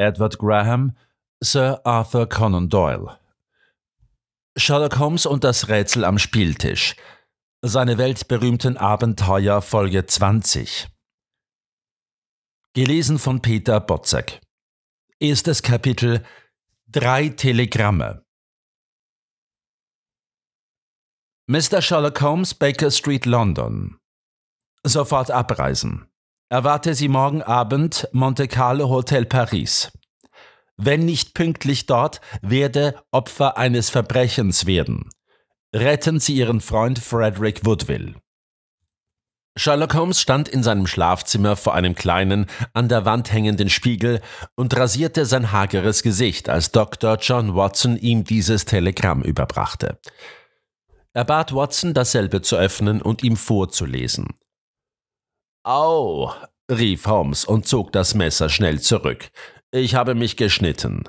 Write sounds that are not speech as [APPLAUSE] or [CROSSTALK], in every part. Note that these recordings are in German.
Edward Graham, Sir Arthur Conan Doyle. Sherlock Holmes und das Rätsel am Spieltisch. Seine weltberühmten Abenteuer Folge 20. Gelesen von Peter Botzek. Erstes Kapitel Drei Telegramme. Mr. Sherlock Holmes, Baker Street, London. Sofort abreisen. Erwarte Sie morgen Abend Monte Carlo Hotel Paris. Wenn nicht pünktlich dort, werde Opfer eines Verbrechens werden. Retten Sie Ihren Freund Frederick Woodville. Sherlock Holmes stand in seinem Schlafzimmer vor einem kleinen, an der Wand hängenden Spiegel und rasierte sein hageres Gesicht, als Dr. John Watson ihm dieses Telegramm überbrachte. Er bat Watson, dasselbe zu öffnen und ihm vorzulesen. Au, rief Holmes und zog das Messer schnell zurück. Ich habe mich geschnitten.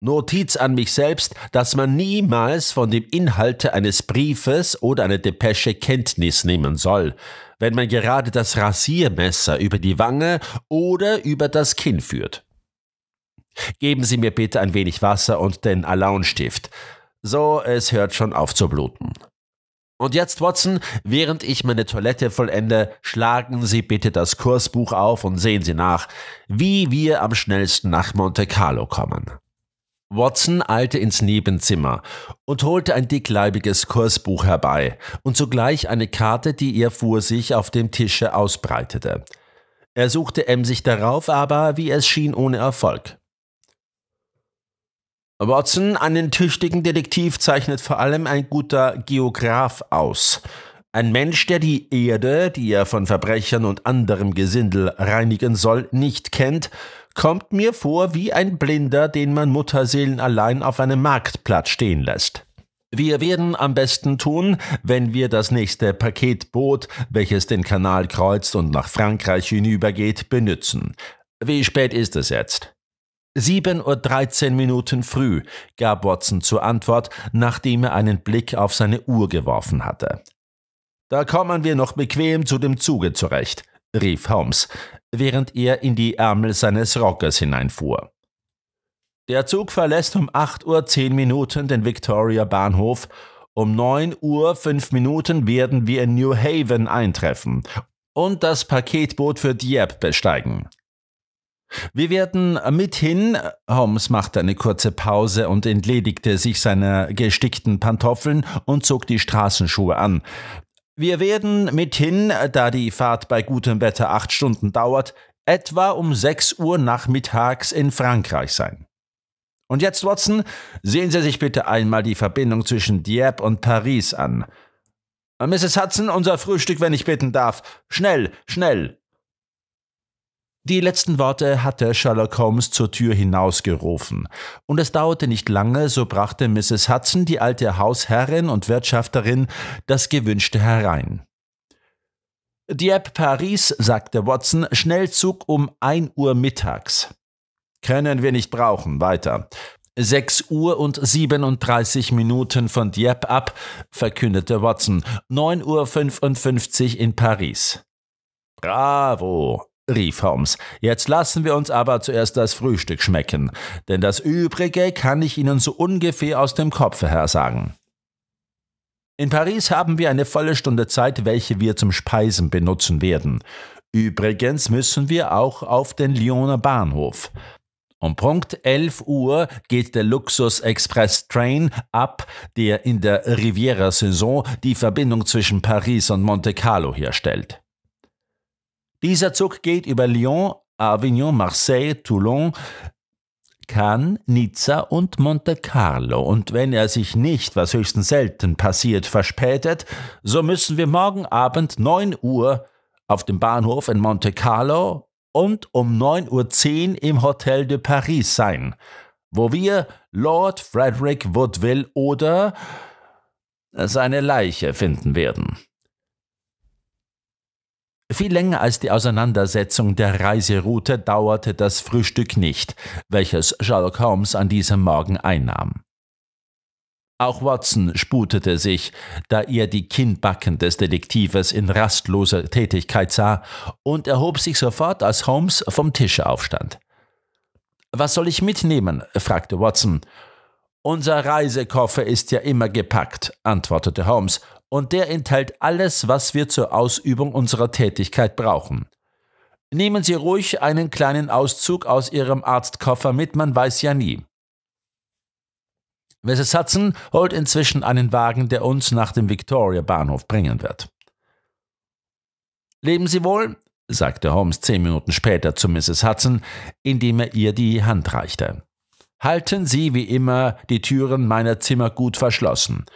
Notiz an mich selbst, dass man niemals von dem Inhalte eines Briefes oder einer Depesche Kenntnis nehmen soll, wenn man gerade das Rasiermesser über die Wange oder über das Kinn führt. Geben Sie mir bitte ein wenig Wasser und den Alaunstift. So, es hört schon auf zu bluten. Und jetzt, Watson, während ich meine Toilette vollende, schlagen Sie bitte das Kursbuch auf und sehen Sie nach, wie wir am schnellsten nach Monte Carlo kommen. Watson eilte ins Nebenzimmer und holte ein dickleibiges Kursbuch herbei und zugleich eine Karte, die er vor sich auf dem Tische ausbreitete. Er suchte emsig darauf, aber, wie es schien, ohne Erfolg. Watson, einen tüchtigen Detektiv zeichnet vor allem ein guter Geograf aus. Ein Mensch, der die Erde, die er von Verbrechern und anderem Gesindel reinigen soll, nicht kennt, kommt mir vor wie ein Blinder, den man Mutterseelen allein auf einem Marktplatz stehen lässt. Wir werden am besten tun, wenn wir das nächste Paketboot, welches den Kanal kreuzt und nach Frankreich hinübergeht, benützen. Wie spät ist es jetzt? 7.13 Uhr Minuten früh, gab Watson zur Antwort, nachdem er einen Blick auf seine Uhr geworfen hatte. Da kommen wir noch bequem zu dem Zuge zurecht, rief Holmes, während er in die Ärmel seines Rockes hineinfuhr. Der Zug verlässt um 8.10 Uhr Minuten den Victoria Bahnhof. Um 9 Uhr 5 Minuten werden wir in New Haven eintreffen und das Paketboot für Dieppe besteigen. Wir werden mithin, Holmes machte eine kurze Pause und entledigte sich seiner gestickten Pantoffeln und zog die Straßenschuhe an. Wir werden mithin, da die Fahrt bei gutem Wetter acht Stunden dauert, etwa um sechs Uhr nachmittags in Frankreich sein. Und jetzt, Watson, sehen Sie sich bitte einmal die Verbindung zwischen Dieppe und Paris an. Mrs. Hudson, unser Frühstück, wenn ich bitten darf. Schnell, schnell. Die letzten Worte hatte Sherlock Holmes zur Tür hinausgerufen, und es dauerte nicht lange, so brachte Mrs. Hudson, die alte Hausherrin und Wirtschafterin, das Gewünschte herein. Dieppe Paris, sagte Watson, Schnellzug um 1 Uhr mittags. Können wir nicht brauchen, weiter. 6 Uhr und 37 Minuten von Dieppe ab, verkündete Watson, 9 Uhr 55 in Paris. Bravo, rief Holmes. Jetzt lassen wir uns aber zuerst das Frühstück schmecken, denn das Übrige kann ich Ihnen so ungefähr aus dem Kopfe her sagen. In Paris haben wir eine volle Stunde Zeit, welche wir zum Speisen benutzen werden. Übrigens müssen wir auch auf den Lyoner Bahnhof. Um Punkt 11 Uhr geht der Luxus Express Train ab, der in der Riviera-Saison die Verbindung zwischen Paris und Monte Carlo herstellt. Dieser Zug geht über Lyon, Avignon, Marseille, Toulon, Cannes, Nizza und Monte Carlo. Und wenn er sich nicht, was höchstens selten passiert, verspätet, so müssen wir morgen Abend 9 Uhr auf dem Bahnhof in Monte Carlo und um 9.10 Uhr im Hotel de Paris sein, wo wir Lord Frederick Woodville oder seine Leiche finden werden. Viel länger als die Auseinandersetzung der Reiseroute dauerte das Frühstück nicht, welches Sherlock Holmes an diesem Morgen einnahm. Auch Watson sputete sich, da er die Kinnbacken des Detektives in rastloser Tätigkeit sah, und erhob sich sofort, als Holmes vom Tische aufstand. Was soll ich mitnehmen? fragte Watson. Unser Reisekoffer ist ja immer gepackt, antwortete Holmes und der enthält alles, was wir zur Ausübung unserer Tätigkeit brauchen. Nehmen Sie ruhig einen kleinen Auszug aus Ihrem Arztkoffer mit, man weiß ja nie. Mrs. Hudson holt inzwischen einen Wagen, der uns nach dem Victoria Bahnhof bringen wird. Leben Sie wohl, sagte Holmes zehn Minuten später zu Mrs. Hudson, indem er ihr die Hand reichte. Halten Sie wie immer die Türen meiner Zimmer gut verschlossen.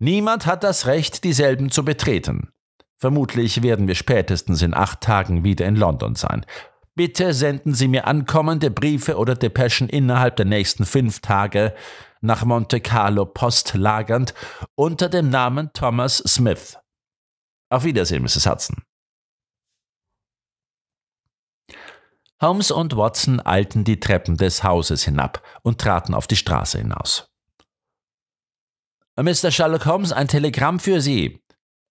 Niemand hat das Recht, dieselben zu betreten. Vermutlich werden wir spätestens in acht Tagen wieder in London sein. Bitte senden Sie mir ankommende Briefe oder Depeschen innerhalb der nächsten fünf Tage nach Monte Carlo Post lagernd unter dem Namen Thomas Smith. Auf Wiedersehen, Mrs. Hudson. Holmes und Watson eilten die Treppen des Hauses hinab und traten auf die Straße hinaus. Äh, Mr. Sherlock Holmes, ein Telegramm für Sie.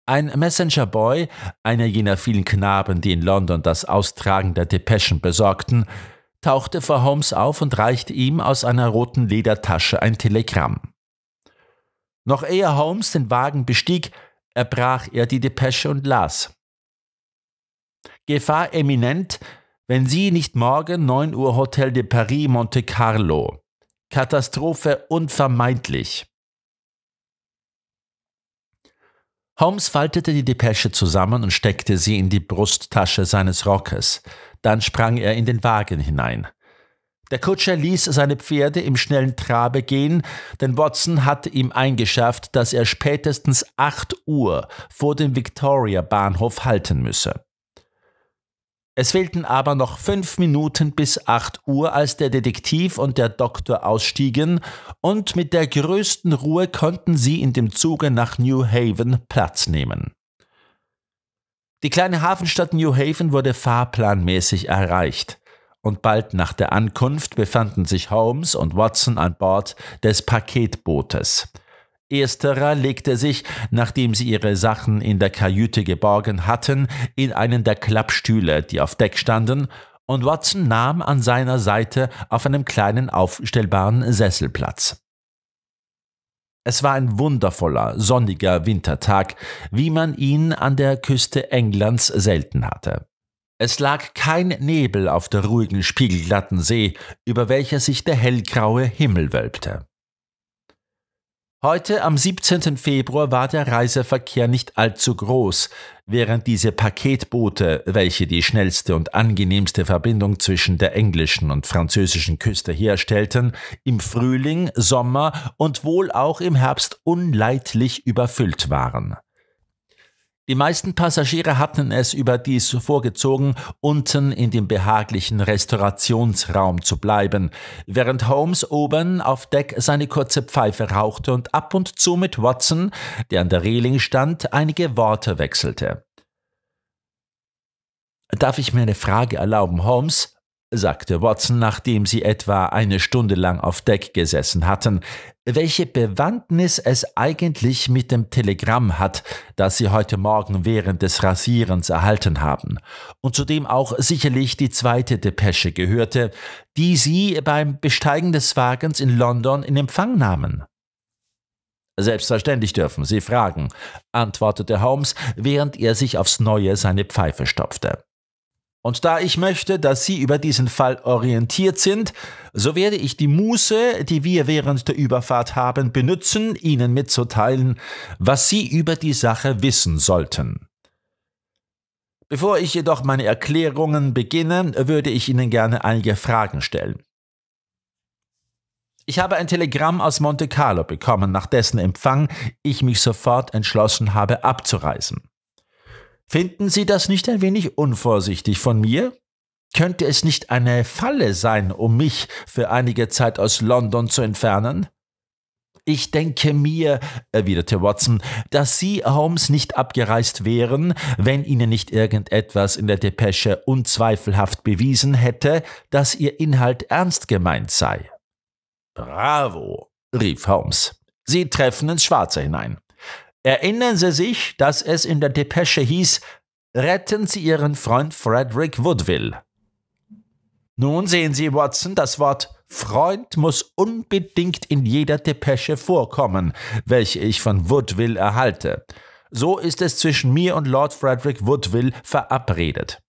Ein Messenger Boy, einer jener vielen Knaben, die in London das Austragen der Depeschen besorgten, tauchte vor Holmes auf und reichte ihm aus einer roten Ledertasche ein Telegramm. Noch ehe Holmes den Wagen bestieg, erbrach er die Depesche und las. Gefahr eminent, wenn Sie nicht morgen 9 Uhr Hotel de Paris Monte Carlo. Katastrophe unvermeidlich. Holmes faltete die Depesche zusammen und steckte sie in die Brusttasche seines Rockes. Dann sprang er in den Wagen hinein. Der Kutscher ließ seine Pferde im schnellen Trabe gehen, denn Watson hatte ihm eingeschärft, dass er spätestens 8 Uhr vor dem Victoria-Bahnhof halten müsse. Es fehlten aber noch fünf Minuten bis 8 Uhr, als der Detektiv und der Doktor ausstiegen, und mit der größten Ruhe konnten sie in dem Zuge nach New Haven Platz nehmen. Die kleine Hafenstadt New Haven wurde fahrplanmäßig erreicht, und bald nach der Ankunft befanden sich Holmes und Watson an Bord des Paketbootes. Ersterer legte sich, nachdem sie ihre Sachen in der Kajüte geborgen hatten, in einen der Klappstühle, die auf Deck standen, und Watson nahm an seiner Seite auf einem kleinen aufstellbaren Sessel Platz. Es war ein wundervoller, sonniger Wintertag, wie man ihn an der Küste Englands selten hatte. Es lag kein Nebel auf der ruhigen, spiegelglatten See, über welcher sich der hellgraue Himmel wölbte. Heute am 17. Februar war der Reiseverkehr nicht allzu groß, während diese Paketboote, welche die schnellste und angenehmste Verbindung zwischen der englischen und französischen Küste herstellten, im Frühling, Sommer und wohl auch im Herbst unleidlich überfüllt waren. Die meisten Passagiere hatten es überdies vorgezogen, unten in dem behaglichen Restaurationsraum zu bleiben, während Holmes oben auf Deck seine kurze Pfeife rauchte und ab und zu mit Watson, der an der Reling stand, einige Worte wechselte. Darf ich mir eine Frage erlauben, Holmes? sagte Watson, nachdem sie etwa eine Stunde lang auf Deck gesessen hatten welche Bewandtnis es eigentlich mit dem Telegramm hat, das Sie heute Morgen während des Rasierens erhalten haben, und zu dem auch sicherlich die zweite Depesche gehörte, die Sie beim Besteigen des Wagens in London in Empfang nahmen. Selbstverständlich dürfen Sie fragen, antwortete Holmes, während er sich aufs neue seine Pfeife stopfte. Und da ich möchte, dass Sie über diesen Fall orientiert sind, so werde ich die Muße, die wir während der Überfahrt haben, benutzen, Ihnen mitzuteilen, was Sie über die Sache wissen sollten. Bevor ich jedoch meine Erklärungen beginne, würde ich Ihnen gerne einige Fragen stellen. Ich habe ein Telegramm aus Monte Carlo bekommen, nach dessen Empfang ich mich sofort entschlossen habe abzureisen. Finden Sie das nicht ein wenig unvorsichtig von mir? Könnte es nicht eine Falle sein, um mich für einige Zeit aus London zu entfernen? Ich denke mir, erwiderte Watson, dass Sie, Holmes, nicht abgereist wären, wenn Ihnen nicht irgendetwas in der Depesche unzweifelhaft bewiesen hätte, dass Ihr Inhalt ernst gemeint sei. Bravo, rief Holmes. Sie treffen ins Schwarze hinein. Erinnern Sie sich, dass es in der Depesche hieß, retten Sie Ihren Freund Frederick Woodville. Nun sehen Sie, Watson, das Wort Freund muss unbedingt in jeder Depesche vorkommen, welche ich von Woodville erhalte. So ist es zwischen mir und Lord Frederick Woodville verabredet.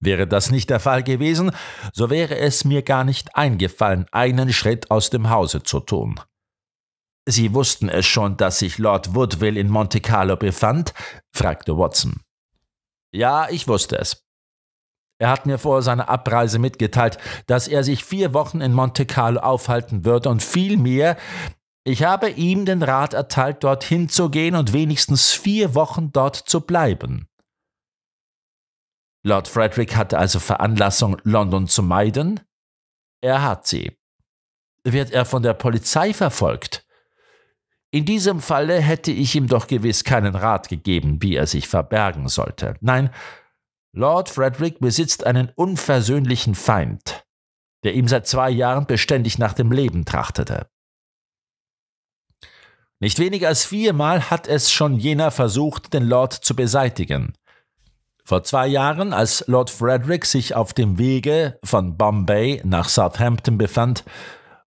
Wäre das nicht der Fall gewesen, so wäre es mir gar nicht eingefallen, einen Schritt aus dem Hause zu tun. Sie wussten es schon, dass sich Lord Woodville in Monte Carlo befand? fragte Watson. Ja, ich wusste es. Er hat mir vor seiner Abreise mitgeteilt, dass er sich vier Wochen in Monte Carlo aufhalten würde und vielmehr, ich habe ihm den Rat erteilt, dorthin zu gehen und wenigstens vier Wochen dort zu bleiben. Lord Frederick hatte also Veranlassung, London zu meiden? Er hat sie. Wird er von der Polizei verfolgt? In diesem Falle hätte ich ihm doch gewiss keinen Rat gegeben, wie er sich verbergen sollte. Nein, Lord Frederick besitzt einen unversöhnlichen Feind, der ihm seit zwei Jahren beständig nach dem Leben trachtete. Nicht weniger als viermal hat es schon jener versucht, den Lord zu beseitigen. Vor zwei Jahren, als Lord Frederick sich auf dem Wege von Bombay nach Southampton befand,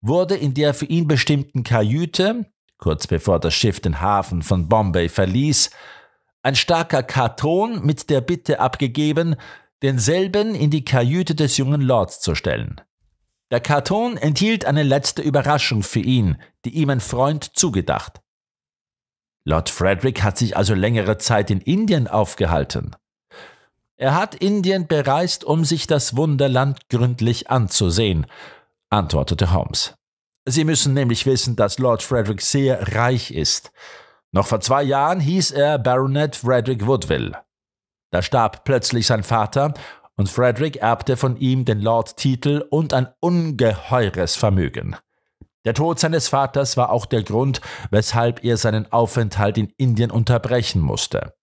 wurde in der für ihn bestimmten Kajüte kurz bevor das Schiff den Hafen von Bombay verließ, ein starker Karton mit der Bitte abgegeben, denselben in die Kajüte des jungen Lords zu stellen. Der Karton enthielt eine letzte Überraschung für ihn, die ihm ein Freund zugedacht. Lord Frederick hat sich also längere Zeit in Indien aufgehalten. Er hat Indien bereist, um sich das Wunderland gründlich anzusehen, antwortete Holmes. Sie müssen nämlich wissen, dass Lord Frederick sehr reich ist. Noch vor zwei Jahren hieß er Baronet Frederick Woodville. Da starb plötzlich sein Vater und Frederick erbte von ihm den Lordtitel und ein ungeheures Vermögen. Der Tod seines Vaters war auch der Grund, weshalb er seinen Aufenthalt in Indien unterbrechen musste.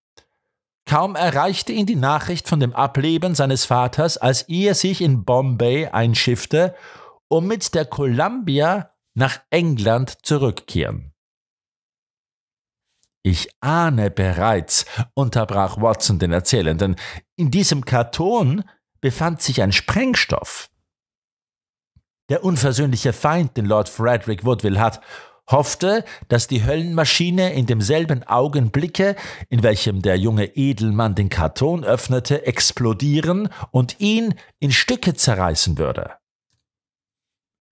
Kaum erreichte ihn die Nachricht von dem Ableben seines Vaters, als er sich in Bombay einschiffte und mit der Columbia nach England zurückkehren. Ich ahne bereits, unterbrach Watson den Erzählenden, in diesem Karton befand sich ein Sprengstoff. Der unversöhnliche Feind, den Lord Frederick Woodville hat, hoffte, dass die Höllenmaschine in demselben Augenblicke, in welchem der junge Edelmann den Karton öffnete, explodieren und ihn in Stücke zerreißen würde.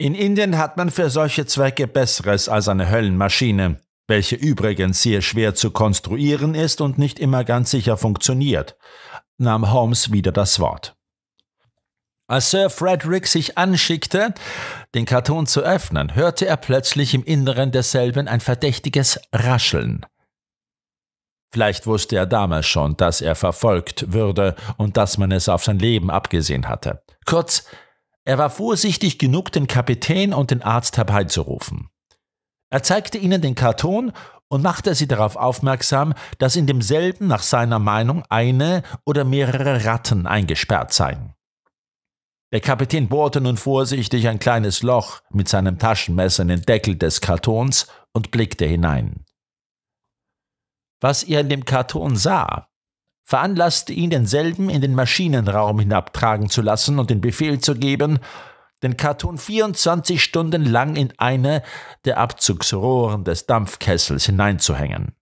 In Indien hat man für solche Zwecke Besseres als eine Höllenmaschine, welche übrigens sehr schwer zu konstruieren ist und nicht immer ganz sicher funktioniert, nahm Holmes wieder das Wort. Als Sir Frederick sich anschickte, den Karton zu öffnen, hörte er plötzlich im Inneren desselben ein verdächtiges Rascheln. Vielleicht wusste er damals schon, dass er verfolgt würde und dass man es auf sein Leben abgesehen hatte. Kurz, er war vorsichtig genug, den Kapitän und den Arzt herbeizurufen. Er zeigte ihnen den Karton und machte sie darauf aufmerksam, dass in demselben nach seiner Meinung eine oder mehrere Ratten eingesperrt seien. Der Kapitän bohrte nun vorsichtig ein kleines Loch mit seinem Taschenmesser in den Deckel des Kartons und blickte hinein. Was er in dem Karton sah, veranlasste ihn, denselben in den Maschinenraum hinabtragen zu lassen und den Befehl zu geben, den Karton 24 Stunden lang in eine der Abzugsrohren des Dampfkessels hineinzuhängen.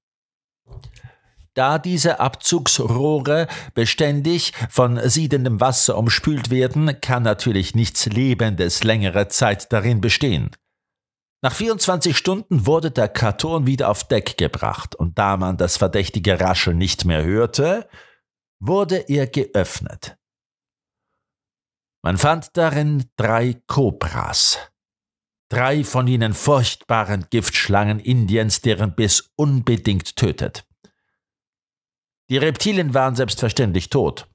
Da diese Abzugsrohre beständig von siedendem Wasser umspült werden, kann natürlich nichts Lebendes längere Zeit darin bestehen. Nach 24 Stunden wurde der Karton wieder auf Deck gebracht und da man das verdächtige Rascheln nicht mehr hörte, wurde er geöffnet. Man fand darin drei Kobras. Drei von jenen furchtbaren Giftschlangen Indiens, deren Biss unbedingt tötet. Die Reptilien waren selbstverständlich tot,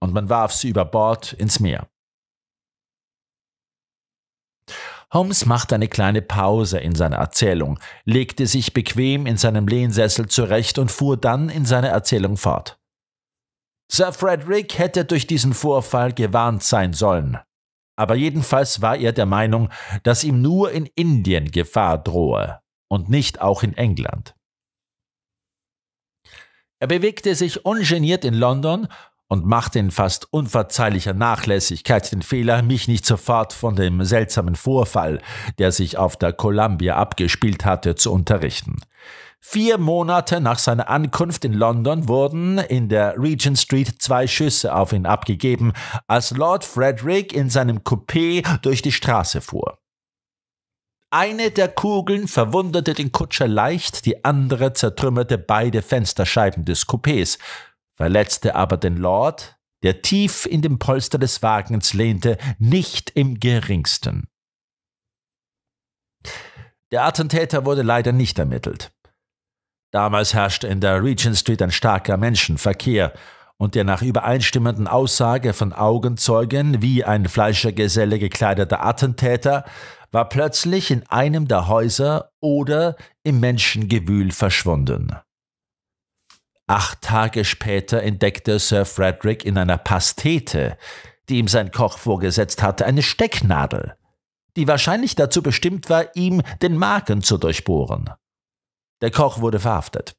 und man warf sie über Bord ins Meer. Holmes machte eine kleine Pause in seiner Erzählung, legte sich bequem in seinem Lehnsessel zurecht und fuhr dann in seiner Erzählung fort. Sir Frederick hätte durch diesen Vorfall gewarnt sein sollen. Aber jedenfalls war er der Meinung, dass ihm nur in Indien Gefahr drohe und nicht auch in England. Er bewegte sich ungeniert in London und machte in fast unverzeihlicher Nachlässigkeit den Fehler, mich nicht sofort von dem seltsamen Vorfall, der sich auf der Columbia abgespielt hatte, zu unterrichten. Vier Monate nach seiner Ankunft in London wurden in der Regent Street zwei Schüsse auf ihn abgegeben, als Lord Frederick in seinem Coupé durch die Straße fuhr. Eine der Kugeln verwundete den Kutscher leicht, die andere zertrümmerte beide Fensterscheiben des Coupés, verletzte aber den Lord, der tief in dem Polster des Wagens lehnte, nicht im geringsten. Der Attentäter wurde leider nicht ermittelt. Damals herrschte in der Regent Street ein starker Menschenverkehr, und der nach übereinstimmenden Aussage von Augenzeugen wie ein Fleischergeselle gekleideter Attentäter war plötzlich in einem der Häuser oder im Menschengewühl verschwunden. Acht Tage später entdeckte Sir Frederick in einer Pastete, die ihm sein Koch vorgesetzt hatte, eine Stecknadel, die wahrscheinlich dazu bestimmt war, ihm den Magen zu durchbohren. Der Koch wurde verhaftet.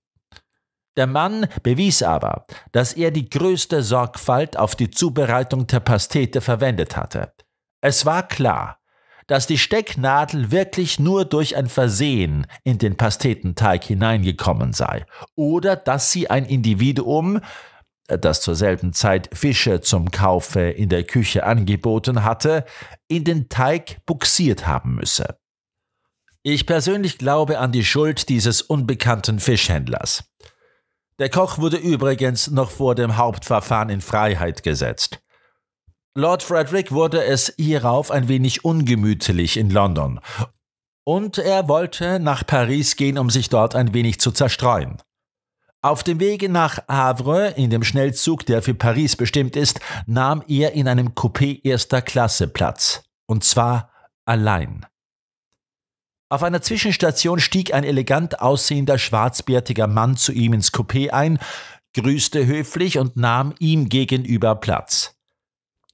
Der Mann bewies aber, dass er die größte Sorgfalt auf die Zubereitung der Pastete verwendet hatte. Es war klar, dass die Stecknadel wirklich nur durch ein Versehen in den Pastetenteig hineingekommen sei oder dass sie ein Individuum, äh, das zur selben Zeit Fische zum Kaufe in der Küche angeboten hatte, in den Teig buxiert haben müsse. Ich persönlich glaube an die Schuld dieses unbekannten Fischhändlers. Der Koch wurde übrigens noch vor dem Hauptverfahren in Freiheit gesetzt. Lord Frederick wurde es hierauf ein wenig ungemütlich in London, und er wollte nach Paris gehen, um sich dort ein wenig zu zerstreuen. Auf dem Wege nach Havre, in dem Schnellzug, der für Paris bestimmt ist, nahm er in einem Coupé erster Klasse Platz, und zwar allein. Auf einer Zwischenstation stieg ein elegant aussehender schwarzbärtiger Mann zu ihm ins Coupé ein, grüßte höflich und nahm ihm gegenüber Platz.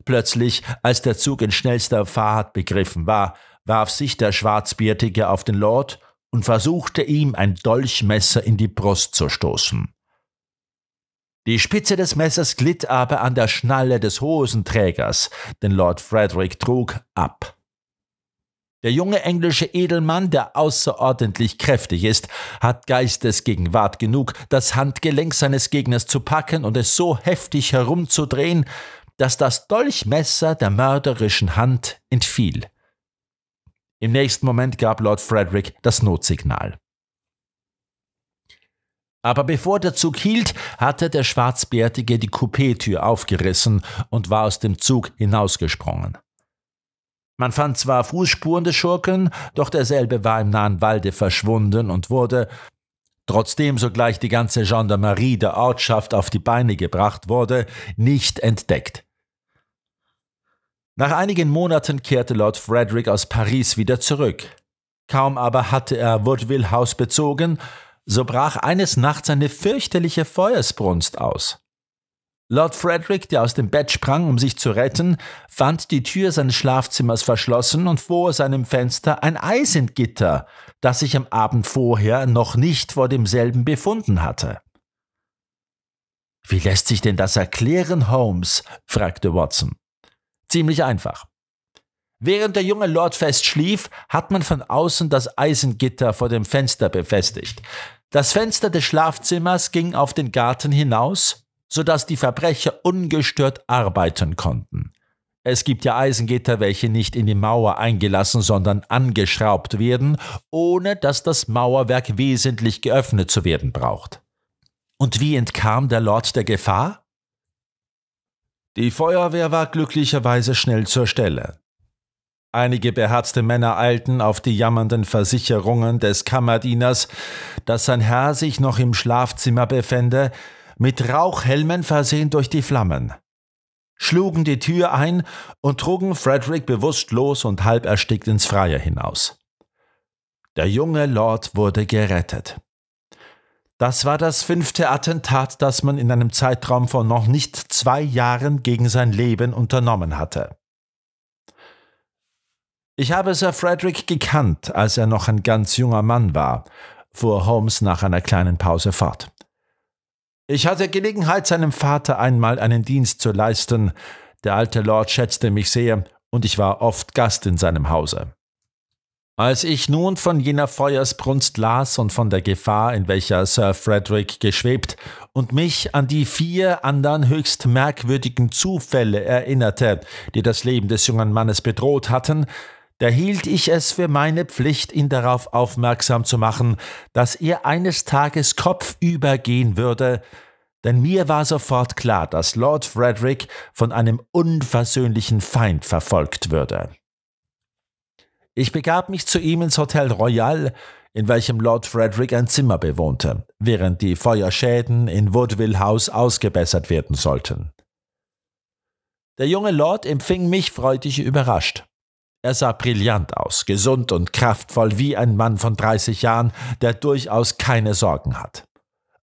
Plötzlich, als der Zug in schnellster Fahrt begriffen war, warf sich der Schwarzbärtige auf den Lord und versuchte ihm ein Dolchmesser in die Brust zu stoßen. Die Spitze des Messers glitt aber an der Schnalle des Hosenträgers, den Lord Frederick trug, ab. Der junge englische Edelmann, der außerordentlich kräftig ist, hat Geistesgegenwart genug, das Handgelenk seines Gegners zu packen und es so heftig herumzudrehen, dass das Dolchmesser der mörderischen Hand entfiel. Im nächsten Moment gab Lord Frederick das Notsignal. Aber bevor der Zug hielt, hatte der Schwarzbärtige die Coupé-Tür aufgerissen und war aus dem Zug hinausgesprungen. Man fand zwar Fußspuren des Schurken, doch derselbe war im nahen Walde verschwunden und wurde, trotzdem sogleich die ganze Gendarmerie der Ortschaft auf die Beine gebracht wurde, nicht entdeckt. Nach einigen Monaten kehrte Lord Frederick aus Paris wieder zurück. Kaum aber hatte er Woodville House bezogen, so brach eines Nachts eine fürchterliche Feuersbrunst aus. Lord Frederick, der aus dem Bett sprang, um sich zu retten, fand die Tür seines Schlafzimmers verschlossen und vor seinem Fenster ein Eisengitter, das sich am Abend vorher noch nicht vor demselben befunden hatte. Wie lässt sich denn das erklären, Holmes? fragte Watson. Ziemlich einfach. Während der junge Lord fest schlief, hat man von außen das Eisengitter vor dem Fenster befestigt. Das Fenster des Schlafzimmers ging auf den Garten hinaus, sodass die Verbrecher ungestört arbeiten konnten. Es gibt ja Eisengitter, welche nicht in die Mauer eingelassen, sondern angeschraubt werden, ohne dass das Mauerwerk wesentlich geöffnet zu werden braucht. Und wie entkam der Lord der Gefahr? Die Feuerwehr war glücklicherweise schnell zur Stelle. Einige beherzte Männer eilten auf die jammernden Versicherungen des Kammerdieners, dass sein Herr sich noch im Schlafzimmer befände, mit Rauchhelmen versehen durch die Flammen, schlugen die Tür ein und trugen Frederick bewusstlos und halb erstickt ins Freie hinaus. Der junge Lord wurde gerettet. Das war das fünfte Attentat, das man in einem Zeitraum von noch nicht zwei Jahren gegen sein Leben unternommen hatte. Ich habe Sir Frederick gekannt, als er noch ein ganz junger Mann war, fuhr Holmes nach einer kleinen Pause fort. Ich hatte Gelegenheit, seinem Vater einmal einen Dienst zu leisten. Der alte Lord schätzte mich sehr, und ich war oft Gast in seinem Hause. Als ich nun von jener Feuersbrunst las und von der Gefahr, in welcher Sir Frederick geschwebt, und mich an die vier anderen höchst merkwürdigen Zufälle erinnerte, die das Leben des jungen Mannes bedroht hatten, da hielt ich es für meine Pflicht, ihn darauf aufmerksam zu machen, dass er eines Tages kopfüber gehen würde, denn mir war sofort klar, dass Lord Frederick von einem unversöhnlichen Feind verfolgt würde. Ich begab mich zu ihm ins Hotel Royal, in welchem Lord Frederick ein Zimmer bewohnte, während die Feuerschäden in Woodville House ausgebessert werden sollten. Der junge Lord empfing mich freudig überrascht. Er sah brillant aus, gesund und kraftvoll wie ein Mann von 30 Jahren, der durchaus keine Sorgen hat.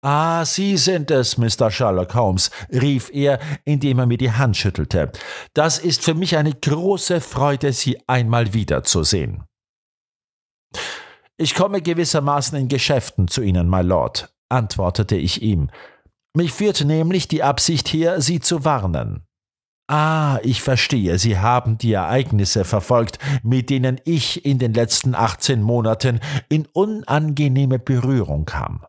Ah, Sie sind es, Mr. Sherlock Holmes, rief er, indem er mir die Hand schüttelte. Das ist für mich eine große Freude, Sie einmal wiederzusehen. Ich komme gewissermaßen in Geschäften zu Ihnen, my Lord, antwortete ich ihm. Mich führt nämlich die Absicht her, Sie zu warnen. Ah, ich verstehe, Sie haben die Ereignisse verfolgt, mit denen ich in den letzten 18 Monaten in unangenehme Berührung kam.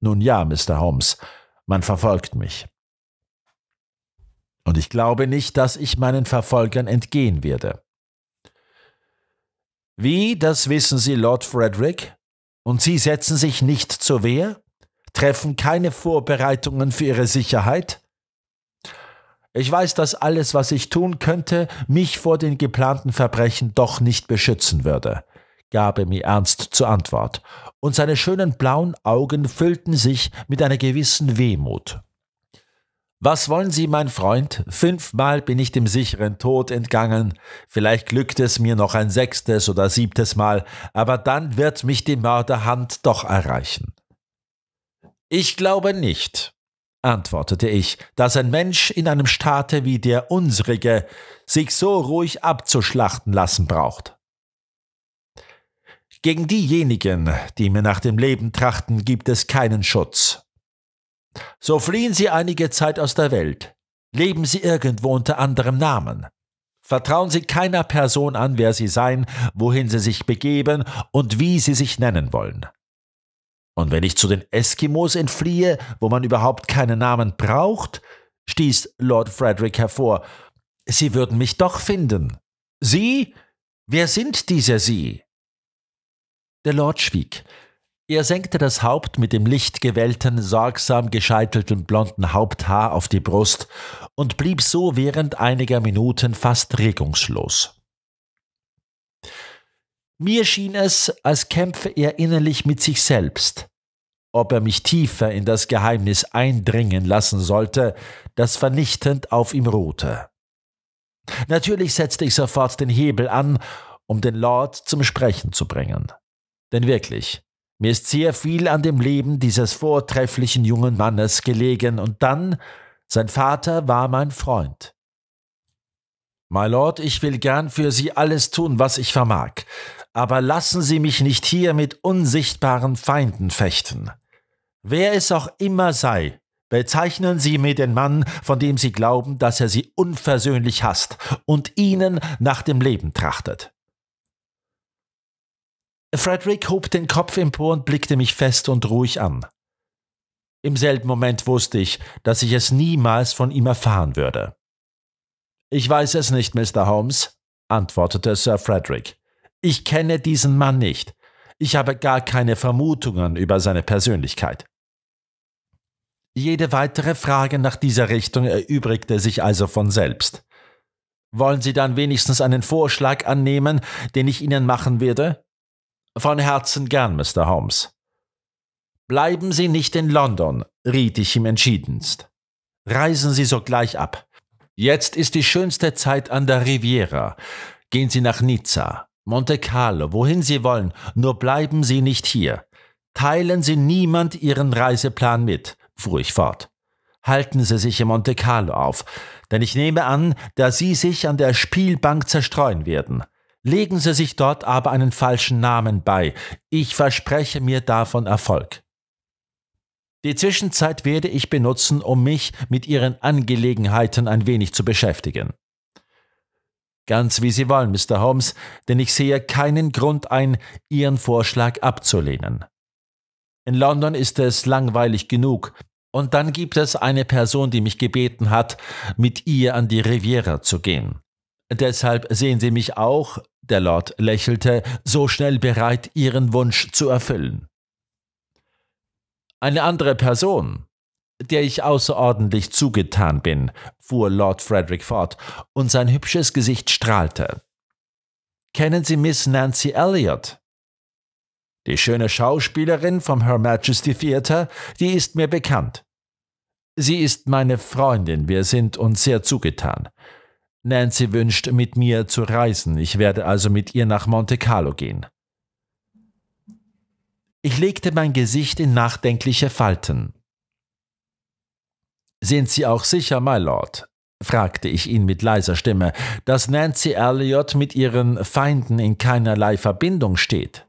Nun ja, Mr. Holmes, man verfolgt mich. Und ich glaube nicht, dass ich meinen Verfolgern entgehen werde. Wie, das wissen Sie, Lord Frederick? Und Sie setzen sich nicht zur Wehr? Treffen keine Vorbereitungen für Ihre Sicherheit? Ich weiß, dass alles, was ich tun könnte, mich vor den geplanten Verbrechen doch nicht beschützen würde, gab er mir ernst zur Antwort und seine schönen blauen Augen füllten sich mit einer gewissen Wehmut. Was wollen Sie, mein Freund? Fünfmal bin ich dem sicheren Tod entgangen. Vielleicht glückt es mir noch ein sechstes oder siebtes Mal, aber dann wird mich die Mörderhand doch erreichen. Ich glaube nicht, antwortete ich, dass ein Mensch in einem Staate wie der unsrige sich so ruhig abzuschlachten lassen braucht. Gegen diejenigen, die mir nach dem Leben trachten, gibt es keinen Schutz. So fliehen Sie einige Zeit aus der Welt, leben Sie irgendwo unter anderem Namen. Vertrauen Sie keiner Person an, wer Sie sein, wohin Sie sich begeben und wie Sie sich nennen wollen. Und wenn ich zu den Eskimos entfliehe, wo man überhaupt keinen Namen braucht, stieß Lord Frederick hervor, Sie würden mich doch finden. Sie? Wer sind diese Sie? Der Lord schwieg. Er senkte das Haupt mit dem lichtgewellten, sorgsam gescheitelten blonden Haupthaar auf die Brust und blieb so während einiger Minuten fast regungslos. Mir schien es, als kämpfe er innerlich mit sich selbst, ob er mich tiefer in das Geheimnis eindringen lassen sollte, das vernichtend auf ihm ruhte. Natürlich setzte ich sofort den Hebel an, um den Lord zum Sprechen zu bringen. Denn wirklich, mir ist sehr viel an dem Leben dieses vortrefflichen jungen Mannes gelegen, und dann, sein Vater war mein Freund. My Lord, ich will gern für Sie alles tun, was ich vermag, aber lassen Sie mich nicht hier mit unsichtbaren Feinden fechten. Wer es auch immer sei, bezeichnen Sie mir den Mann, von dem Sie glauben, dass er Sie unversöhnlich hasst und Ihnen nach dem Leben trachtet. Frederick hob den Kopf empor und blickte mich fest und ruhig an. Im selben Moment wusste ich, dass ich es niemals von ihm erfahren würde. Ich weiß es nicht, Mr. Holmes, antwortete Sir Frederick. Ich kenne diesen Mann nicht. Ich habe gar keine Vermutungen über seine Persönlichkeit. Jede weitere Frage nach dieser Richtung erübrigte sich also von selbst. Wollen Sie dann wenigstens einen Vorschlag annehmen, den ich Ihnen machen werde? Von Herzen gern, Mr. Holmes. Bleiben Sie nicht in London, riet ich ihm entschiedenst. Reisen Sie sogleich ab. Jetzt ist die schönste Zeit an der Riviera. Gehen Sie nach Nizza, Monte Carlo, wohin Sie wollen, nur bleiben Sie nicht hier. Teilen Sie niemand Ihren Reiseplan mit, fuhr ich fort. Halten Sie sich in Monte Carlo auf, denn ich nehme an, dass Sie sich an der Spielbank zerstreuen werden. Legen Sie sich dort aber einen falschen Namen bei. Ich verspreche mir davon Erfolg. Die Zwischenzeit werde ich benutzen, um mich mit Ihren Angelegenheiten ein wenig zu beschäftigen. Ganz wie Sie wollen, Mr. Holmes, denn ich sehe keinen Grund ein, Ihren Vorschlag abzulehnen. In London ist es langweilig genug, und dann gibt es eine Person, die mich gebeten hat, mit ihr an die Riviera zu gehen. Deshalb sehen Sie mich auch der Lord lächelte, so schnell bereit, ihren Wunsch zu erfüllen. Eine andere Person, der ich außerordentlich zugetan bin, fuhr Lord Frederick fort, und sein hübsches Gesicht strahlte. Kennen Sie Miss Nancy Elliot? Die schöne Schauspielerin vom Her Majesty Theater, die ist mir bekannt. Sie ist meine Freundin, wir sind uns sehr zugetan. Nancy wünscht, mit mir zu reisen. Ich werde also mit ihr nach Monte Carlo gehen. Ich legte mein Gesicht in nachdenkliche Falten. Sind Sie auch sicher, my Lord? fragte ich ihn mit leiser Stimme, dass Nancy Elliot mit ihren Feinden in keinerlei Verbindung steht.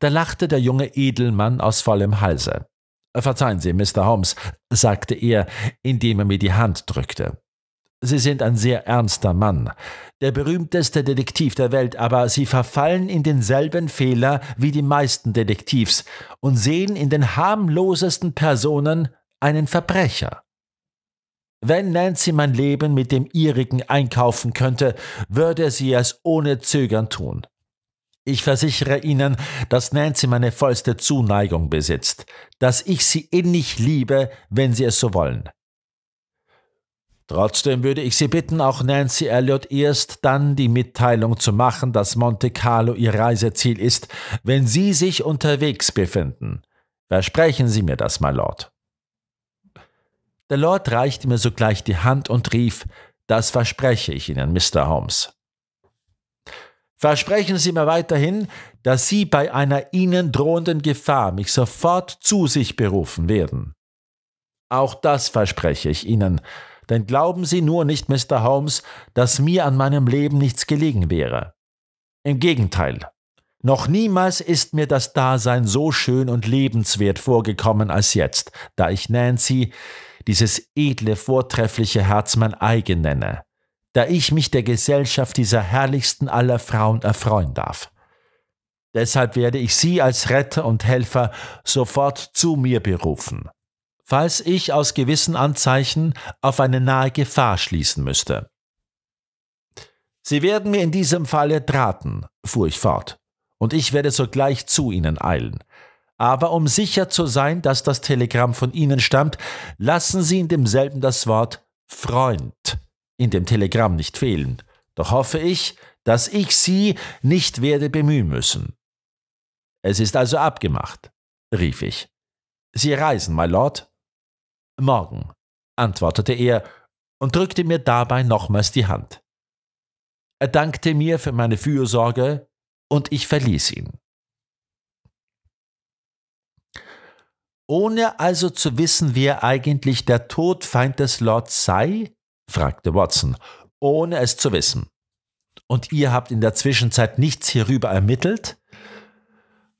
Da lachte der junge Edelmann aus vollem Halse. Verzeihen Sie, Mr. Holmes, sagte er, indem er mir die Hand drückte. Sie sind ein sehr ernster Mann, der berühmteste Detektiv der Welt, aber Sie verfallen in denselben Fehler wie die meisten Detektivs und sehen in den harmlosesten Personen einen Verbrecher. Wenn Nancy mein Leben mit dem ihrigen einkaufen könnte, würde sie es ohne Zögern tun. Ich versichere Ihnen, dass Nancy meine vollste Zuneigung besitzt, dass ich sie innig liebe, wenn Sie es so wollen. Trotzdem würde ich Sie bitten, auch Nancy Elliott erst dann die Mitteilung zu machen, dass Monte Carlo Ihr Reiseziel ist, wenn Sie sich unterwegs befinden. Versprechen Sie mir das, mein Lord. Der Lord reichte mir sogleich die Hand und rief, das verspreche ich Ihnen, Mr. Holmes. Versprechen Sie mir weiterhin, dass Sie bei einer Ihnen drohenden Gefahr mich sofort zu sich berufen werden. Auch das verspreche ich Ihnen, denn glauben Sie nur nicht, Mr. Holmes, dass mir an meinem Leben nichts gelegen wäre. Im Gegenteil, noch niemals ist mir das Dasein so schön und lebenswert vorgekommen als jetzt, da ich Nancy, dieses edle, vortreffliche Herz mein eigen nenne, da ich mich der Gesellschaft dieser herrlichsten aller Frauen erfreuen darf. Deshalb werde ich Sie als Retter und Helfer sofort zu mir berufen falls ich aus gewissen Anzeichen auf eine nahe Gefahr schließen müsste. Sie werden mir in diesem Falle traten, fuhr ich fort, und ich werde sogleich zu Ihnen eilen. Aber um sicher zu sein, dass das Telegramm von Ihnen stammt, lassen Sie in demselben das Wort Freund in dem Telegramm nicht fehlen. Doch hoffe ich, dass ich Sie nicht werde bemühen müssen. Es ist also abgemacht, rief ich. Sie reisen, my Lord? Morgen, antwortete er und drückte mir dabei nochmals die Hand. Er dankte mir für meine Fürsorge und ich verließ ihn. Ohne also zu wissen, wer eigentlich der Todfeind des Lords sei? fragte Watson, ohne es zu wissen. Und ihr habt in der Zwischenzeit nichts hierüber ermittelt?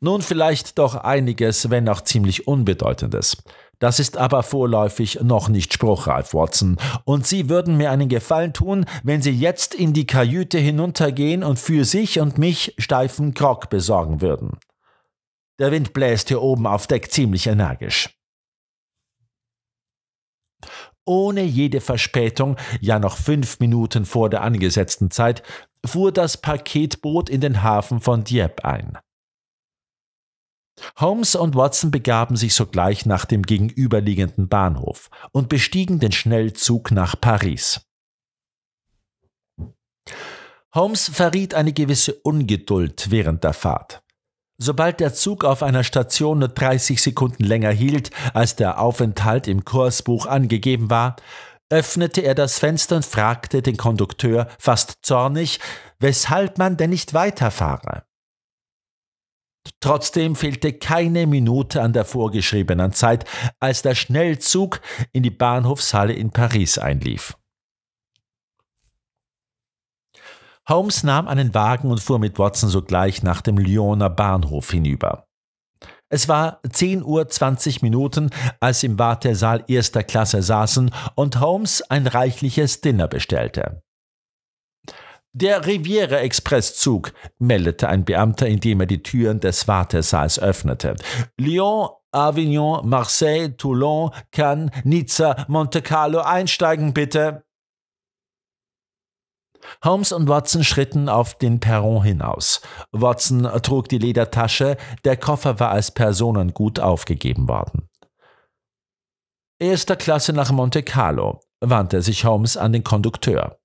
Nun vielleicht doch einiges, wenn auch ziemlich Unbedeutendes. Das ist aber vorläufig noch nicht spruchreif, Watson. Und Sie würden mir einen Gefallen tun, wenn Sie jetzt in die Kajüte hinuntergehen und für sich und mich steifen Krog besorgen würden. Der Wind bläst hier oben auf Deck ziemlich energisch. Ohne jede Verspätung, ja noch fünf Minuten vor der angesetzten Zeit, fuhr das Paketboot in den Hafen von Dieppe ein. Holmes und Watson begaben sich sogleich nach dem gegenüberliegenden Bahnhof und bestiegen den Schnellzug nach Paris. Holmes verriet eine gewisse Ungeduld während der Fahrt. Sobald der Zug auf einer Station nur 30 Sekunden länger hielt, als der Aufenthalt im Kursbuch angegeben war, öffnete er das Fenster und fragte den Kondukteur fast zornig, weshalb man denn nicht weiterfahre. Trotzdem fehlte keine Minute an der vorgeschriebenen Zeit, als der Schnellzug in die Bahnhofshalle in Paris einlief. Holmes nahm einen Wagen und fuhr mit Watson sogleich nach dem Lyoner Bahnhof hinüber. Es war 10.20 Uhr Minuten, als sie im Wartesaal erster Klasse saßen und Holmes ein reichliches Dinner bestellte. Der Riviera-Express-Zug, meldete ein Beamter, indem er die Türen des Wartesaals öffnete. Lyon, Avignon, Marseille, Toulon, Cannes, Nizza, Monte Carlo, einsteigen bitte. Holmes und Watson schritten auf den Perron hinaus. Watson trug die Ledertasche, der Koffer war als Personengut aufgegeben worden. Erster Klasse nach Monte Carlo, wandte sich Holmes an den Kondukteur.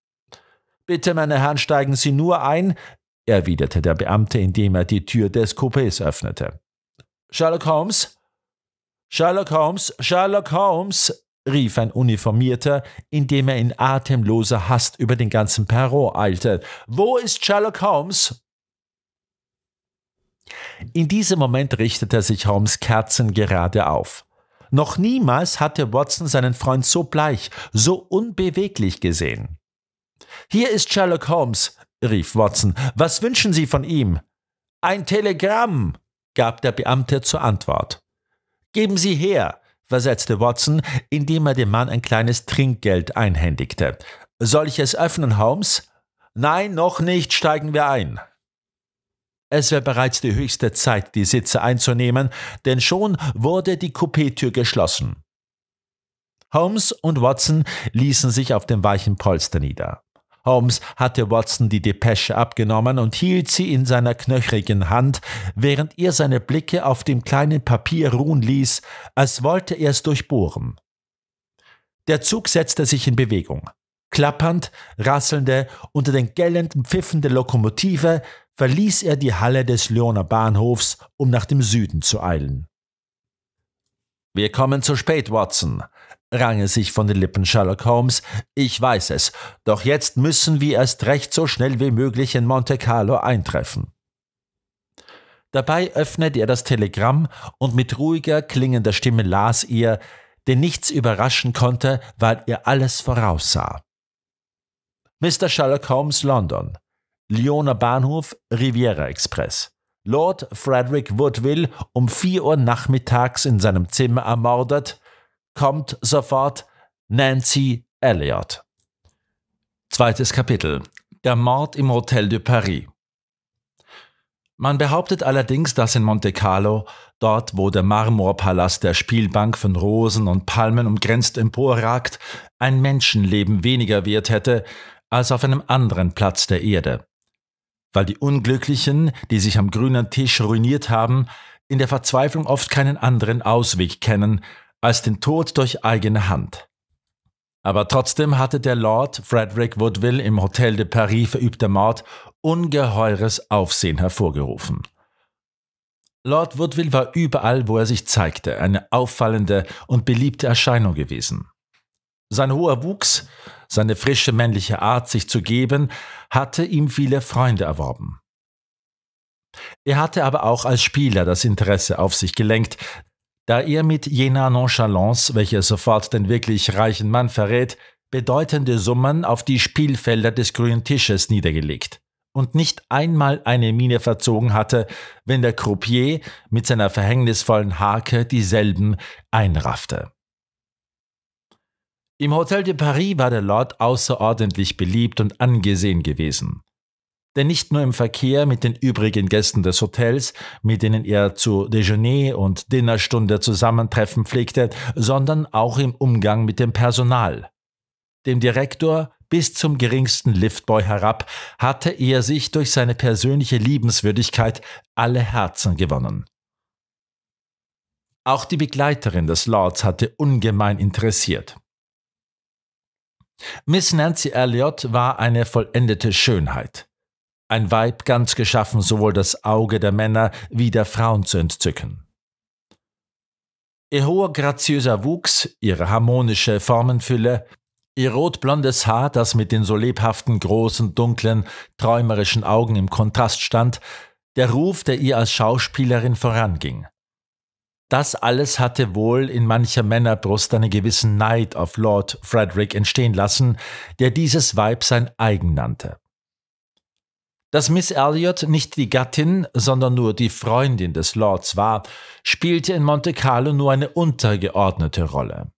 Bitte, meine Herren, steigen Sie nur ein, erwiderte der Beamte, indem er die Tür des Coupés öffnete. Sherlock Holmes. Sherlock Holmes. Sherlock Holmes. rief ein Uniformierter, indem er in atemloser Hast über den ganzen Perron eilte. Wo ist Sherlock Holmes? In diesem Moment richtete sich Holmes kerzengerade auf. Noch niemals hatte Watson seinen Freund so bleich, so unbeweglich gesehen. Hier ist Sherlock Holmes, rief Watson. Was wünschen Sie von ihm? Ein Telegramm, gab der Beamte zur Antwort. Geben Sie her, versetzte Watson, indem er dem Mann ein kleines Trinkgeld einhändigte. Soll ich es öffnen, Holmes? Nein, noch nicht, steigen wir ein. Es war bereits die höchste Zeit, die Sitze einzunehmen, denn schon wurde die Coupé-Tür geschlossen. Holmes und Watson ließen sich auf dem weichen Polster nieder. Holmes hatte Watson die Depesche abgenommen und hielt sie in seiner knöchrigen Hand, während er seine Blicke auf dem kleinen Papier ruhen ließ, als wollte er es durchbohren. Der Zug setzte sich in Bewegung. Klappernd, rasselnde, unter den gellenden Pfiffen der Lokomotive verließ er die Halle des Lyoner Bahnhofs, um nach dem Süden zu eilen. Wir kommen zu spät, Watson, rang es sich von den Lippen Sherlock Holmes. Ich weiß es, doch jetzt müssen wir erst recht so schnell wie möglich in Monte Carlo eintreffen. Dabei öffnete er das Telegramm und mit ruhiger, klingender Stimme las ihr, den nichts überraschen konnte, weil er alles voraussah. Mr. Sherlock Holmes, London. Lyoner Bahnhof, Riviera Express. Lord Frederick Woodville um 4 Uhr nachmittags in seinem Zimmer ermordet, kommt sofort Nancy Elliott. Zweites Kapitel. Der Mord im Hotel de Paris. Man behauptet allerdings, dass in Monte Carlo, dort wo der Marmorpalast der Spielbank von Rosen und Palmen umgrenzt emporragt, ein Menschenleben weniger wert hätte als auf einem anderen Platz der Erde. Weil die Unglücklichen, die sich am grünen Tisch ruiniert haben, in der Verzweiflung oft keinen anderen Ausweg kennen, als den Tod durch eigene Hand. Aber trotzdem hatte der Lord Frederick Woodville im Hotel de Paris verübter Mord ungeheures Aufsehen hervorgerufen. Lord Woodville war überall, wo er sich zeigte, eine auffallende und beliebte Erscheinung gewesen. Sein hoher Wuchs, seine frische männliche Art, sich zu geben, hatte ihm viele Freunde erworben. Er hatte aber auch als Spieler das Interesse auf sich gelenkt, da er mit jener Nonchalance, welche sofort den wirklich reichen Mann verrät, bedeutende Summen auf die Spielfelder des grünen Tisches niedergelegt und nicht einmal eine Miene verzogen hatte, wenn der Croupier mit seiner verhängnisvollen Hake dieselben einraffte. Im Hotel de Paris war der Lord außerordentlich beliebt und angesehen gewesen. Denn nicht nur im Verkehr mit den übrigen Gästen des Hotels, mit denen er zu Dejeuner und Dinnerstunde zusammentreffen pflegte, sondern auch im Umgang mit dem Personal. Dem Direktor bis zum geringsten Liftboy herab hatte er sich durch seine persönliche Liebenswürdigkeit alle Herzen gewonnen. Auch die Begleiterin des Lords hatte ungemein interessiert. Miss Nancy Elliot war eine vollendete Schönheit ein Weib ganz geschaffen, sowohl das Auge der Männer wie der Frauen zu entzücken. Ihr hoher graziöser Wuchs, ihre harmonische Formenfülle, ihr rotblondes Haar, das mit den so lebhaften, großen, dunklen, träumerischen Augen im Kontrast stand, der Ruf, der ihr als Schauspielerin voranging. Das alles hatte wohl in mancher Männerbrust einen gewissen Neid auf Lord Frederick entstehen lassen, der dieses Weib sein eigen nannte. Dass Miss Elliot nicht die Gattin, sondern nur die Freundin des Lords war, spielte in Monte Carlo nur eine untergeordnete Rolle.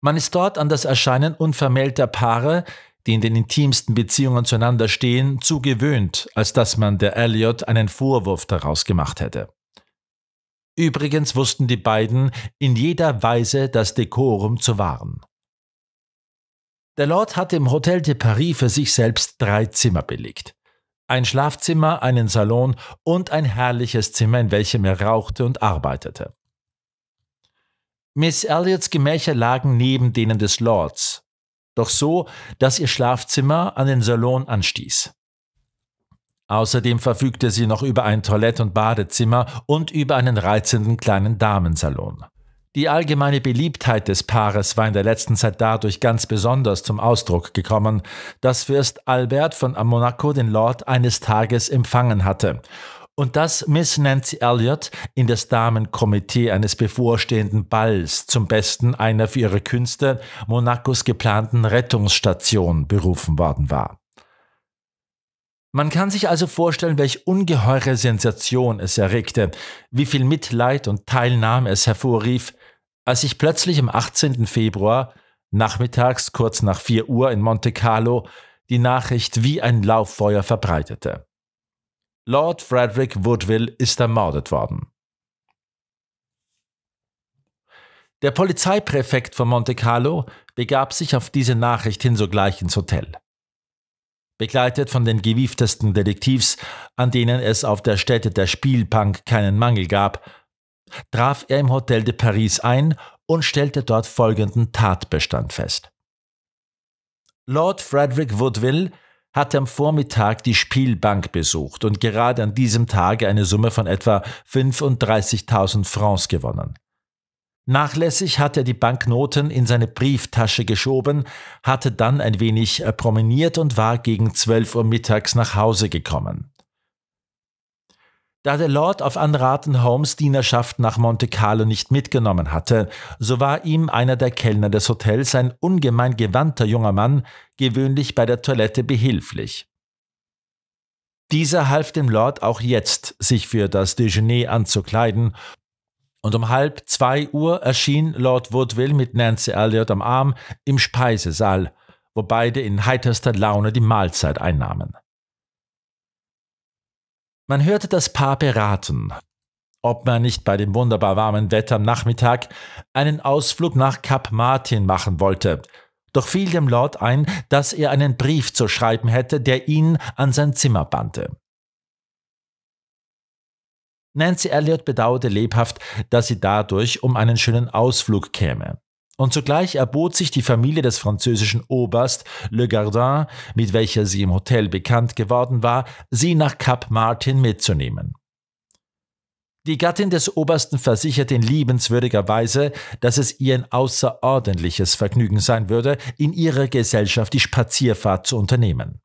Man ist dort an das Erscheinen unvermählter Paare, die in den intimsten Beziehungen zueinander stehen, zu gewöhnt, als dass man der Elliot einen Vorwurf daraus gemacht hätte. Übrigens wussten die beiden in jeder Weise das Dekorum zu wahren. Der Lord hatte im Hotel de Paris für sich selbst drei Zimmer belegt. Ein Schlafzimmer, einen Salon und ein herrliches Zimmer, in welchem er rauchte und arbeitete. Miss Elliots Gemächer lagen neben denen des Lords, doch so, dass ihr Schlafzimmer an den Salon anstieß. Außerdem verfügte sie noch über ein Toilett- und Badezimmer und über einen reizenden kleinen Damensalon. Die allgemeine Beliebtheit des Paares war in der letzten Zeit dadurch ganz besonders zum Ausdruck gekommen, dass Fürst Albert von Monaco den Lord eines Tages empfangen hatte und dass Miss Nancy Elliott in das Damenkomitee eines bevorstehenden Balls zum Besten einer für ihre Künste Monacos geplanten Rettungsstation berufen worden war. Man kann sich also vorstellen, welch ungeheure Sensation es erregte, wie viel Mitleid und Teilnahme es hervorrief, als ich plötzlich am 18. Februar nachmittags kurz nach 4 Uhr in Monte Carlo die Nachricht wie ein Lauffeuer verbreitete. Lord Frederick Woodville ist ermordet worden. Der Polizeipräfekt von Monte Carlo begab sich auf diese Nachricht hin sogleich ins Hotel. Begleitet von den gewieftesten Detektivs, an denen es auf der Stätte der Spielbank keinen Mangel gab, traf er im Hotel de Paris ein und stellte dort folgenden Tatbestand fest. Lord Frederick Woodville hatte am Vormittag die Spielbank besucht und gerade an diesem Tage eine Summe von etwa 35.000 Francs gewonnen. Nachlässig hatte er die Banknoten in seine Brieftasche geschoben, hatte dann ein wenig äh, promeniert und war gegen 12 Uhr mittags nach Hause gekommen. Da der Lord auf Anraten Holmes Dienerschaft nach Monte Carlo nicht mitgenommen hatte, so war ihm einer der Kellner des Hotels, ein ungemein gewandter junger Mann, gewöhnlich bei der Toilette behilflich. Dieser half dem Lord auch jetzt, sich für das Dejeuner anzukleiden, und um halb zwei Uhr erschien Lord Woodville mit Nancy Elliot am Arm im Speisesaal, wo beide in heiterster Laune die Mahlzeit einnahmen. Man hörte das Paar beraten, ob man nicht bei dem wunderbar warmen Wetter am Nachmittag einen Ausflug nach Kap Martin machen wollte. Doch fiel dem Lord ein, dass er einen Brief zu schreiben hätte, der ihn an sein Zimmer bannte. Nancy Elliot bedauerte lebhaft, dass sie dadurch um einen schönen Ausflug käme und zugleich erbot sich die Familie des französischen Oberst Le Gardin, mit welcher sie im Hotel bekannt geworden war, sie nach Cap Martin mitzunehmen. Die Gattin des Obersten versicherte in liebenswürdiger Weise, dass es ihr ein außerordentliches Vergnügen sein würde, in ihrer Gesellschaft die Spazierfahrt zu unternehmen.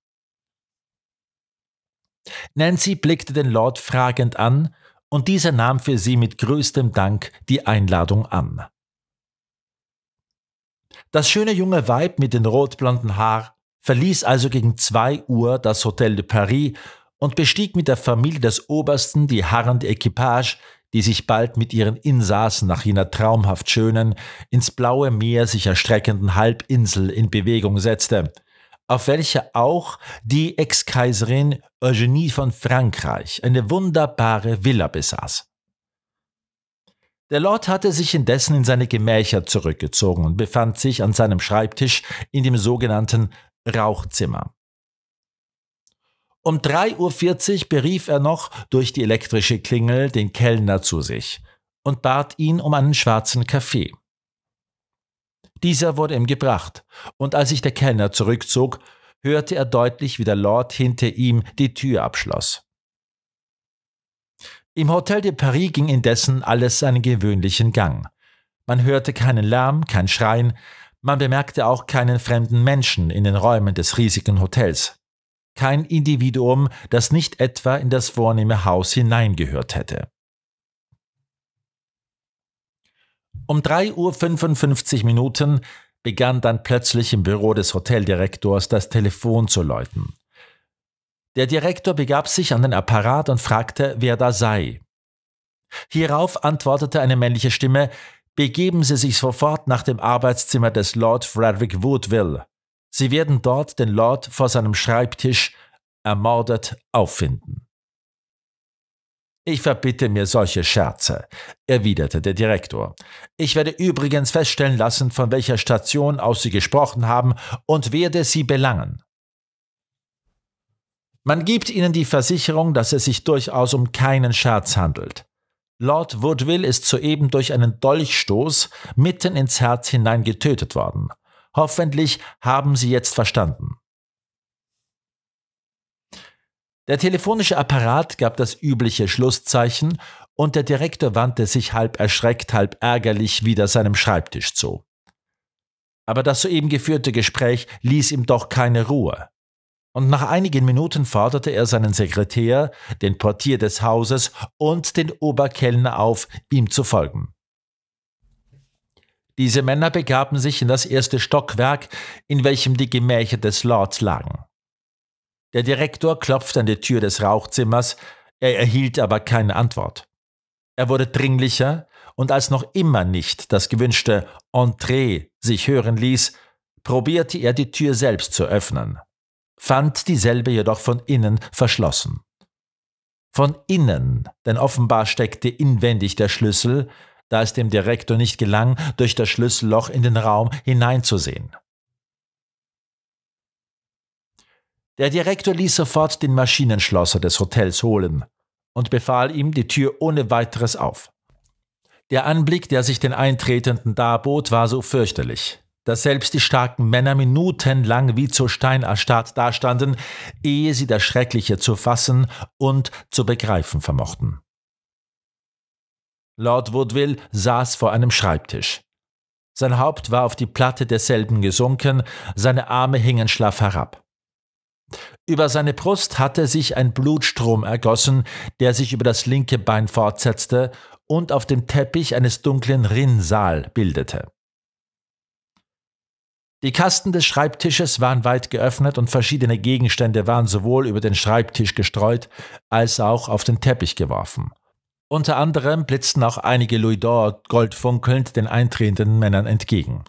Nancy blickte den Lord fragend an, und dieser nahm für sie mit größtem Dank die Einladung an. Das schöne junge Weib mit den rotblonden Haar verließ also gegen zwei Uhr das Hotel de Paris und bestieg mit der Familie des Obersten die harrende Equipage, die sich bald mit ihren Insassen nach jener traumhaft schönen, ins blaue Meer sich erstreckenden Halbinsel in Bewegung setzte, auf welcher auch die Ex-Kaiserin Eugenie von Frankreich eine wunderbare Villa besaß. Der Lord hatte sich indessen in seine Gemächer zurückgezogen und befand sich an seinem Schreibtisch in dem sogenannten Rauchzimmer. Um 3.40 Uhr berief er noch durch die elektrische Klingel den Kellner zu sich und bat ihn um einen schwarzen Kaffee. Dieser wurde ihm gebracht, und als sich der Kellner zurückzog, hörte er deutlich, wie der Lord hinter ihm die Tür abschloss. Im Hotel de Paris ging indessen alles seinen gewöhnlichen Gang. Man hörte keinen Lärm, kein Schreien, man bemerkte auch keinen fremden Menschen in den Räumen des riesigen Hotels. Kein Individuum, das nicht etwa in das vornehme Haus hineingehört hätte. Um 3.55 Uhr Minuten begann dann plötzlich im Büro des Hoteldirektors das Telefon zu läuten. Der Direktor begab sich an den Apparat und fragte, wer da sei. Hierauf antwortete eine männliche Stimme, begeben Sie sich sofort nach dem Arbeitszimmer des Lord Frederick Woodville. Sie werden dort den Lord vor seinem Schreibtisch ermordet auffinden. Ich verbitte mir solche Scherze, erwiderte der Direktor. Ich werde übrigens feststellen lassen, von welcher Station aus Sie gesprochen haben und werde Sie belangen. Man gibt ihnen die Versicherung, dass es sich durchaus um keinen Scherz handelt. Lord Woodville ist soeben durch einen Dolchstoß mitten ins Herz hinein getötet worden. Hoffentlich haben Sie jetzt verstanden. Der telefonische Apparat gab das übliche Schlusszeichen und der Direktor wandte sich halb erschreckt, halb ärgerlich wieder seinem Schreibtisch zu. Aber das soeben geführte Gespräch ließ ihm doch keine Ruhe und nach einigen Minuten forderte er seinen Sekretär, den Portier des Hauses und den Oberkellner auf, ihm zu folgen. Diese Männer begaben sich in das erste Stockwerk, in welchem die Gemächer des Lords lagen. Der Direktor klopfte an die Tür des Rauchzimmers, er erhielt aber keine Antwort. Er wurde dringlicher, und als noch immer nicht das gewünschte Entree sich hören ließ, probierte er die Tür selbst zu öffnen fand dieselbe jedoch von innen verschlossen. Von innen, denn offenbar steckte inwendig der Schlüssel, da es dem Direktor nicht gelang, durch das Schlüsselloch in den Raum hineinzusehen. Der Direktor ließ sofort den Maschinenschlosser des Hotels holen und befahl ihm die Tür ohne weiteres auf. Der Anblick, der sich den Eintretenden darbot, war so fürchterlich dass selbst die starken Männer minutenlang wie zu Stein erstarrt dastanden, ehe sie das Schreckliche zu fassen und zu begreifen vermochten. Lord Woodville saß vor einem Schreibtisch. Sein Haupt war auf die Platte derselben gesunken, seine Arme hingen schlaff herab. Über seine Brust hatte sich ein Blutstrom ergossen, der sich über das linke Bein fortsetzte und auf dem Teppich eines dunklen Rinnsal bildete. Die Kasten des Schreibtisches waren weit geöffnet und verschiedene Gegenstände waren sowohl über den Schreibtisch gestreut als auch auf den Teppich geworfen. Unter anderem blitzten auch einige Louis d'Or goldfunkelnd den eintretenden Männern entgegen.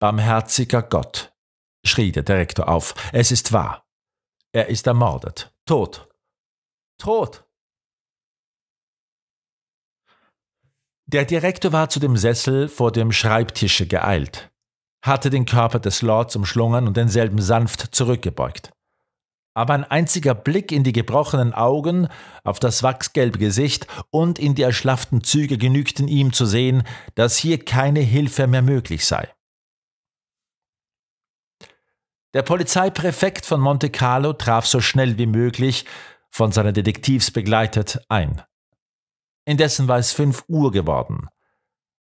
Barmherziger Gott, schrie der Direktor auf, es ist wahr. Er ist ermordet. Tot. Tot. Der Direktor war zu dem Sessel vor dem Schreibtische geeilt hatte den Körper des Lords umschlungen und denselben sanft zurückgebeugt. Aber ein einziger Blick in die gebrochenen Augen, auf das wachsgelbe Gesicht und in die erschlafften Züge genügten ihm zu sehen, dass hier keine Hilfe mehr möglich sei. Der Polizeipräfekt von Monte Carlo traf so schnell wie möglich, von seinen Detektivs begleitet, ein. Indessen war es fünf Uhr geworden.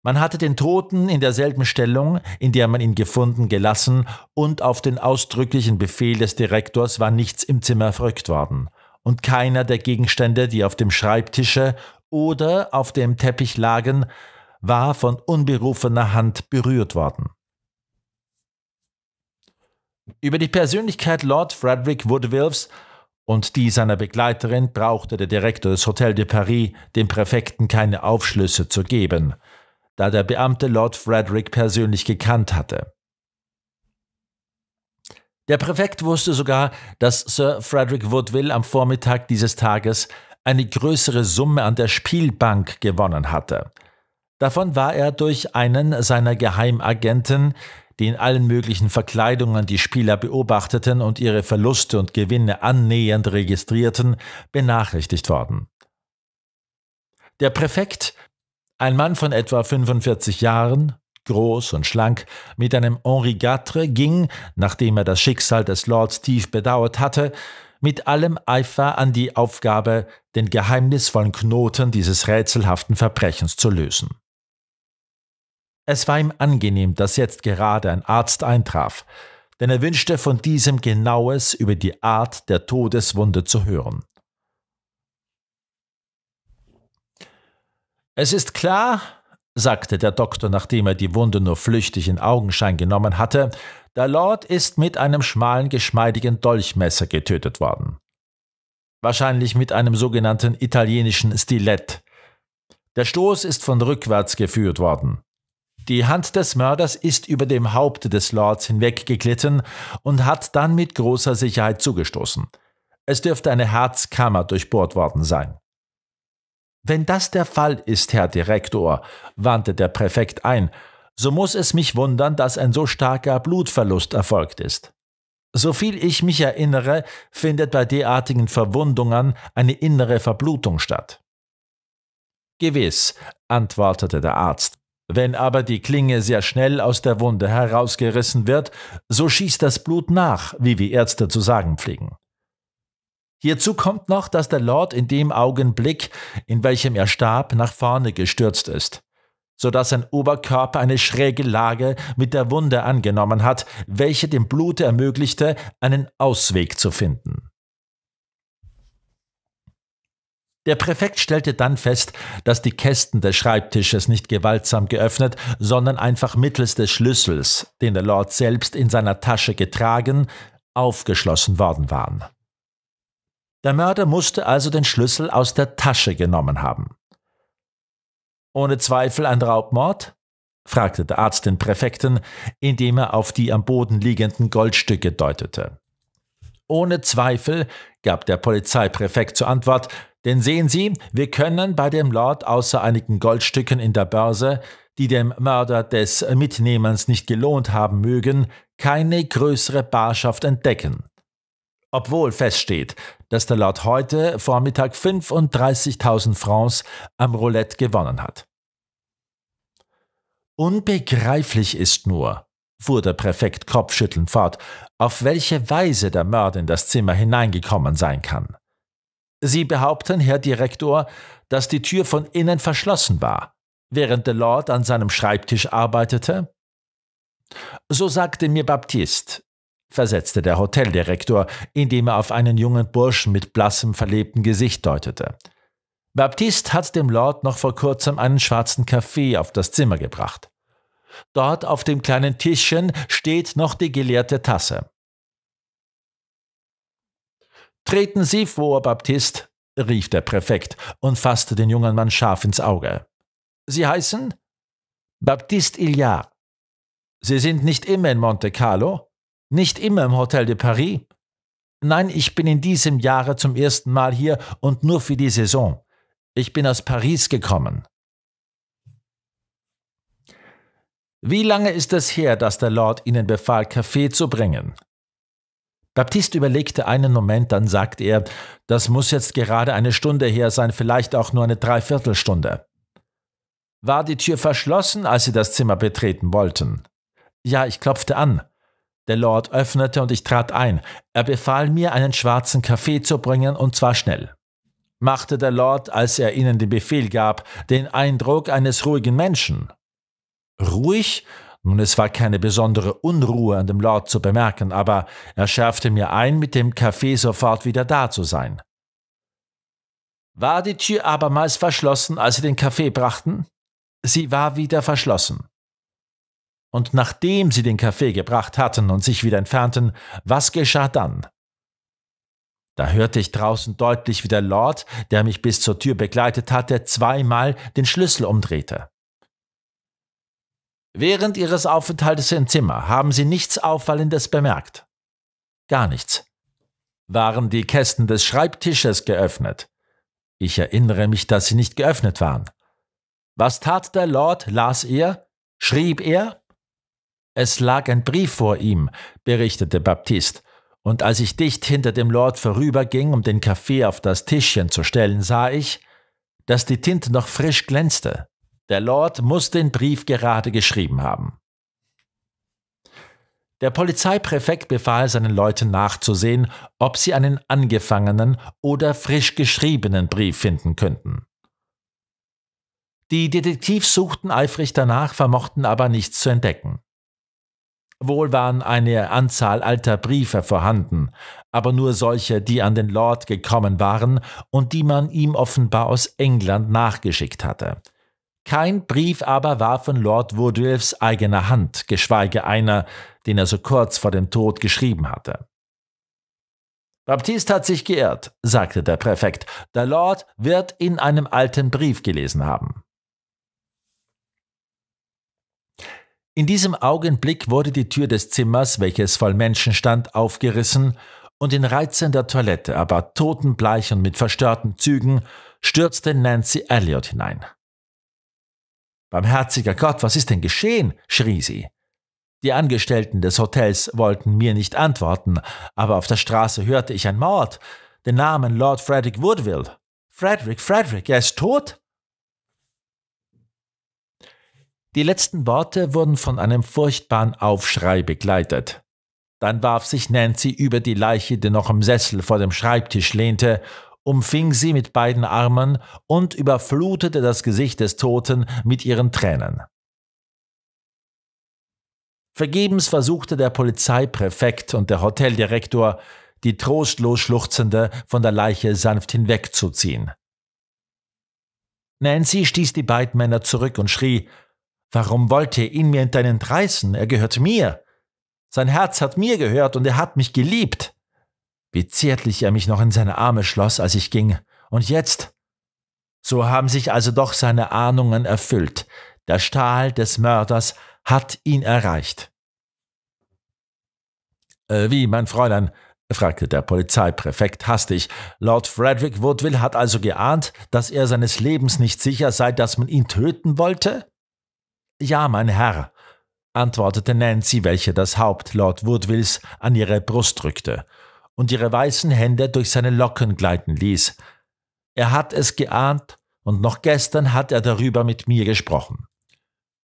Man hatte den Toten in derselben Stellung, in der man ihn gefunden, gelassen und auf den ausdrücklichen Befehl des Direktors war nichts im Zimmer verrückt worden. Und keiner der Gegenstände, die auf dem Schreibtische oder auf dem Teppich lagen, war von unberufener Hand berührt worden. Über die Persönlichkeit Lord Frederick Woodwills und die seiner Begleiterin brauchte der Direktor des Hotel de Paris dem Präfekten keine Aufschlüsse zu geben – da der Beamte Lord Frederick persönlich gekannt hatte. Der Präfekt wusste sogar, dass Sir Frederick Woodville am Vormittag dieses Tages eine größere Summe an der Spielbank gewonnen hatte. Davon war er durch einen seiner Geheimagenten, die in allen möglichen Verkleidungen die Spieler beobachteten und ihre Verluste und Gewinne annähernd registrierten, benachrichtigt worden. Der Präfekt ein Mann von etwa 45 Jahren, groß und schlank, mit einem Henri Gatre ging, nachdem er das Schicksal des Lords tief bedauert hatte, mit allem Eifer an die Aufgabe, den geheimnisvollen Knoten dieses rätselhaften Verbrechens zu lösen. Es war ihm angenehm, dass jetzt gerade ein Arzt eintraf, denn er wünschte von diesem genaues über die Art der Todeswunde zu hören. Es ist klar, sagte der Doktor, nachdem er die Wunde nur flüchtig in Augenschein genommen hatte, der Lord ist mit einem schmalen, geschmeidigen Dolchmesser getötet worden. Wahrscheinlich mit einem sogenannten italienischen Stilett. Der Stoß ist von rückwärts geführt worden. Die Hand des Mörders ist über dem Haupt des Lords hinweggeglitten und hat dann mit großer Sicherheit zugestoßen. Es dürfte eine Herzkammer durchbohrt worden sein. Wenn das der Fall ist, Herr Direktor, wandte der Präfekt ein, so muss es mich wundern, dass ein so starker Blutverlust erfolgt ist. Soviel ich mich erinnere, findet bei derartigen Verwundungen eine innere Verblutung statt. Gewiss, antwortete der Arzt. Wenn aber die Klinge sehr schnell aus der Wunde herausgerissen wird, so schießt das Blut nach, wie wir Ärzte zu sagen pflegen. Hierzu kommt noch, dass der Lord in dem Augenblick, in welchem er starb, nach vorne gestürzt ist, so dass sein Oberkörper eine schräge Lage mit der Wunde angenommen hat, welche dem Blute ermöglichte, einen Ausweg zu finden. Der Präfekt stellte dann fest, dass die Kästen des Schreibtisches nicht gewaltsam geöffnet, sondern einfach mittels des Schlüssels, den der Lord selbst in seiner Tasche getragen, aufgeschlossen worden waren. Der Mörder musste also den Schlüssel aus der Tasche genommen haben. Ohne Zweifel ein Raubmord? fragte der Arzt den Präfekten, indem er auf die am Boden liegenden Goldstücke deutete. Ohne Zweifel, gab der Polizeipräfekt zur Antwort, denn sehen Sie, wir können bei dem Lord außer einigen Goldstücken in der Börse, die dem Mörder des Mitnehmers nicht gelohnt haben mögen, keine größere Barschaft entdecken. Obwohl feststeht, dass der Lord heute Vormittag 35.000 Francs am Roulette gewonnen hat. Unbegreiflich ist nur, fuhr der Präfekt kopfschüttelnd fort, auf welche Weise der Mörder in das Zimmer hineingekommen sein kann. Sie behaupten, Herr Direktor, dass die Tür von innen verschlossen war, während der Lord an seinem Schreibtisch arbeitete? So sagte mir Baptiste, versetzte der Hoteldirektor, indem er auf einen jungen Burschen mit blassem, verlebtem Gesicht deutete. Baptiste hat dem Lord noch vor kurzem einen schwarzen Kaffee auf das Zimmer gebracht. Dort auf dem kleinen Tischchen steht noch die geleerte Tasse. Treten Sie vor, Baptist, rief der Präfekt und fasste den jungen Mann scharf ins Auge. Sie heißen? Baptist Illard. Sie sind nicht immer in Monte Carlo? Nicht immer im Hotel de Paris. Nein, ich bin in diesem Jahre zum ersten Mal hier und nur für die Saison. Ich bin aus Paris gekommen. Wie lange ist es her, dass der Lord Ihnen befahl, Kaffee zu bringen? Baptiste überlegte einen Moment, dann sagte er, das muss jetzt gerade eine Stunde her sein, vielleicht auch nur eine Dreiviertelstunde. War die Tür verschlossen, als Sie das Zimmer betreten wollten? Ja, ich klopfte an. Der Lord öffnete und ich trat ein. Er befahl mir, einen schwarzen Kaffee zu bringen, und zwar schnell. Machte der Lord, als er ihnen den Befehl gab, den Eindruck eines ruhigen Menschen. Ruhig? Nun, es war keine besondere Unruhe an dem Lord zu bemerken, aber er schärfte mir ein, mit dem Kaffee sofort wieder da zu sein. War die Tür abermals verschlossen, als sie den Kaffee brachten? Sie war wieder verschlossen. Und nachdem sie den Kaffee gebracht hatten und sich wieder entfernten, was geschah dann? Da hörte ich draußen deutlich, wie der Lord, der mich bis zur Tür begleitet hatte, zweimal den Schlüssel umdrehte. Während Ihres Aufenthaltes im Zimmer haben Sie nichts Auffallendes bemerkt. Gar nichts. Waren die Kästen des Schreibtisches geöffnet? Ich erinnere mich, dass sie nicht geöffnet waren. Was tat der Lord? Las er? Schrieb er? Es lag ein Brief vor ihm, berichtete Baptist, und als ich dicht hinter dem Lord vorüberging, um den Kaffee auf das Tischchen zu stellen, sah ich, dass die Tinte noch frisch glänzte. Der Lord muss den Brief gerade geschrieben haben. Der Polizeipräfekt befahl seinen Leuten nachzusehen, ob sie einen angefangenen oder frisch geschriebenen Brief finden könnten. Die Detektivs suchten eifrig danach, vermochten aber nichts zu entdecken. Wohl waren eine Anzahl alter Briefe vorhanden, aber nur solche, die an den Lord gekommen waren und die man ihm offenbar aus England nachgeschickt hatte. Kein Brief aber war von Lord Woodwills eigener Hand, geschweige einer, den er so kurz vor dem Tod geschrieben hatte. Baptiste hat sich geirrt, sagte der Präfekt. Der Lord wird in einem alten Brief gelesen haben. In diesem Augenblick wurde die Tür des Zimmers, welches voll Menschen stand, aufgerissen, und in reizender Toilette, aber totenbleich und mit verstörten Zügen, stürzte Nancy Elliot hinein. Barmherziger Gott, was ist denn geschehen? schrie sie. Die Angestellten des Hotels wollten mir nicht antworten, aber auf der Straße hörte ich ein Mord, den Namen Lord Frederick Woodville. Frederick, Frederick, er ist tot? Die letzten Worte wurden von einem furchtbaren Aufschrei begleitet. Dann warf sich Nancy über die Leiche, die noch im Sessel vor dem Schreibtisch lehnte, umfing sie mit beiden Armen und überflutete das Gesicht des Toten mit ihren Tränen. Vergebens versuchte der Polizeipräfekt und der Hoteldirektor, die trostlos Schluchzende von der Leiche sanft hinwegzuziehen. Nancy stieß die beiden Männer zurück und schrie, Warum wollte er ihn mir in deinen reißen? Er gehört mir. Sein Herz hat mir gehört und er hat mich geliebt. Wie zärtlich er mich noch in seine Arme schloss, als ich ging. Und jetzt? So haben sich also doch seine Ahnungen erfüllt. Der Stahl des Mörders hat ihn erreicht. Äh, wie, mein Fräulein? fragte der Polizeipräfekt hastig. Lord Frederick Woodville hat also geahnt, dass er seines Lebens nicht sicher sei, dass man ihn töten wollte? Ja, mein Herr, antwortete Nancy, welche das Haupt Lord Woodvilles an ihre Brust drückte und ihre weißen Hände durch seine Locken gleiten ließ. Er hat es geahnt, und noch gestern hat er darüber mit mir gesprochen.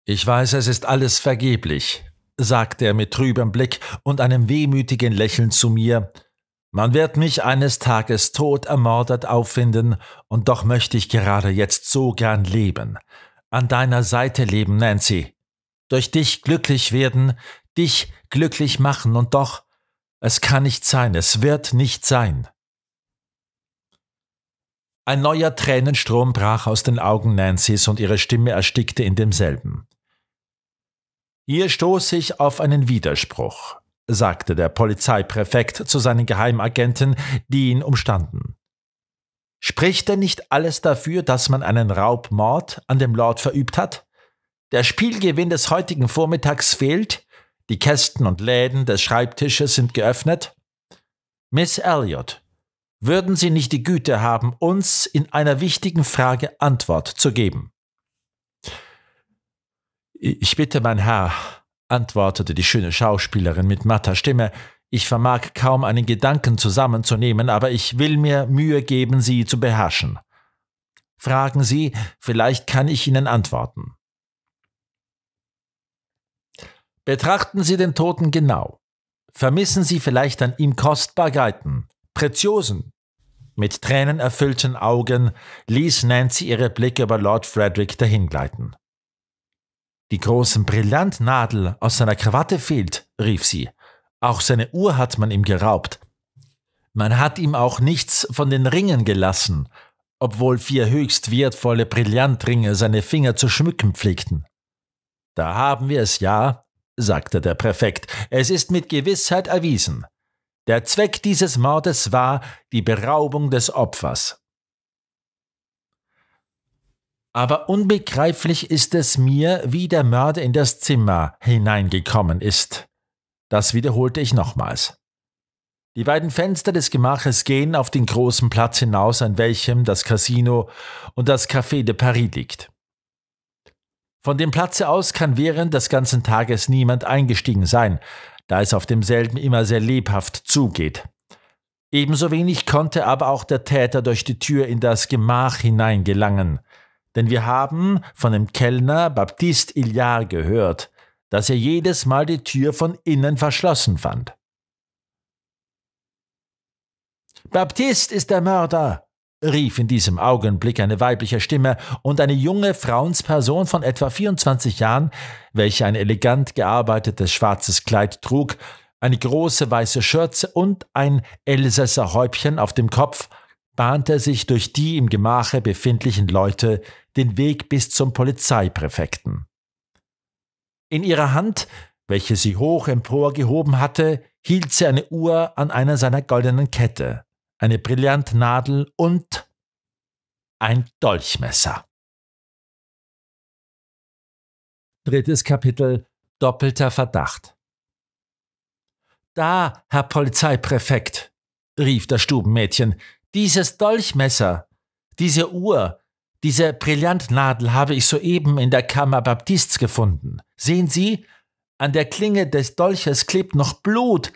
Ich weiß, es ist alles vergeblich, sagte er mit trübem Blick und einem wehmütigen Lächeln zu mir. Man wird mich eines Tages tot ermordet auffinden, und doch möchte ich gerade jetzt so gern leben an deiner Seite leben, Nancy. Durch dich glücklich werden, dich glücklich machen und doch, es kann nicht sein, es wird nicht sein. Ein neuer Tränenstrom brach aus den Augen Nancy's und ihre Stimme erstickte in demselben. Hier stoße ich auf einen Widerspruch, sagte der Polizeipräfekt zu seinen Geheimagenten, die ihn umstanden. Spricht denn nicht alles dafür, dass man einen Raubmord an dem Lord verübt hat? Der Spielgewinn des heutigen Vormittags fehlt, die Kästen und Läden des Schreibtisches sind geöffnet. Miss Elliot, würden Sie nicht die Güte haben, uns in einer wichtigen Frage Antwort zu geben? Ich bitte, mein Herr, antwortete die schöne Schauspielerin mit matter Stimme, ich vermag kaum einen Gedanken zusammenzunehmen, aber ich will mir Mühe geben, sie zu beherrschen. Fragen Sie, vielleicht kann ich Ihnen antworten. Betrachten Sie den Toten genau. Vermissen Sie vielleicht an ihm Kostbarkeiten, Preziosen. Mit tränenerfüllten Augen ließ Nancy ihre Blicke über Lord Frederick dahingleiten. Die großen Brillantnadel aus seiner Krawatte fehlt, rief sie. Auch seine Uhr hat man ihm geraubt. Man hat ihm auch nichts von den Ringen gelassen, obwohl vier höchst wertvolle Brillantringe seine Finger zu schmücken pflegten. Da haben wir es ja, sagte der Präfekt, es ist mit Gewissheit erwiesen. Der Zweck dieses Mordes war die Beraubung des Opfers. Aber unbegreiflich ist es mir, wie der Mörder in das Zimmer hineingekommen ist. Das wiederholte ich nochmals. Die beiden Fenster des Gemaches gehen auf den großen Platz hinaus, an welchem das Casino und das Café de Paris liegt. Von dem Platze aus kann während des ganzen Tages niemand eingestiegen sein, da es auf demselben immer sehr lebhaft zugeht. Ebenso wenig konnte aber auch der Täter durch die Tür in das Gemach hineingelangen, denn wir haben von dem Kellner Baptiste Illard gehört, dass er jedes Mal die Tür von innen verschlossen fand. Baptist ist der Mörder, rief in diesem Augenblick eine weibliche Stimme, und eine junge Frauensperson von etwa 24 Jahren, welche ein elegant gearbeitetes schwarzes Kleid trug, eine große weiße Schürze und ein Elsässer Häubchen auf dem Kopf, bahnte sich durch die im Gemache befindlichen Leute den Weg bis zum Polizeipräfekten. In ihrer Hand, welche sie hoch emporgehoben hatte, hielt sie eine Uhr an einer seiner goldenen Kette, eine Brillantnadel und ein Dolchmesser. Drittes Kapitel Doppelter Verdacht. Da, Herr Polizeipräfekt, rief das Stubenmädchen, dieses Dolchmesser, diese Uhr, diese Brillantnadel habe ich soeben in der Kammer Baptists gefunden. Sehen Sie, an der Klinge des Dolches klebt noch Blut.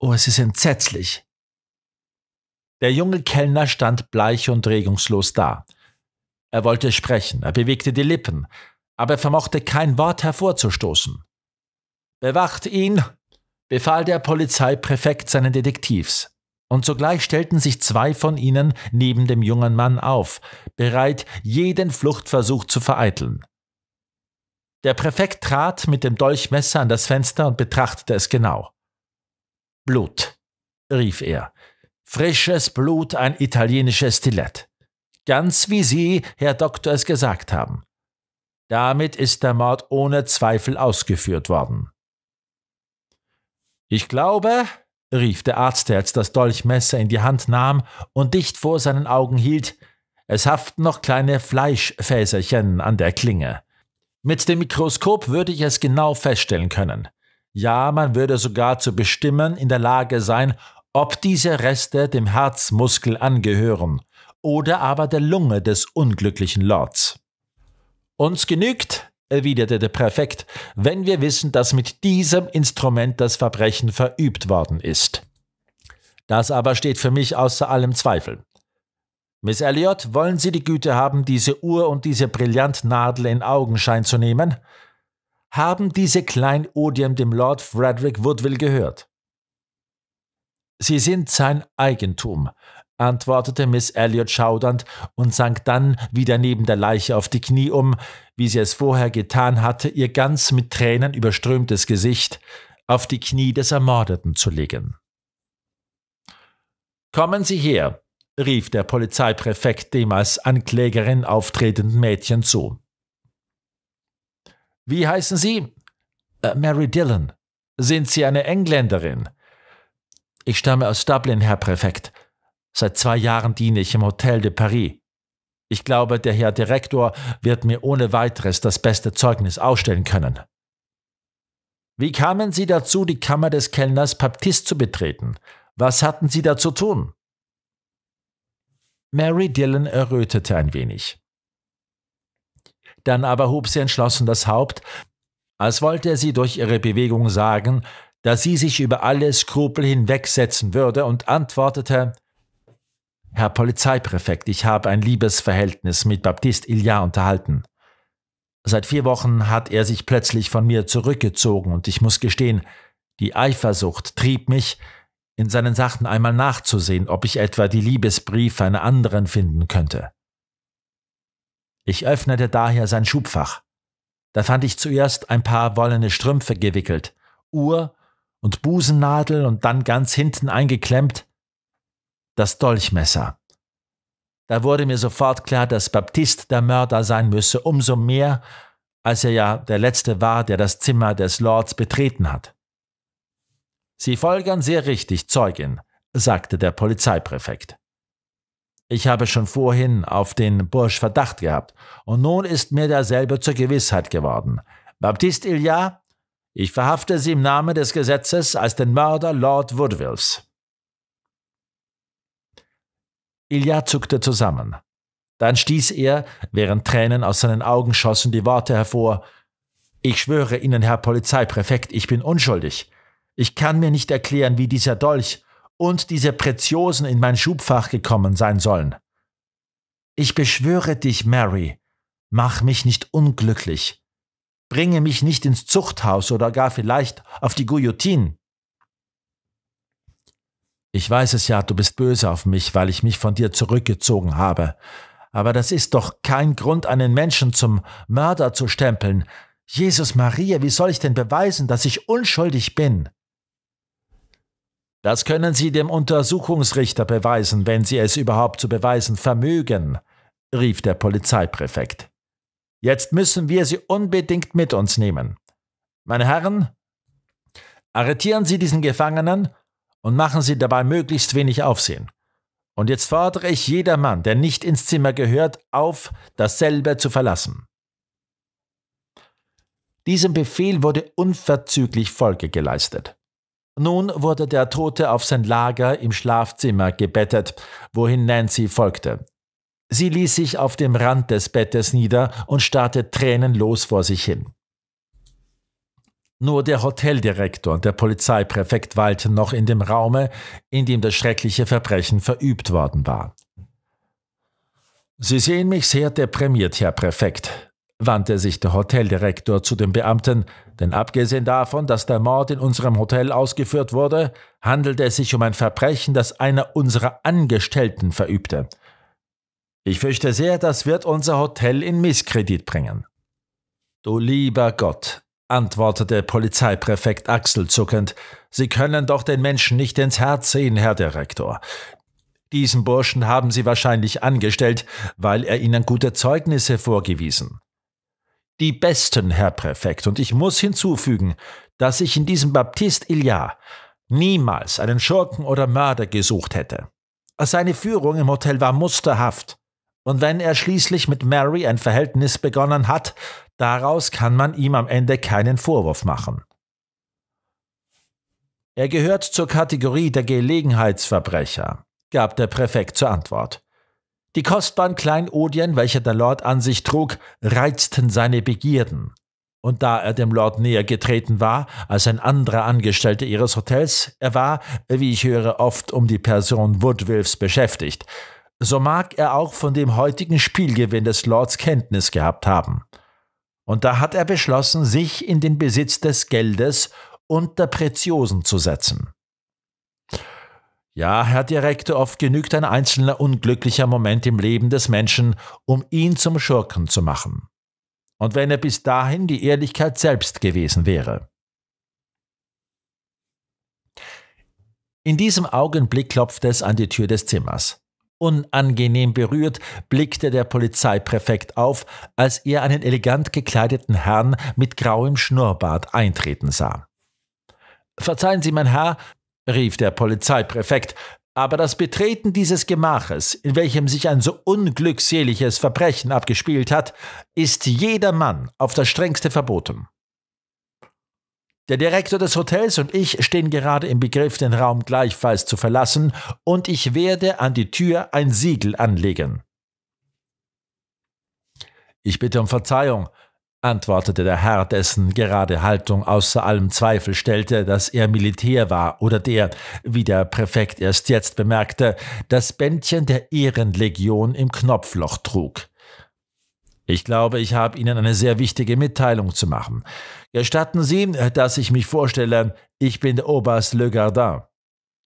Oh, es ist entsetzlich. Der junge Kellner stand bleich und regungslos da. Er wollte sprechen, er bewegte die Lippen, aber er vermochte kein Wort hervorzustoßen. Bewacht ihn, befahl der Polizeipräfekt seinen Detektivs. Und sogleich stellten sich zwei von ihnen neben dem jungen Mann auf, bereit, jeden Fluchtversuch zu vereiteln. Der Präfekt trat mit dem Dolchmesser an das Fenster und betrachtete es genau. Blut, rief er. Frisches Blut, ein italienisches Stilett. Ganz wie Sie, Herr Doktor, es gesagt haben. Damit ist der Mord ohne Zweifel ausgeführt worden. Ich glaube, rief der Arzt, der jetzt das Dolchmesser in die Hand nahm und dicht vor seinen Augen hielt. Es haften noch kleine Fleischfäserchen an der Klinge. Mit dem Mikroskop würde ich es genau feststellen können. Ja, man würde sogar zu bestimmen in der Lage sein, ob diese Reste dem Herzmuskel angehören oder aber der Lunge des unglücklichen Lords. Uns genügt, erwiderte der Präfekt, wenn wir wissen, dass mit diesem Instrument das Verbrechen verübt worden ist. Das aber steht für mich außer allem Zweifel. Miss Elliot, wollen Sie die Güte haben, diese Uhr und diese Brillantnadel in Augenschein zu nehmen? Haben diese Kleinodien dem Lord Frederick Woodville gehört? Sie sind sein Eigentum, antwortete Miss Elliot schaudernd und sank dann wieder neben der Leiche auf die Knie um, wie sie es vorher getan hatte, ihr ganz mit Tränen überströmtes Gesicht auf die Knie des Ermordeten zu legen. Kommen Sie her, rief der Polizeipräfekt dem als Anklägerin auftretenden Mädchen zu. Wie heißen Sie? Äh, Mary Dillon. Sind Sie eine Engländerin? Ich stamme aus Dublin, Herr Präfekt, Seit zwei Jahren diene ich im Hotel de Paris. Ich glaube, der Herr Direktor wird mir ohne weiteres das beste Zeugnis ausstellen können. Wie kamen Sie dazu, die Kammer des Kellners Baptist zu betreten? Was hatten Sie da zu tun? Mary Dillon errötete ein wenig. Dann aber hob sie entschlossen das Haupt, als wollte er sie durch ihre Bewegung sagen, dass sie sich über alle Skrupel hinwegsetzen würde und antwortete, Herr Polizeipräfekt, ich habe ein Liebesverhältnis mit Baptiste Ilja unterhalten. Seit vier Wochen hat er sich plötzlich von mir zurückgezogen und ich muss gestehen, die Eifersucht trieb mich, in seinen Sachen einmal nachzusehen, ob ich etwa die Liebesbriefe einer anderen finden könnte. Ich öffnete daher sein Schubfach. Da fand ich zuerst ein paar wollene Strümpfe gewickelt, Uhr und Busennadel und dann ganz hinten eingeklemmt das Dolchmesser. Da wurde mir sofort klar, dass Baptist der Mörder sein müsse, umso mehr, als er ja der Letzte war, der das Zimmer des Lords betreten hat. Sie folgern sehr richtig, Zeugin, sagte der Polizeipräfekt. Ich habe schon vorhin auf den Bursch Verdacht gehabt, und nun ist mir derselbe zur Gewissheit geworden. Baptist Ilja, ich verhafte Sie im Namen des Gesetzes als den Mörder Lord Woodwills. Ilja zuckte zusammen. Dann stieß er, während Tränen aus seinen Augen schossen, die Worte hervor Ich schwöre Ihnen, Herr Polizeipräfekt, ich bin unschuldig. Ich kann mir nicht erklären, wie dieser Dolch und diese Preziosen in mein Schubfach gekommen sein sollen. Ich beschwöre dich, Mary, mach mich nicht unglücklich. Bringe mich nicht ins Zuchthaus oder gar vielleicht auf die Guillotine. Ich weiß es ja, du bist böse auf mich, weil ich mich von dir zurückgezogen habe. Aber das ist doch kein Grund, einen Menschen zum Mörder zu stempeln. Jesus Maria, wie soll ich denn beweisen, dass ich unschuldig bin? Das können Sie dem Untersuchungsrichter beweisen, wenn Sie es überhaupt zu beweisen vermögen, rief der Polizeipräfekt. Jetzt müssen wir Sie unbedingt mit uns nehmen. Meine Herren, arretieren Sie diesen Gefangenen und machen Sie dabei möglichst wenig Aufsehen. Und jetzt fordere ich jedermann, der nicht ins Zimmer gehört, auf, dasselbe zu verlassen. Diesem Befehl wurde unverzüglich Folge geleistet. Nun wurde der Tote auf sein Lager im Schlafzimmer gebettet, wohin Nancy folgte. Sie ließ sich auf dem Rand des Bettes nieder und starrte tränenlos vor sich hin. Nur der Hoteldirektor und der Polizeipräfekt walten noch in dem Raume, in dem das schreckliche Verbrechen verübt worden war. Sie sehen mich sehr deprimiert, Herr Präfekt, wandte sich der Hoteldirektor zu dem Beamten, denn abgesehen davon, dass der Mord in unserem Hotel ausgeführt wurde, handelte es sich um ein Verbrechen, das einer unserer Angestellten verübte. Ich fürchte sehr, das wird unser Hotel in Misskredit bringen. Du lieber Gott, antwortete Polizeipräfekt achselzuckend. Sie können doch den Menschen nicht ins Herz sehen, Herr Direktor. Diesen Burschen haben Sie wahrscheinlich angestellt, weil er Ihnen gute Zeugnisse vorgewiesen. Die besten, Herr Präfekt, und ich muss hinzufügen, dass ich in diesem Baptist Ilja niemals einen Schurken oder Mörder gesucht hätte. Seine Führung im Hotel war musterhaft. Und wenn er schließlich mit Mary ein Verhältnis begonnen hat, Daraus kann man ihm am Ende keinen Vorwurf machen. Er gehört zur Kategorie der Gelegenheitsverbrecher, gab der Präfekt zur Antwort. Die kostbaren Kleinodien, welche der Lord an sich trug, reizten seine Begierden. Und da er dem Lord näher getreten war als ein anderer Angestellter ihres Hotels, er war, wie ich höre, oft um die Person Woodwilfs beschäftigt, so mag er auch von dem heutigen Spielgewinn des Lords Kenntnis gehabt haben. Und da hat er beschlossen, sich in den Besitz des Geldes und der Preziosen zu setzen. Ja, Herr Direktor, oft genügt ein einzelner unglücklicher Moment im Leben des Menschen, um ihn zum Schurken zu machen. Und wenn er bis dahin die Ehrlichkeit selbst gewesen wäre. In diesem Augenblick klopfte es an die Tür des Zimmers. Unangenehm berührt blickte der Polizeipräfekt auf, als er einen elegant gekleideten Herrn mit grauem Schnurrbart eintreten sah. Verzeihen Sie, mein Herr, rief der Polizeipräfekt, aber das Betreten dieses Gemaches, in welchem sich ein so unglückseliges Verbrechen abgespielt hat, ist jedermann auf das strengste verboten. Der Direktor des Hotels und ich stehen gerade im Begriff, den Raum gleichfalls zu verlassen, und ich werde an die Tür ein Siegel anlegen. Ich bitte um Verzeihung, antwortete der Herr, dessen gerade Haltung außer allem Zweifel stellte, dass er Militär war oder der, wie der Präfekt erst jetzt bemerkte, das Bändchen der Ehrenlegion im Knopfloch trug. Ich glaube, ich habe Ihnen eine sehr wichtige Mitteilung zu machen. Gestatten Sie, dass ich mich vorstelle, ich bin der Oberst Le Gardin.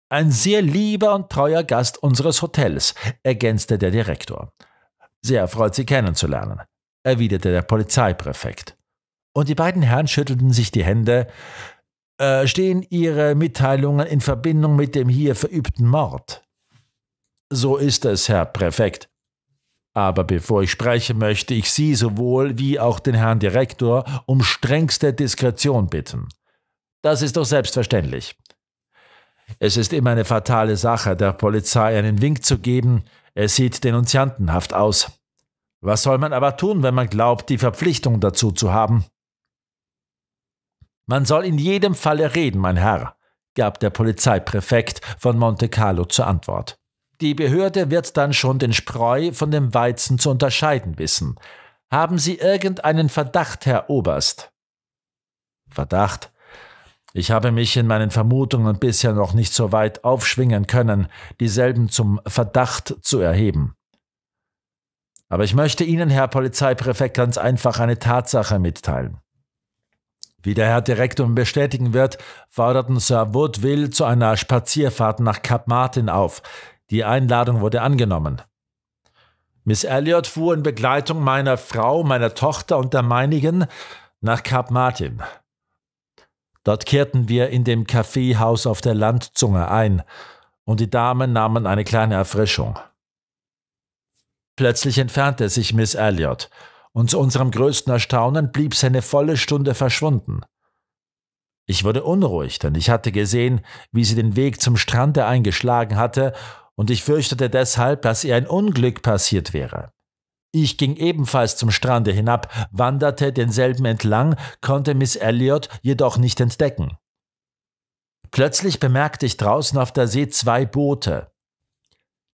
Ein sehr lieber und treuer Gast unseres Hotels, ergänzte der Direktor. Sehr erfreut, Sie kennenzulernen, erwiderte der Polizeipräfekt. Und die beiden Herren schüttelten sich die Hände. Äh, stehen Ihre Mitteilungen in Verbindung mit dem hier verübten Mord? So ist es, Herr Präfekt, aber bevor ich sprechen möchte, ich Sie sowohl wie auch den Herrn Direktor um strengste Diskretion bitten. Das ist doch selbstverständlich. Es ist immer eine fatale Sache, der Polizei einen Wink zu geben, es sieht denunziantenhaft aus. Was soll man aber tun, wenn man glaubt, die Verpflichtung dazu zu haben? Man soll in jedem Falle reden, mein Herr, gab der Polizeipräfekt von Monte Carlo zur Antwort. Die Behörde wird dann schon den Spreu von dem Weizen zu unterscheiden wissen. Haben Sie irgendeinen Verdacht, Herr Oberst? Verdacht? Ich habe mich in meinen Vermutungen bisher noch nicht so weit aufschwingen können, dieselben zum Verdacht zu erheben. Aber ich möchte Ihnen, Herr Polizeipräfekt, ganz einfach eine Tatsache mitteilen. Wie der Herr Direktor bestätigen wird, forderten Sir Woodville zu einer Spazierfahrt nach Kap Martin auf. Die Einladung wurde angenommen. Miss Elliot fuhr in Begleitung meiner Frau, meiner Tochter und der meinigen nach Kap Martin. Dort kehrten wir in dem Kaffeehaus auf der Landzunge ein und die Damen nahmen eine kleine Erfrischung. Plötzlich entfernte sich Miss Elliot und zu unserem größten Erstaunen blieb sie eine volle Stunde verschwunden. Ich wurde unruhig, denn ich hatte gesehen, wie sie den Weg zum Strande eingeschlagen hatte und ich fürchtete deshalb, dass ihr ein Unglück passiert wäre. Ich ging ebenfalls zum Strande hinab, wanderte denselben entlang, konnte Miss Elliot jedoch nicht entdecken. Plötzlich bemerkte ich draußen auf der See zwei Boote.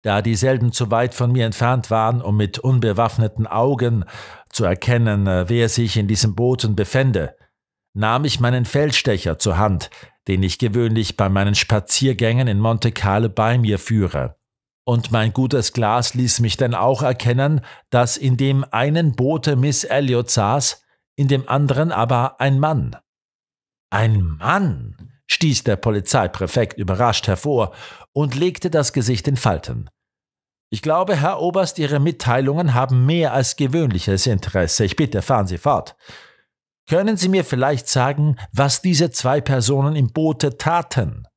Da dieselben zu weit von mir entfernt waren, um mit unbewaffneten Augen zu erkennen, äh, wer sich in diesen Booten befände, nahm ich meinen Feldstecher zur Hand, den ich gewöhnlich bei meinen Spaziergängen in Monte Carlo bei mir führe. Und mein gutes Glas ließ mich denn auch erkennen, dass in dem einen Boote Miss Elliot saß, in dem anderen aber ein Mann. Ein Mann! stieß der Polizeipräfekt überrascht hervor und legte das Gesicht in Falten. Ich glaube, Herr Oberst, Ihre Mitteilungen haben mehr als gewöhnliches Interesse. Ich bitte, fahren Sie fort. Können Sie mir vielleicht sagen, was diese zwei Personen im Boote taten?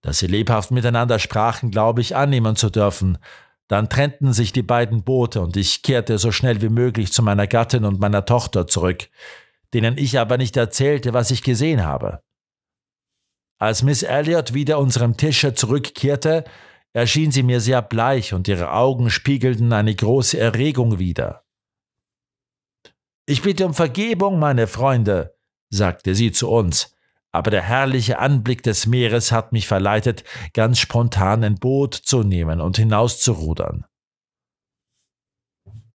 Dass sie lebhaft miteinander sprachen, glaube ich annehmen zu dürfen. Dann trennten sich die beiden Boote und ich kehrte so schnell wie möglich zu meiner Gattin und meiner Tochter zurück, denen ich aber nicht erzählte, was ich gesehen habe. Als Miss Elliot wieder unserem Tische zurückkehrte, erschien sie mir sehr bleich und ihre Augen spiegelten eine große Erregung wider. Ich bitte um Vergebung, meine Freunde, sagte sie zu uns, aber der herrliche Anblick des Meeres hat mich verleitet, ganz spontan ein Boot zu nehmen und hinauszurudern.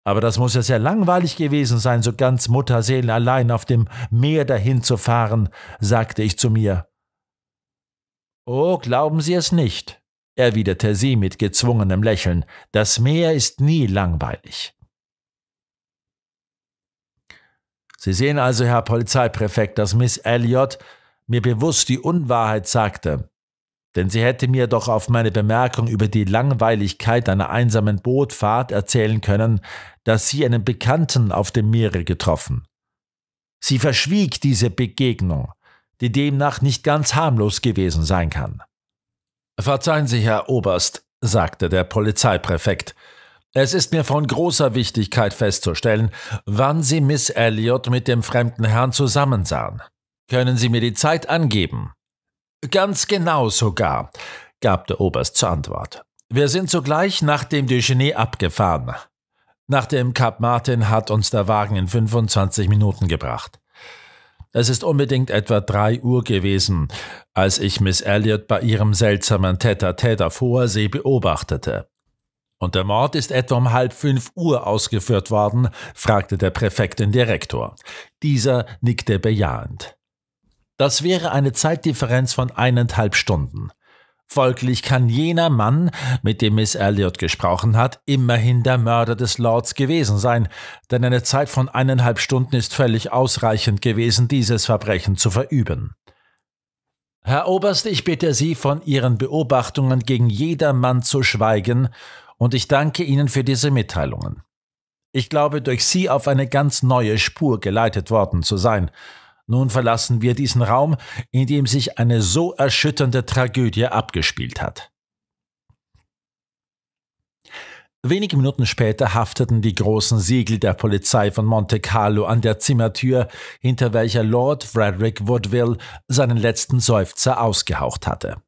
Aber das muss ja sehr langweilig gewesen sein, so ganz Mutterseelen allein auf dem Meer dahin zu fahren, sagte ich zu mir. Oh, glauben Sie es nicht, erwiderte sie mit gezwungenem Lächeln, das Meer ist nie langweilig. Sie sehen also, Herr Polizeipräfekt, dass Miss Elliot mir bewusst die Unwahrheit sagte. Denn sie hätte mir doch auf meine Bemerkung über die Langweiligkeit einer einsamen Bootfahrt erzählen können, dass sie einen Bekannten auf dem Meere getroffen. Sie verschwieg diese Begegnung, die demnach nicht ganz harmlos gewesen sein kann. Verzeihen Sie, Herr Oberst, sagte der Polizeipräfekt, es ist mir von großer Wichtigkeit festzustellen, wann Sie Miss Elliot mit dem fremden Herrn zusammensahen. Können Sie mir die Zeit angeben? Ganz genau sogar, gab der Oberst zur Antwort. Wir sind sogleich nach dem Dejeuner abgefahren. Nach dem Cap Martin hat uns der Wagen in 25 Minuten gebracht. Es ist unbedingt etwa 3 Uhr gewesen, als ich Miss Elliot bei ihrem seltsamen Täter-Täter-Vorsee beobachtete. Und der Mord ist etwa um halb fünf Uhr ausgeführt worden, fragte der Präfekt den Direktor. Dieser nickte bejahend. Das wäre eine Zeitdifferenz von eineinhalb Stunden. Folglich kann jener Mann, mit dem Miss Elliot gesprochen hat, immerhin der Mörder des Lords gewesen sein, denn eine Zeit von eineinhalb Stunden ist völlig ausreichend gewesen, dieses Verbrechen zu verüben. Herr Oberst, ich bitte Sie, von Ihren Beobachtungen gegen jedermann zu schweigen und ich danke Ihnen für diese Mitteilungen. Ich glaube, durch Sie auf eine ganz neue Spur geleitet worden zu sein. Nun verlassen wir diesen Raum, in dem sich eine so erschütternde Tragödie abgespielt hat. Wenige Minuten später hafteten die großen Siegel der Polizei von Monte Carlo an der Zimmertür, hinter welcher Lord Frederick Woodville seinen letzten Seufzer ausgehaucht hatte.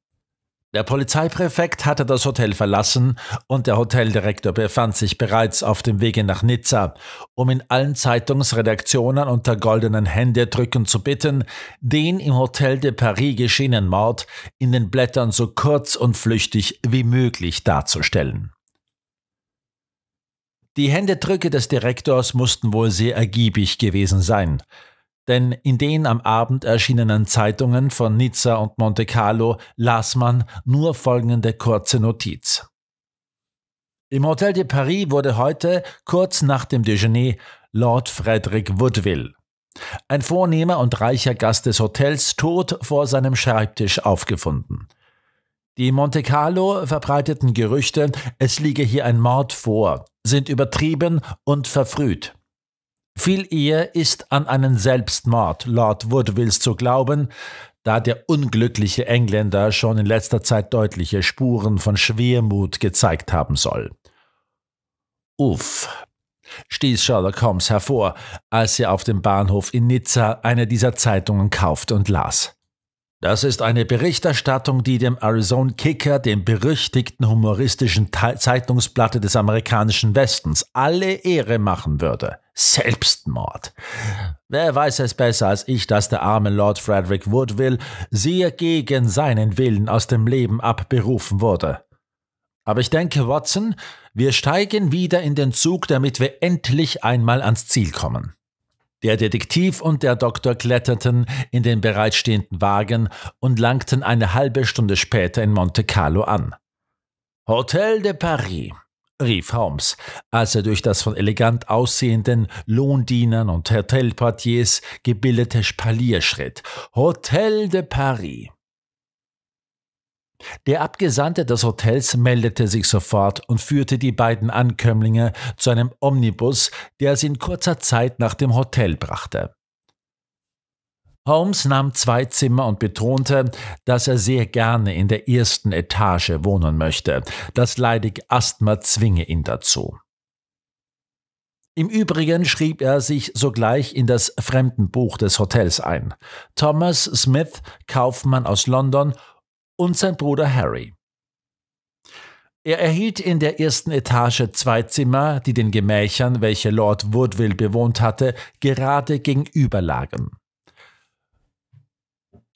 Der Polizeipräfekt hatte das Hotel verlassen und der Hoteldirektor befand sich bereits auf dem Wege nach Nizza, um in allen Zeitungsredaktionen unter goldenen Händedrücken zu bitten, den im Hotel de Paris geschehenen Mord in den Blättern so kurz und flüchtig wie möglich darzustellen. Die Händedrücke des Direktors mussten wohl sehr ergiebig gewesen sein denn in den am Abend erschienenen Zeitungen von Nizza und Monte Carlo las man nur folgende kurze Notiz. Im Hotel de Paris wurde heute, kurz nach dem Déjeuner, Lord Frederick Woodville, ein vornehmer und reicher Gast des Hotels, tot vor seinem Schreibtisch aufgefunden. Die Monte Carlo verbreiteten Gerüchte, es liege hier ein Mord vor, sind übertrieben und verfrüht. Viel eher ist an einen Selbstmord Lord Woodvilles zu glauben, da der unglückliche Engländer schon in letzter Zeit deutliche Spuren von Schwermut gezeigt haben soll. Uff, stieß Sherlock Holmes hervor, als er auf dem Bahnhof in Nizza eine dieser Zeitungen kaufte und las. Das ist eine Berichterstattung, die dem Arizona Kicker, dem berüchtigten humoristischen Zeitungsblatte des amerikanischen Westens, alle Ehre machen würde. Selbstmord. Wer weiß es besser als ich, dass der arme Lord Frederick Woodville sehr gegen seinen Willen aus dem Leben abberufen wurde. Aber ich denke, Watson, wir steigen wieder in den Zug, damit wir endlich einmal ans Ziel kommen. Der Detektiv und der Doktor kletterten in den bereitstehenden Wagen und langten eine halbe Stunde später in Monte Carlo an. Hotel de Paris, rief Holmes, als er durch das von elegant aussehenden Lohndienern und Hotelportiers gebildete Spalier schritt. Hotel de Paris. Der Abgesandte des Hotels meldete sich sofort und führte die beiden Ankömmlinge zu einem Omnibus, der sie in kurzer Zeit nach dem Hotel brachte. Holmes nahm zwei Zimmer und betonte, dass er sehr gerne in der ersten Etage wohnen möchte. Das leidige Asthma zwinge ihn dazu. Im Übrigen schrieb er sich sogleich in das Fremdenbuch des Hotels ein. Thomas Smith, Kaufmann aus London und sein Bruder Harry. Er erhielt in der ersten Etage zwei Zimmer, die den Gemächern, welche Lord Woodville bewohnt hatte, gerade gegenüber lagen.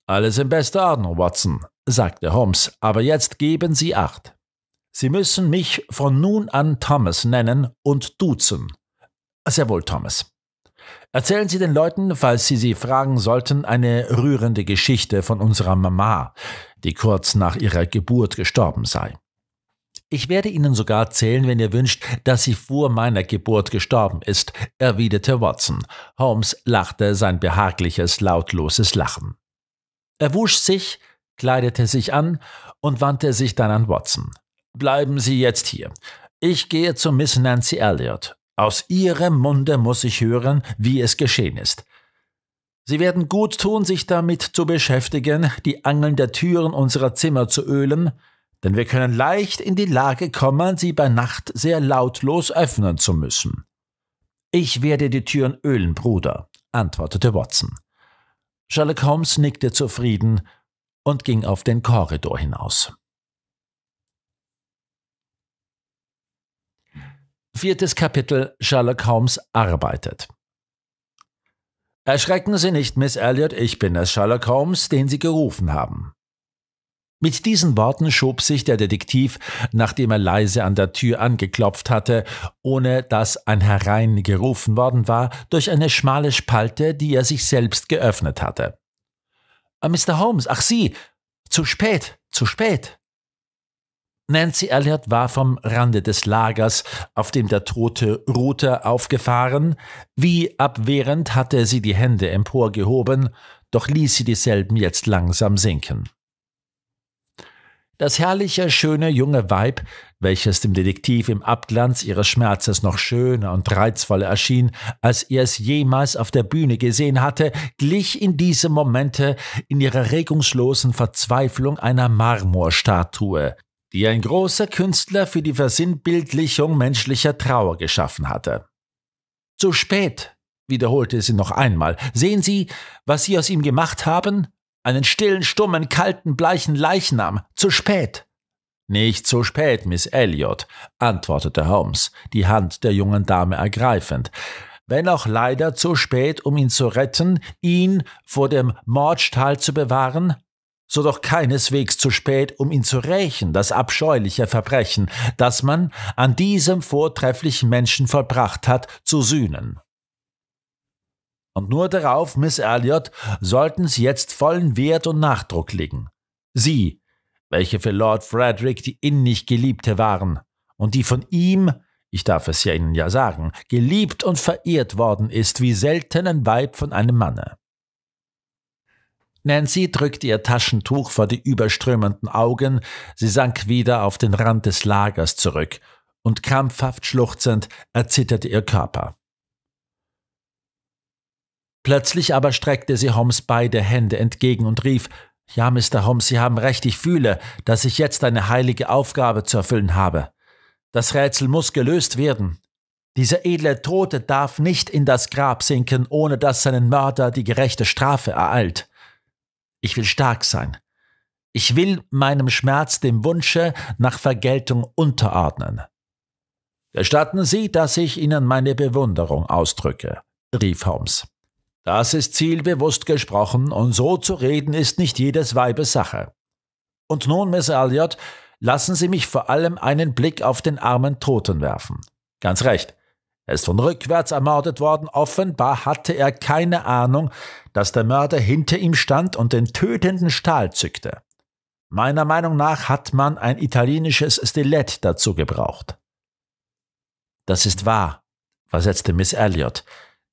Alles in bester Ordnung, Watson, sagte Holmes, aber jetzt geben Sie acht. Sie müssen mich von nun an Thomas nennen und duzen. Sehr wohl, Thomas. Erzählen Sie den Leuten, falls Sie sie fragen sollten, eine rührende Geschichte von unserer Mama die kurz nach ihrer Geburt gestorben sei. Ich werde Ihnen sogar zählen, wenn ihr wünscht, dass sie vor meiner Geburt gestorben ist, erwiderte Watson. Holmes lachte sein behagliches, lautloses Lachen. Er wusch sich, kleidete sich an und wandte sich dann an Watson. Bleiben Sie jetzt hier. Ich gehe zu Miss Nancy Elliot. Aus Ihrem Munde muss ich hören, wie es geschehen ist. Sie werden gut tun, sich damit zu beschäftigen, die Angeln der Türen unserer Zimmer zu ölen, denn wir können leicht in die Lage kommen, sie bei Nacht sehr lautlos öffnen zu müssen. Ich werde die Türen ölen, Bruder, antwortete Watson. Sherlock Holmes nickte zufrieden und ging auf den Korridor hinaus. Viertes Kapitel Sherlock Holmes arbeitet. Erschrecken Sie nicht, Miss Elliot, ich bin es, Sherlock Holmes, den Sie gerufen haben. Mit diesen Worten schob sich der Detektiv, nachdem er leise an der Tür angeklopft hatte, ohne dass ein Herein gerufen worden war, durch eine schmale Spalte, die er sich selbst geöffnet hatte. Äh, Mr. Holmes, ach Sie, zu spät, zu spät. Nancy Elliott war vom Rande des Lagers, auf dem der tote Ruther aufgefahren. Wie abwehrend hatte sie die Hände emporgehoben, doch ließ sie dieselben jetzt langsam sinken. Das herrliche, schöne junge Weib, welches dem Detektiv im Abglanz ihres Schmerzes noch schöner und reizvoller erschien, als er es jemals auf der Bühne gesehen hatte, glich in diesem Momente in ihrer regungslosen Verzweiflung einer Marmorstatue, die ein großer Künstler für die Versinnbildlichung menschlicher Trauer geschaffen hatte. Zu spät, wiederholte sie noch einmal. Sehen Sie, was Sie aus ihm gemacht haben? Einen stillen, stummen, kalten, bleichen Leichnam. Zu spät. Nicht zu spät, Miss Elliot, antwortete Holmes, die Hand der jungen Dame ergreifend. Wenn auch leider zu spät, um ihn zu retten, ihn vor dem Mordstahl zu bewahren, so doch keineswegs zu spät, um ihn zu rächen, das abscheuliche Verbrechen, das man an diesem vortrefflichen Menschen vollbracht hat, zu sühnen. Und nur darauf, Miss Elliot, sollten Sie jetzt vollen Wert und Nachdruck legen. Sie, welche für Lord Frederick die innig Geliebte waren und die von ihm, ich darf es ja Ihnen ja sagen, geliebt und verehrt worden ist wie selten ein Weib von einem Manne. Nancy drückte ihr Taschentuch vor die überströmenden Augen, sie sank wieder auf den Rand des Lagers zurück, und krampfhaft schluchzend erzitterte ihr Körper. Plötzlich aber streckte sie Holmes beide Hände entgegen und rief Ja, Mr. Holmes, Sie haben recht, ich fühle, dass ich jetzt eine heilige Aufgabe zu erfüllen habe. Das Rätsel muss gelöst werden. Dieser edle Tote darf nicht in das Grab sinken, ohne dass seinen Mörder die gerechte Strafe ereilt. Ich will stark sein. Ich will meinem Schmerz dem Wunsche nach Vergeltung unterordnen. Gestatten Sie, dass ich Ihnen meine Bewunderung ausdrücke, rief Holmes. Das ist zielbewusst gesprochen, und so zu reden ist nicht jedes Weibes Sache. Und nun, Miss Elliot, lassen Sie mich vor allem einen Blick auf den armen Toten werfen. Ganz recht. Er ist von rückwärts ermordet worden. Offenbar hatte er keine Ahnung, dass der Mörder hinter ihm stand und den tötenden Stahl zückte. Meiner Meinung nach hat man ein italienisches Stilett dazu gebraucht. Das ist wahr, versetzte Miss Elliot.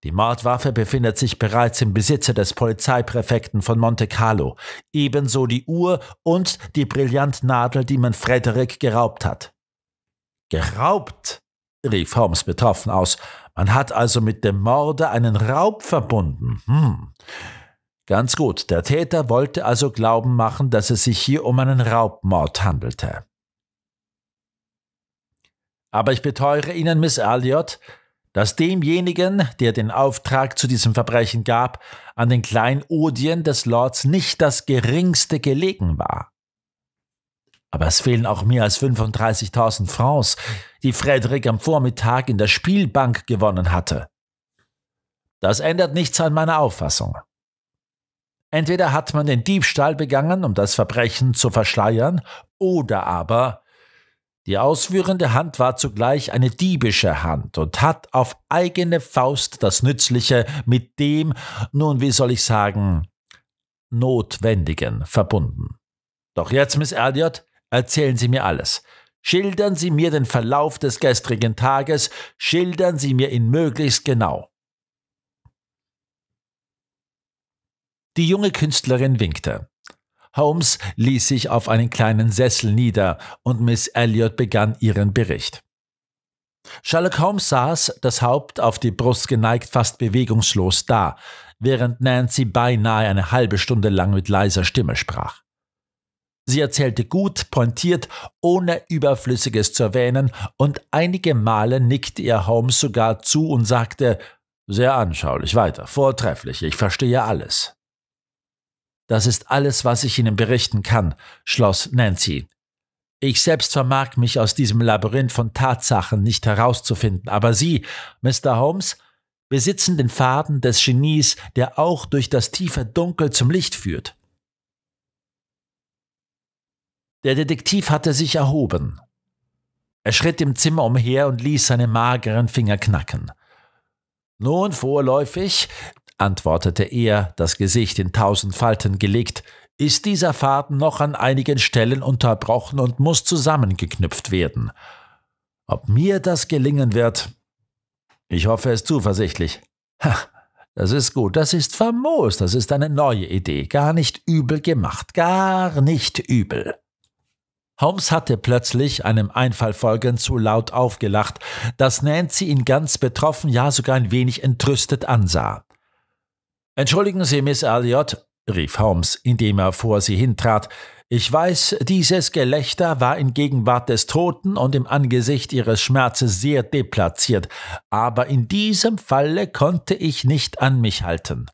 Die Mordwaffe befindet sich bereits im Besitze des Polizeipräfekten von Monte Carlo, ebenso die Uhr und die Brillantnadel, die man Frederick geraubt hat. Geraubt? rief Holmes betroffen aus. Man hat also mit dem Morde einen Raub verbunden. Hm. Ganz gut, der Täter wollte also glauben machen, dass es sich hier um einen Raubmord handelte. Aber ich beteure Ihnen, Miss Elliot, dass demjenigen, der den Auftrag zu diesem Verbrechen gab, an den Kleinodien des Lords nicht das geringste gelegen war. Aber es fehlen auch mehr als 35.000 Francs, die Frederick am Vormittag in der Spielbank gewonnen hatte. Das ändert nichts an meiner Auffassung. Entweder hat man den Diebstahl begangen, um das Verbrechen zu verschleiern, oder aber die ausführende Hand war zugleich eine diebische Hand und hat auf eigene Faust das Nützliche mit dem, nun wie soll ich sagen, Notwendigen verbunden. Doch jetzt, Miss Elliot, erzählen Sie mir alles. Schildern Sie mir den Verlauf des gestrigen Tages, schildern Sie mir ihn möglichst genau. Die junge Künstlerin winkte. Holmes ließ sich auf einen kleinen Sessel nieder und Miss Elliot begann ihren Bericht. Sherlock Holmes saß, das Haupt auf die Brust geneigt, fast bewegungslos da, während Nancy beinahe eine halbe Stunde lang mit leiser Stimme sprach. Sie erzählte gut, pointiert, ohne Überflüssiges zu erwähnen, und einige Male nickte ihr Holmes sogar zu und sagte Sehr anschaulich, weiter, vortrefflich, ich verstehe alles. Das ist alles, was ich Ihnen berichten kann, schloss Nancy. Ich selbst vermag mich aus diesem Labyrinth von Tatsachen nicht herauszufinden, aber Sie, Mr. Holmes, besitzen den Faden des Genies, der auch durch das tiefe Dunkel zum Licht führt. Der Detektiv hatte sich erhoben. Er schritt im Zimmer umher und ließ seine mageren Finger knacken. Nun vorläufig antwortete er, das Gesicht in tausend Falten gelegt, ist dieser Faden noch an einigen Stellen unterbrochen und muss zusammengeknüpft werden. Ob mir das gelingen wird? Ich hoffe es zuversichtlich. Ha, das ist gut, das ist famos, das ist eine neue Idee, gar nicht übel gemacht, gar nicht übel. Holmes hatte plötzlich, einem Einfall folgend, zu laut aufgelacht, dass Nancy ihn ganz betroffen, ja sogar ein wenig entrüstet ansah. Entschuldigen Sie, Miss Elliot, rief Holmes, indem er vor sie hintrat. Ich weiß, dieses Gelächter war in Gegenwart des Toten und im Angesicht ihres Schmerzes sehr deplatziert, aber in diesem Falle konnte ich nicht an mich halten.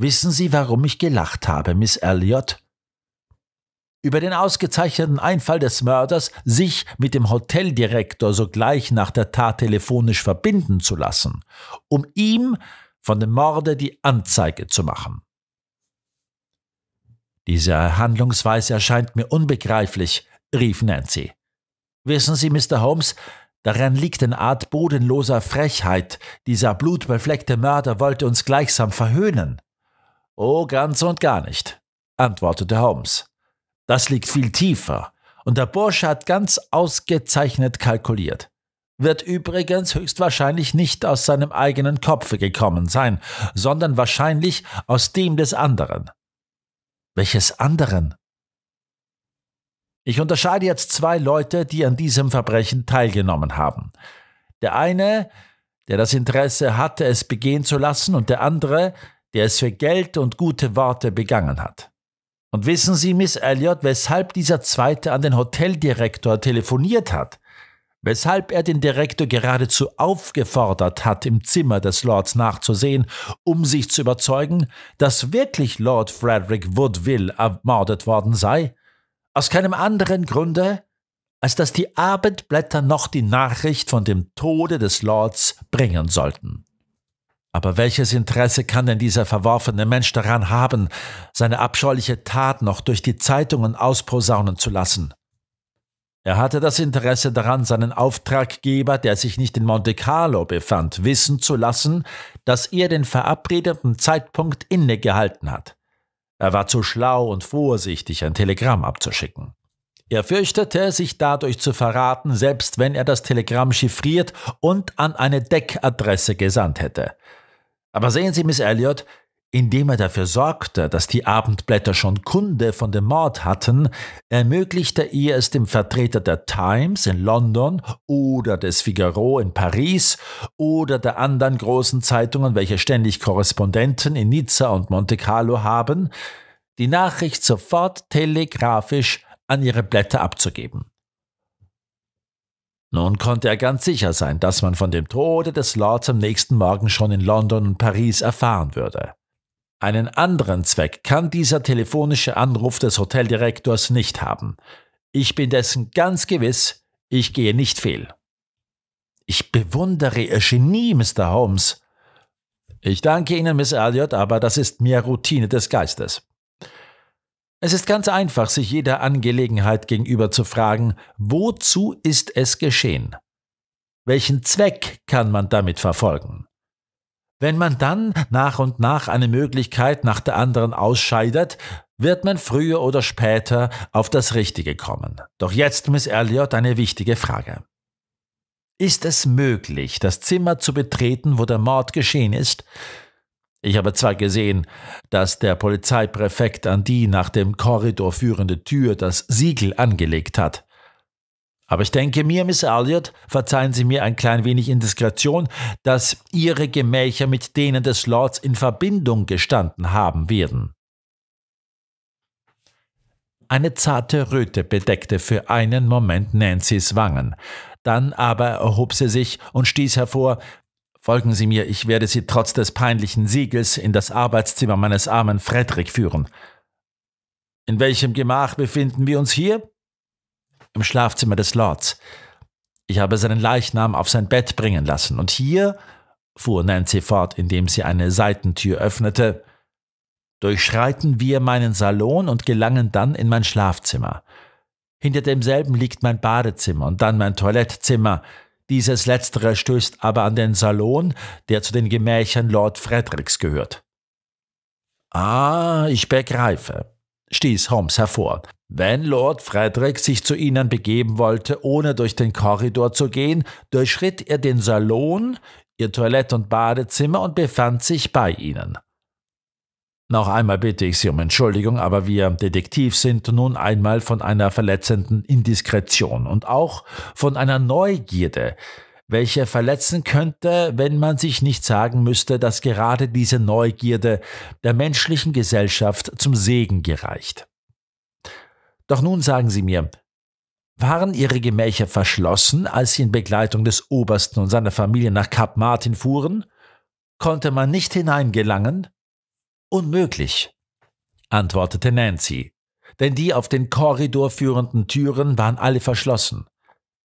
Wissen Sie, warum ich gelacht habe, Miss Elliot? Über den ausgezeichneten Einfall des Mörders, sich mit dem Hoteldirektor sogleich nach der Tat telefonisch verbinden zu lassen, um ihm von dem Morde die Anzeige zu machen. Diese Handlungsweise erscheint mir unbegreiflich, rief Nancy. Wissen Sie, Mr. Holmes, daran liegt eine Art bodenloser Frechheit. Dieser blutbefleckte Mörder wollte uns gleichsam verhöhnen. Oh, ganz und gar nicht, antwortete Holmes. Das liegt viel tiefer, und der Bursche hat ganz ausgezeichnet kalkuliert wird übrigens höchstwahrscheinlich nicht aus seinem eigenen Kopfe gekommen sein, sondern wahrscheinlich aus dem des anderen. Welches anderen? Ich unterscheide jetzt zwei Leute, die an diesem Verbrechen teilgenommen haben. Der eine, der das Interesse hatte, es begehen zu lassen, und der andere, der es für Geld und gute Worte begangen hat. Und wissen Sie, Miss Elliot, weshalb dieser zweite an den Hoteldirektor telefoniert hat? weshalb er den Direktor geradezu aufgefordert hat, im Zimmer des Lords nachzusehen, um sich zu überzeugen, dass wirklich Lord Frederick Woodville ermordet worden sei? Aus keinem anderen Grunde, als dass die Abendblätter noch die Nachricht von dem Tode des Lords bringen sollten. Aber welches Interesse kann denn dieser verworfene Mensch daran haben, seine abscheuliche Tat noch durch die Zeitungen ausposaunen zu lassen? Er hatte das Interesse daran, seinen Auftraggeber, der sich nicht in Monte Carlo befand, wissen zu lassen, dass er den verabredeten Zeitpunkt innegehalten hat. Er war zu schlau und vorsichtig, ein Telegramm abzuschicken. Er fürchtete, sich dadurch zu verraten, selbst wenn er das Telegramm chiffriert und an eine Deckadresse gesandt hätte. Aber sehen Sie, Miss Elliot, indem er dafür sorgte, dass die Abendblätter schon Kunde von dem Mord hatten, ermöglichte er es dem Vertreter der Times in London oder des Figaro in Paris oder der anderen großen Zeitungen, welche ständig Korrespondenten in Nizza und Monte Carlo haben, die Nachricht sofort telegrafisch an ihre Blätter abzugeben. Nun konnte er ganz sicher sein, dass man von dem Tode des Lords am nächsten Morgen schon in London und Paris erfahren würde. Einen anderen Zweck kann dieser telefonische Anruf des Hoteldirektors nicht haben. Ich bin dessen ganz gewiss, ich gehe nicht fehl. Ich bewundere Ihr Genie, Mr. Holmes. Ich danke Ihnen, Miss Elliot, aber das ist mir Routine des Geistes. Es ist ganz einfach, sich jeder Angelegenheit gegenüber zu fragen, wozu ist es geschehen? Welchen Zweck kann man damit verfolgen? Wenn man dann nach und nach eine Möglichkeit nach der anderen ausscheidet, wird man früher oder später auf das Richtige kommen. Doch jetzt, Miss Elliot, eine wichtige Frage. Ist es möglich, das Zimmer zu betreten, wo der Mord geschehen ist? Ich habe zwar gesehen, dass der Polizeipräfekt an die nach dem Korridor führende Tür das Siegel angelegt hat, aber ich denke mir, Miss Elliot, verzeihen Sie mir ein klein wenig Indiskretion, dass Ihre Gemächer mit denen des Lords in Verbindung gestanden haben werden. Eine zarte Röte bedeckte für einen Moment Nancy's Wangen. Dann aber erhob sie sich und stieß hervor, Folgen Sie mir, ich werde Sie trotz des peinlichen Siegels in das Arbeitszimmer meines armen Frederick führen. In welchem Gemach befinden wir uns hier? im Schlafzimmer des Lords. Ich habe seinen Leichnam auf sein Bett bringen lassen, und hier, fuhr Nancy fort, indem sie eine Seitentür öffnete, durchschreiten wir meinen Salon und gelangen dann in mein Schlafzimmer. Hinter demselben liegt mein Badezimmer und dann mein Toilettzimmer. Dieses letztere stößt aber an den Salon, der zu den Gemächern Lord Fredericks gehört. Ah, ich begreife stieß Holmes hervor. Wenn Lord Frederick sich zu ihnen begeben wollte, ohne durch den Korridor zu gehen, durchschritt er den Salon, ihr Toilett und Badezimmer und befand sich bei ihnen. Noch einmal bitte ich Sie um Entschuldigung, aber wir Detektiv sind nun einmal von einer verletzenden Indiskretion und auch von einer Neugierde, welche verletzen könnte, wenn man sich nicht sagen müsste, dass gerade diese Neugierde der menschlichen Gesellschaft zum Segen gereicht. Doch nun sagen Sie mir, waren Ihre Gemächer verschlossen, als Sie in Begleitung des Obersten und seiner Familie nach Kap Martin fuhren? Konnte man nicht hineingelangen? Unmöglich, antwortete Nancy, denn die auf den Korridor führenden Türen waren alle verschlossen.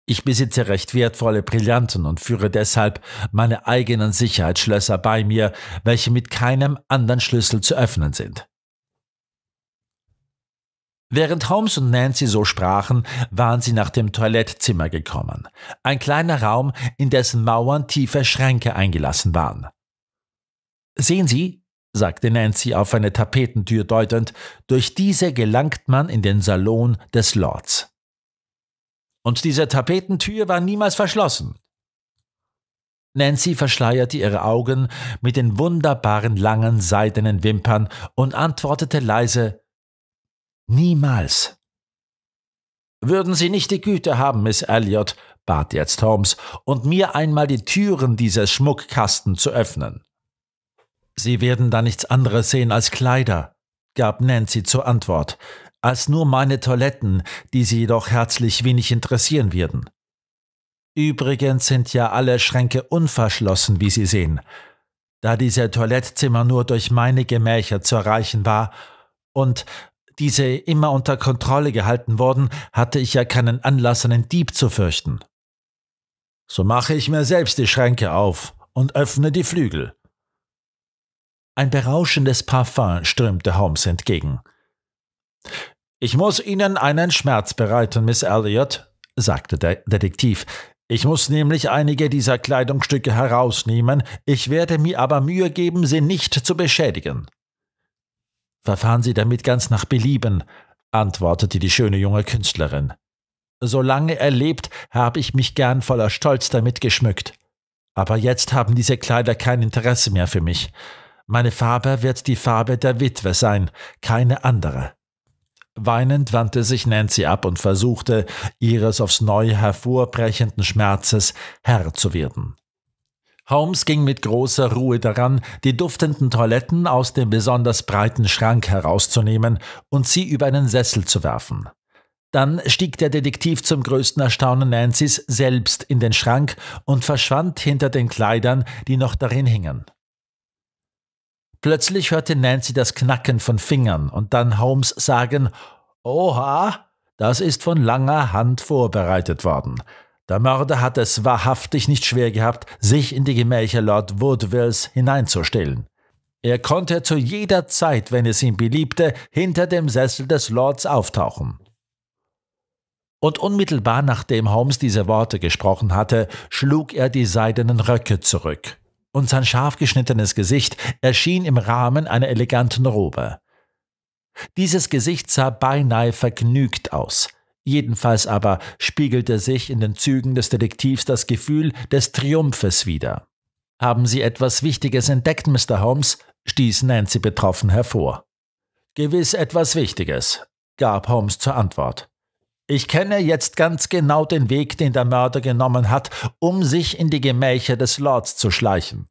Ich besitze recht wertvolle Brillanten und führe deshalb meine eigenen Sicherheitsschlösser bei mir, welche mit keinem anderen Schlüssel zu öffnen sind. Während Holmes und Nancy so sprachen, waren sie nach dem Toilettzimmer gekommen. Ein kleiner Raum, in dessen Mauern tiefe Schränke eingelassen waren. Sehen Sie, sagte Nancy auf eine Tapetentür deutend, durch diese gelangt man in den Salon des Lords. Und diese Tapetentür war niemals verschlossen. Nancy verschleierte ihre Augen mit den wunderbaren langen seidenen Wimpern und antwortete leise Niemals. Würden Sie nicht die Güte haben, Miss Elliot, bat jetzt Holmes, und mir einmal die Türen dieses Schmuckkasten zu öffnen. Sie werden da nichts anderes sehen als Kleider, gab Nancy zur Antwort als nur meine Toiletten, die sie jedoch herzlich wenig interessieren werden. Übrigens sind ja alle Schränke unverschlossen, wie Sie sehen, da diese Toilettzimmer nur durch meine Gemächer zu erreichen war und diese immer unter Kontrolle gehalten wurden, hatte ich ja keinen Anlass, einen Dieb zu fürchten. So mache ich mir selbst die Schränke auf und öffne die Flügel. Ein berauschendes Parfum strömte Holmes entgegen. Ich muss Ihnen einen Schmerz bereiten, Miss Elliot, sagte der Detektiv. Ich muss nämlich einige dieser Kleidungsstücke herausnehmen, ich werde mir aber Mühe geben, sie nicht zu beschädigen. Verfahren Sie damit ganz nach Belieben, antwortete die schöne junge Künstlerin. Solange er lebt, habe ich mich gern voller Stolz damit geschmückt. Aber jetzt haben diese Kleider kein Interesse mehr für mich. Meine Farbe wird die Farbe der Witwe sein, keine andere. Weinend wandte sich Nancy ab und versuchte, ihres aufs Neue hervorbrechenden Schmerzes Herr zu werden. Holmes ging mit großer Ruhe daran, die duftenden Toiletten aus dem besonders breiten Schrank herauszunehmen und sie über einen Sessel zu werfen. Dann stieg der Detektiv zum größten Erstaunen Nancy's selbst in den Schrank und verschwand hinter den Kleidern, die noch darin hingen. Plötzlich hörte Nancy das Knacken von Fingern und dann Holmes sagen, Oha, das ist von langer Hand vorbereitet worden. Der Mörder hat es wahrhaftig nicht schwer gehabt, sich in die Gemächer Lord Woodvilles hineinzustellen. Er konnte zu jeder Zeit, wenn es ihm beliebte, hinter dem Sessel des Lords auftauchen. Und unmittelbar nachdem Holmes diese Worte gesprochen hatte, schlug er die seidenen Röcke zurück und sein scharf geschnittenes Gesicht erschien im Rahmen einer eleganten Robe. Dieses Gesicht sah beinahe vergnügt aus, jedenfalls aber spiegelte sich in den Zügen des Detektivs das Gefühl des Triumphes wider. Haben Sie etwas Wichtiges entdeckt, Mr. Holmes? stieß Nancy betroffen hervor. Gewiss etwas Wichtiges, gab Holmes zur Antwort. Ich kenne jetzt ganz genau den Weg, den der Mörder genommen hat, um sich in die Gemächer des Lords zu schleichen.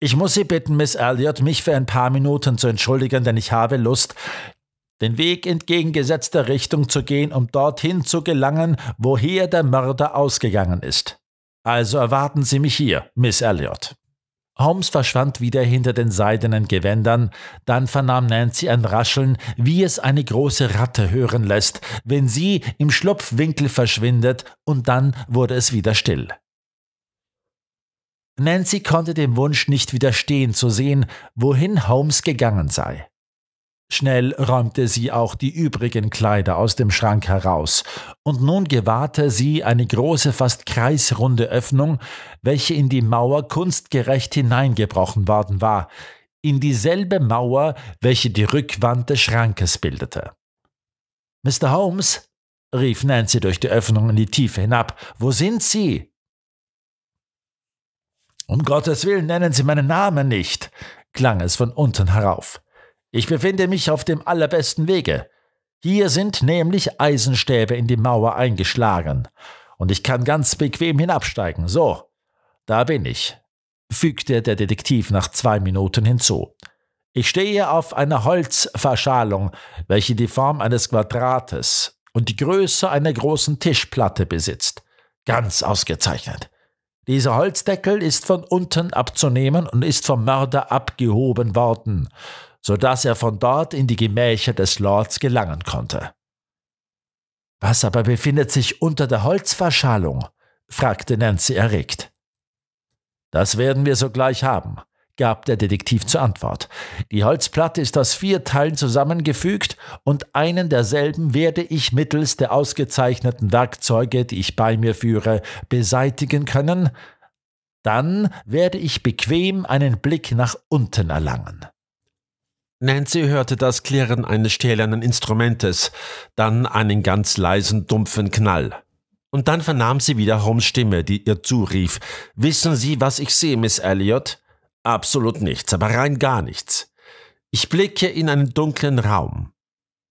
Ich muss Sie bitten, Miss Elliot, mich für ein paar Minuten zu entschuldigen, denn ich habe Lust, den Weg entgegengesetzter Richtung zu gehen, um dorthin zu gelangen, woher der Mörder ausgegangen ist. Also erwarten Sie mich hier, Miss Elliot. Holmes verschwand wieder hinter den seidenen Gewändern, dann vernahm Nancy ein Rascheln, wie es eine große Ratte hören lässt, wenn sie im Schlupfwinkel verschwindet, und dann wurde es wieder still. Nancy konnte dem Wunsch nicht widerstehen zu sehen, wohin Holmes gegangen sei. Schnell räumte sie auch die übrigen Kleider aus dem Schrank heraus, und nun gewahrte sie eine große, fast kreisrunde Öffnung, welche in die Mauer kunstgerecht hineingebrochen worden war, in dieselbe Mauer, welche die Rückwand des Schrankes bildete. Mr. Holmes, rief Nancy durch die Öffnung in die Tiefe hinab, wo sind Sie? Um Gottes willen nennen Sie meinen Namen nicht, klang es von unten herauf. Ich befinde mich auf dem allerbesten Wege. Hier sind nämlich Eisenstäbe in die Mauer eingeschlagen. Und ich kann ganz bequem hinabsteigen. So, da bin ich, fügte der Detektiv nach zwei Minuten hinzu. Ich stehe auf einer Holzverschalung, welche die Form eines Quadrates und die Größe einer großen Tischplatte besitzt. Ganz ausgezeichnet. Dieser Holzdeckel ist von unten abzunehmen und ist vom Mörder abgehoben worden so dass er von dort in die Gemächer des Lords gelangen konnte. Was aber befindet sich unter der Holzverschalung? fragte Nancy erregt. Das werden wir sogleich haben, gab der Detektiv zur Antwort. Die Holzplatte ist aus vier Teilen zusammengefügt und einen derselben werde ich mittels der ausgezeichneten Werkzeuge, die ich bei mir führe, beseitigen können. Dann werde ich bequem einen Blick nach unten erlangen. Nancy hörte das Klirren eines stählernen Instrumentes, dann einen ganz leisen, dumpfen Knall. Und dann vernahm sie wieder Holmes Stimme, die ihr zurief. Wissen Sie, was ich sehe, Miss Elliot? Absolut nichts, aber rein gar nichts. Ich blicke in einen dunklen Raum.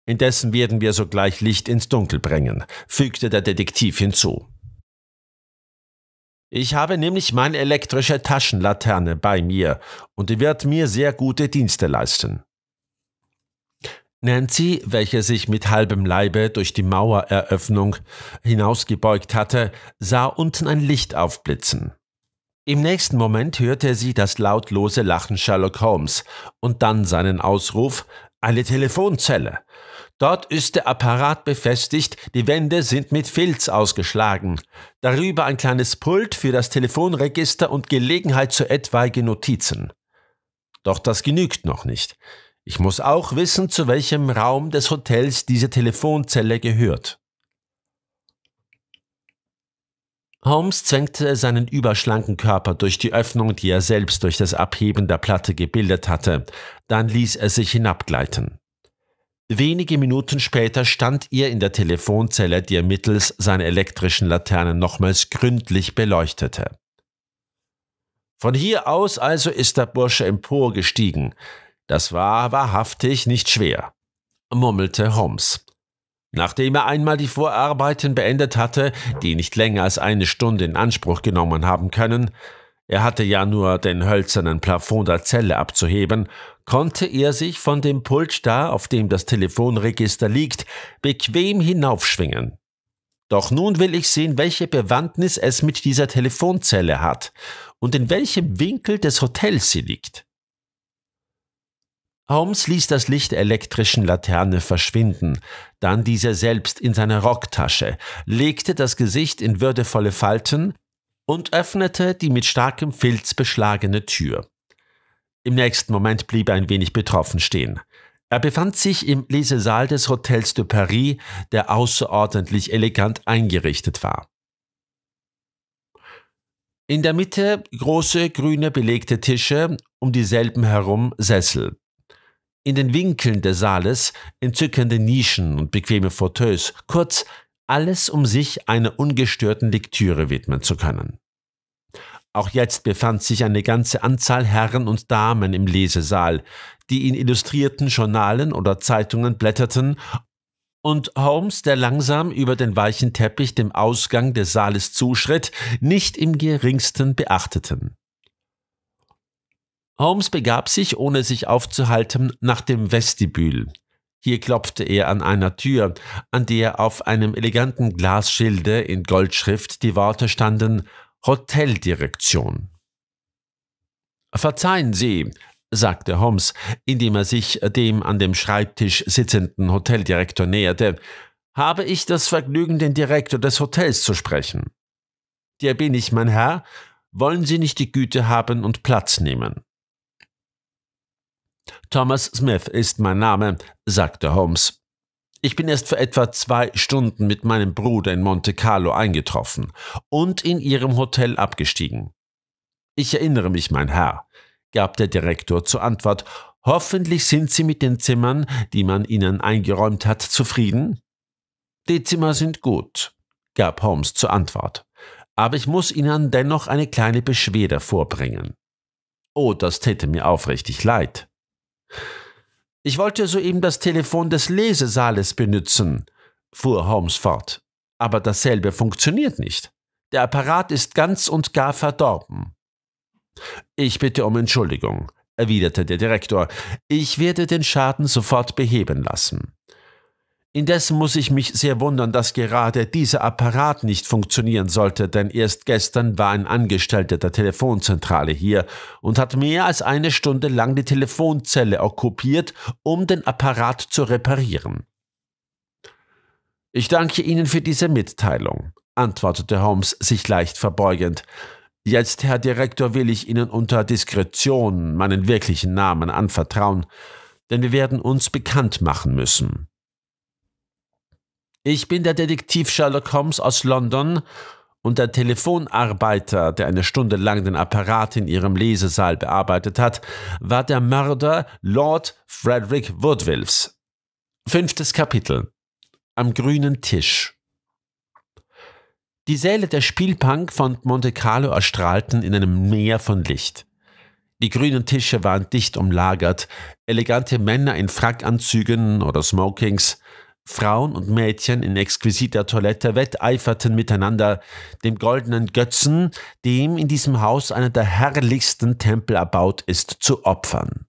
Indessen werden wir sogleich Licht ins Dunkel bringen, fügte der Detektiv hinzu. Ich habe nämlich meine elektrische Taschenlaterne bei mir und die wird mir sehr gute Dienste leisten. Nancy, welche sich mit halbem Leibe durch die Mauereröffnung hinausgebeugt hatte, sah unten ein Licht aufblitzen. Im nächsten Moment hörte sie das lautlose Lachen Sherlock Holmes und dann seinen Ausruf Eine Telefonzelle. Dort ist der Apparat befestigt, die Wände sind mit Filz ausgeschlagen, darüber ein kleines Pult für das Telefonregister und Gelegenheit zu etwaige Notizen. Doch das genügt noch nicht. Ich muss auch wissen, zu welchem Raum des Hotels diese Telefonzelle gehört. Holmes zwängte seinen überschlanken Körper durch die Öffnung, die er selbst durch das Abheben der Platte gebildet hatte, dann ließ er sich hinabgleiten. Wenige Minuten später stand er in der Telefonzelle, die er mittels seiner elektrischen Laterne nochmals gründlich beleuchtete. Von hier aus also ist der Bursche emporgestiegen, das war wahrhaftig nicht schwer, murmelte Holmes. Nachdem er einmal die Vorarbeiten beendet hatte, die nicht länger als eine Stunde in Anspruch genommen haben können, er hatte ja nur den hölzernen Plafond der Zelle abzuheben, konnte er sich von dem Pult da, auf dem das Telefonregister liegt, bequem hinaufschwingen. Doch nun will ich sehen, welche Bewandtnis es mit dieser Telefonzelle hat und in welchem Winkel des Hotels sie liegt. Holmes ließ das Licht der elektrischen Laterne verschwinden, dann diese selbst in seine Rocktasche, legte das Gesicht in würdevolle Falten und öffnete die mit starkem Filz beschlagene Tür. Im nächsten Moment blieb er ein wenig betroffen stehen. Er befand sich im Lesesaal des Hotels de Paris, der außerordentlich elegant eingerichtet war. In der Mitte große grüne belegte Tische, um dieselben herum Sessel in den Winkeln des Saales entzückende Nischen und bequeme Fauteuils, kurz alles, um sich einer ungestörten Lektüre widmen zu können. Auch jetzt befand sich eine ganze Anzahl Herren und Damen im Lesesaal, die in illustrierten Journalen oder Zeitungen blätterten, und Holmes, der langsam über den weichen Teppich dem Ausgang des Saales zuschritt, nicht im geringsten beachteten. Holmes begab sich, ohne sich aufzuhalten, nach dem Vestibül. Hier klopfte er an einer Tür, an der auf einem eleganten Glasschilde in Goldschrift die Worte standen Hoteldirektion. Verzeihen Sie, sagte Holmes, indem er sich dem an dem Schreibtisch sitzenden Hoteldirektor näherte, habe ich das Vergnügen, den Direktor des Hotels zu sprechen. Der bin ich, mein Herr. Wollen Sie nicht die Güte haben und Platz nehmen? Thomas Smith ist mein Name, sagte Holmes. Ich bin erst vor etwa zwei Stunden mit meinem Bruder in Monte Carlo eingetroffen und in Ihrem Hotel abgestiegen. Ich erinnere mich, mein Herr, gab der Direktor zur Antwort, hoffentlich sind Sie mit den Zimmern, die man Ihnen eingeräumt hat, zufrieden? Die Zimmer sind gut, gab Holmes zur Antwort, aber ich muss Ihnen dennoch eine kleine Beschwerde vorbringen. Oh, das täte mir aufrichtig leid. Ich wollte soeben das Telefon des Lesesaales benutzen, fuhr Holmes fort, aber dasselbe funktioniert nicht. Der Apparat ist ganz und gar verdorben. Ich bitte um Entschuldigung, erwiderte der Direktor. Ich werde den Schaden sofort beheben lassen. Indes muss ich mich sehr wundern, dass gerade dieser Apparat nicht funktionieren sollte, denn erst gestern war ein Angestellter der Telefonzentrale hier und hat mehr als eine Stunde lang die Telefonzelle okkupiert, um den Apparat zu reparieren. Ich danke Ihnen für diese Mitteilung, antwortete Holmes sich leicht verbeugend. Jetzt, Herr Direktor, will ich Ihnen unter Diskretion meinen wirklichen Namen anvertrauen, denn wir werden uns bekannt machen müssen. Ich bin der Detektiv Sherlock Holmes aus London und der Telefonarbeiter, der eine Stunde lang den Apparat in ihrem Lesesaal bearbeitet hat, war der Mörder Lord Frederick Woodwills. Fünftes Kapitel Am grünen Tisch Die Säle der Spielbank von Monte Carlo erstrahlten in einem Meer von Licht. Die grünen Tische waren dicht umlagert, elegante Männer in Frackanzügen oder Smokings, Frauen und Mädchen in exquisiter Toilette wetteiferten miteinander dem goldenen Götzen, dem in diesem Haus einer der herrlichsten Tempel erbaut ist, zu opfern.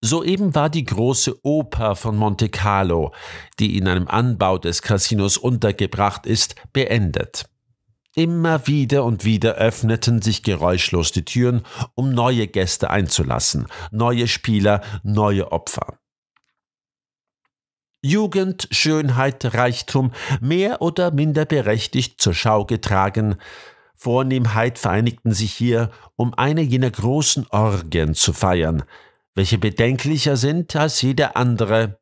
Soeben war die große Oper von Monte Carlo, die in einem Anbau des Casinos untergebracht ist, beendet. Immer wieder und wieder öffneten sich geräuschlos die Türen, um neue Gäste einzulassen, neue Spieler, neue Opfer. Jugend, Schönheit, Reichtum mehr oder minder berechtigt zur Schau getragen. Vornehmheit vereinigten sich hier, um eine jener großen Orgien zu feiern, welche bedenklicher sind als jede andere,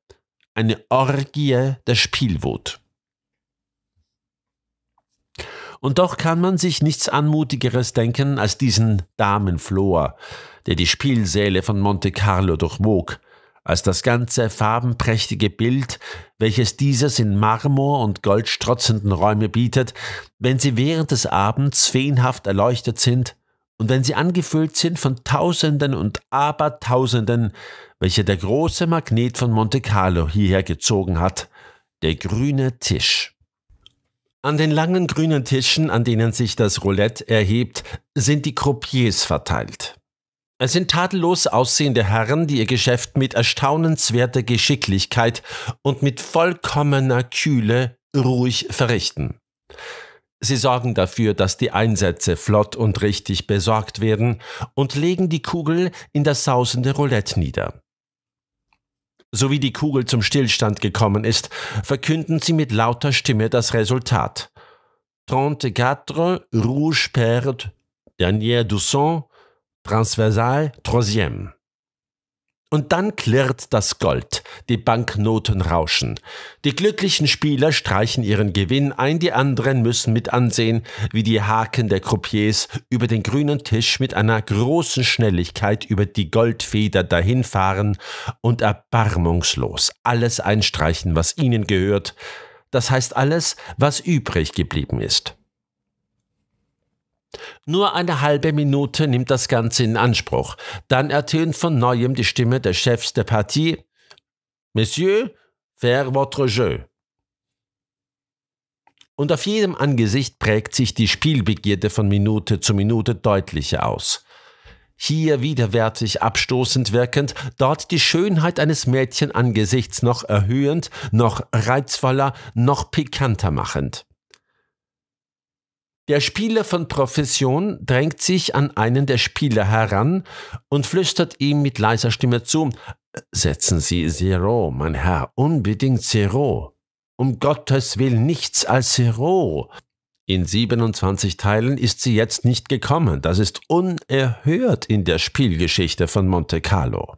eine Orgie der Spielwut. Und doch kann man sich nichts Anmutigeres denken als diesen Damenflor, der die Spielsäle von Monte Carlo durchwog, als das ganze farbenprächtige Bild, welches dieses in Marmor und Gold strotzenden Räume bietet, wenn sie während des Abends feenhaft erleuchtet sind und wenn sie angefüllt sind von Tausenden und Abertausenden, welche der große Magnet von Monte Carlo hierher gezogen hat, der grüne Tisch. An den langen grünen Tischen, an denen sich das Roulette erhebt, sind die Croupiers verteilt. Es sind tadellos aussehende Herren, die ihr Geschäft mit erstaunenswerter Geschicklichkeit und mit vollkommener Kühle ruhig verrichten. Sie sorgen dafür, dass die Einsätze flott und richtig besorgt werden und legen die Kugel in das sausende Roulette nieder. So wie die Kugel zum Stillstand gekommen ist, verkünden sie mit lauter Stimme das Resultat. 34 Rouge perd, dernier du sang, transversal troisième. Und dann klirrt das Gold, die Banknoten rauschen. Die glücklichen Spieler streichen ihren Gewinn ein, die anderen müssen mit ansehen, wie die Haken der Croupiers über den grünen Tisch mit einer großen Schnelligkeit über die Goldfeder dahinfahren und erbarmungslos alles einstreichen, was ihnen gehört, das heißt alles, was übrig geblieben ist. Nur eine halbe Minute nimmt das Ganze in Anspruch. Dann ertönt von neuem die Stimme des Chefs der Partie. Monsieur, faire votre jeu. Und auf jedem Angesicht prägt sich die Spielbegierde von Minute zu Minute deutlicher aus. Hier widerwärtig abstoßend wirkend, dort die Schönheit eines Mädchenangesichts noch erhöhend, noch reizvoller, noch pikanter machend. Der Spieler von Profession drängt sich an einen der Spieler heran und flüstert ihm mit leiser Stimme zu, setzen Sie Zero, mein Herr, unbedingt Zero. Um Gottes Willen nichts als Zero. In 27 Teilen ist sie jetzt nicht gekommen. Das ist unerhört in der Spielgeschichte von Monte Carlo.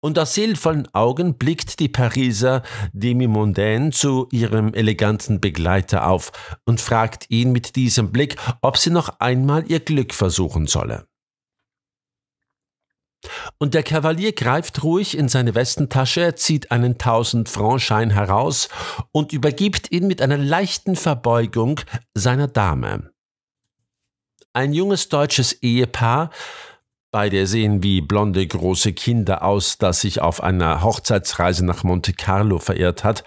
Und aus silbernen Augen blickt die Pariser Demi-Mondaine zu ihrem eleganten Begleiter auf und fragt ihn mit diesem Blick, ob sie noch einmal ihr Glück versuchen solle. Und der Kavalier greift ruhig in seine Westentasche, zieht einen 1000-Franc-Schein heraus und übergibt ihn mit einer leichten Verbeugung seiner Dame. Ein junges deutsches Ehepaar Beide sehen wie blonde große Kinder aus, das sich auf einer Hochzeitsreise nach Monte Carlo verirrt hat,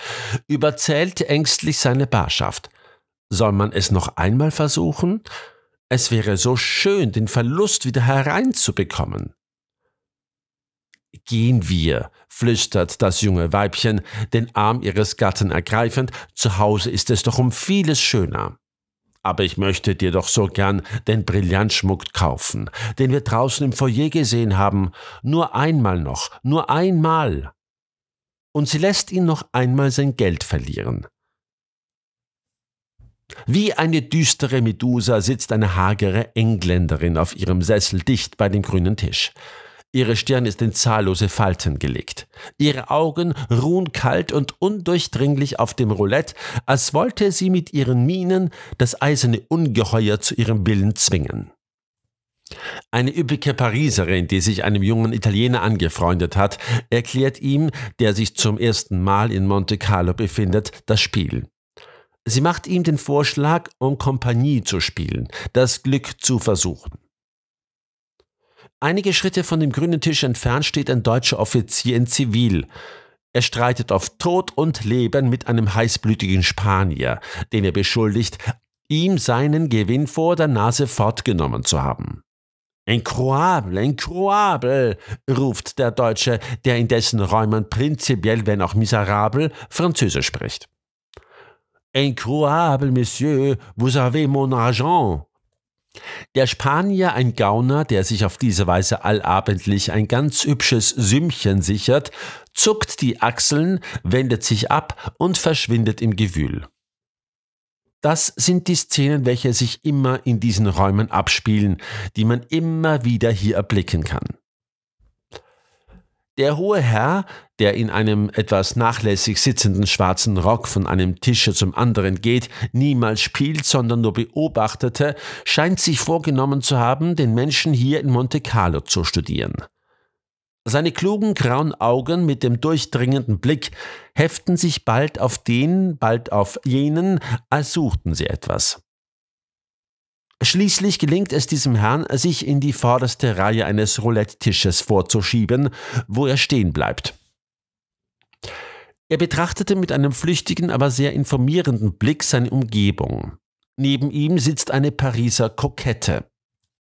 überzählt ängstlich seine Barschaft. Soll man es noch einmal versuchen? Es wäre so schön, den Verlust wieder hereinzubekommen. Gehen wir, flüstert das junge Weibchen, den Arm ihres Gatten ergreifend, zu Hause ist es doch um vieles schöner. Aber ich möchte dir doch so gern den Brillantschmuck kaufen, den wir draußen im Foyer gesehen haben, nur einmal noch, nur einmal. Und sie lässt ihn noch einmal sein Geld verlieren. Wie eine düstere Medusa sitzt eine hagere Engländerin auf ihrem Sessel dicht bei dem grünen Tisch. Ihre Stirn ist in zahllose Falten gelegt. Ihre Augen ruhen kalt und undurchdringlich auf dem Roulette, als wollte sie mit ihren Mienen das eiserne Ungeheuer zu ihrem Willen zwingen. Eine üppige Pariserin, die sich einem jungen Italiener angefreundet hat, erklärt ihm, der sich zum ersten Mal in Monte Carlo befindet, das Spiel. Sie macht ihm den Vorschlag, um Compagnie zu spielen, das Glück zu versuchen. Einige Schritte von dem grünen Tisch entfernt steht ein deutscher Offizier in Zivil. Er streitet auf Tod und Leben mit einem heißblütigen Spanier, den er beschuldigt, ihm seinen Gewinn vor der Nase fortgenommen zu haben. Incroyable, incroyable, ruft der Deutsche, der in dessen Räumen prinzipiell, wenn auch miserabel, Französisch spricht. Incroyable, Monsieur, vous avez mon argent, der Spanier ein Gauner, der sich auf diese Weise allabendlich ein ganz hübsches Sümmchen sichert, zuckt die Achseln, wendet sich ab und verschwindet im Gewühl. Das sind die Szenen, welche sich immer in diesen Räumen abspielen, die man immer wieder hier erblicken kann. Der hohe Herr, der in einem etwas nachlässig sitzenden schwarzen Rock von einem Tische zum anderen geht, niemals spielt, sondern nur beobachtete, scheint sich vorgenommen zu haben, den Menschen hier in Monte Carlo zu studieren. Seine klugen grauen Augen mit dem durchdringenden Blick heften sich bald auf den, bald auf jenen, als suchten sie etwas. Schließlich gelingt es diesem Herrn, sich in die vorderste Reihe eines Roulette-Tisches vorzuschieben, wo er stehen bleibt. Er betrachtete mit einem flüchtigen, aber sehr informierenden Blick seine Umgebung. Neben ihm sitzt eine Pariser Kokette.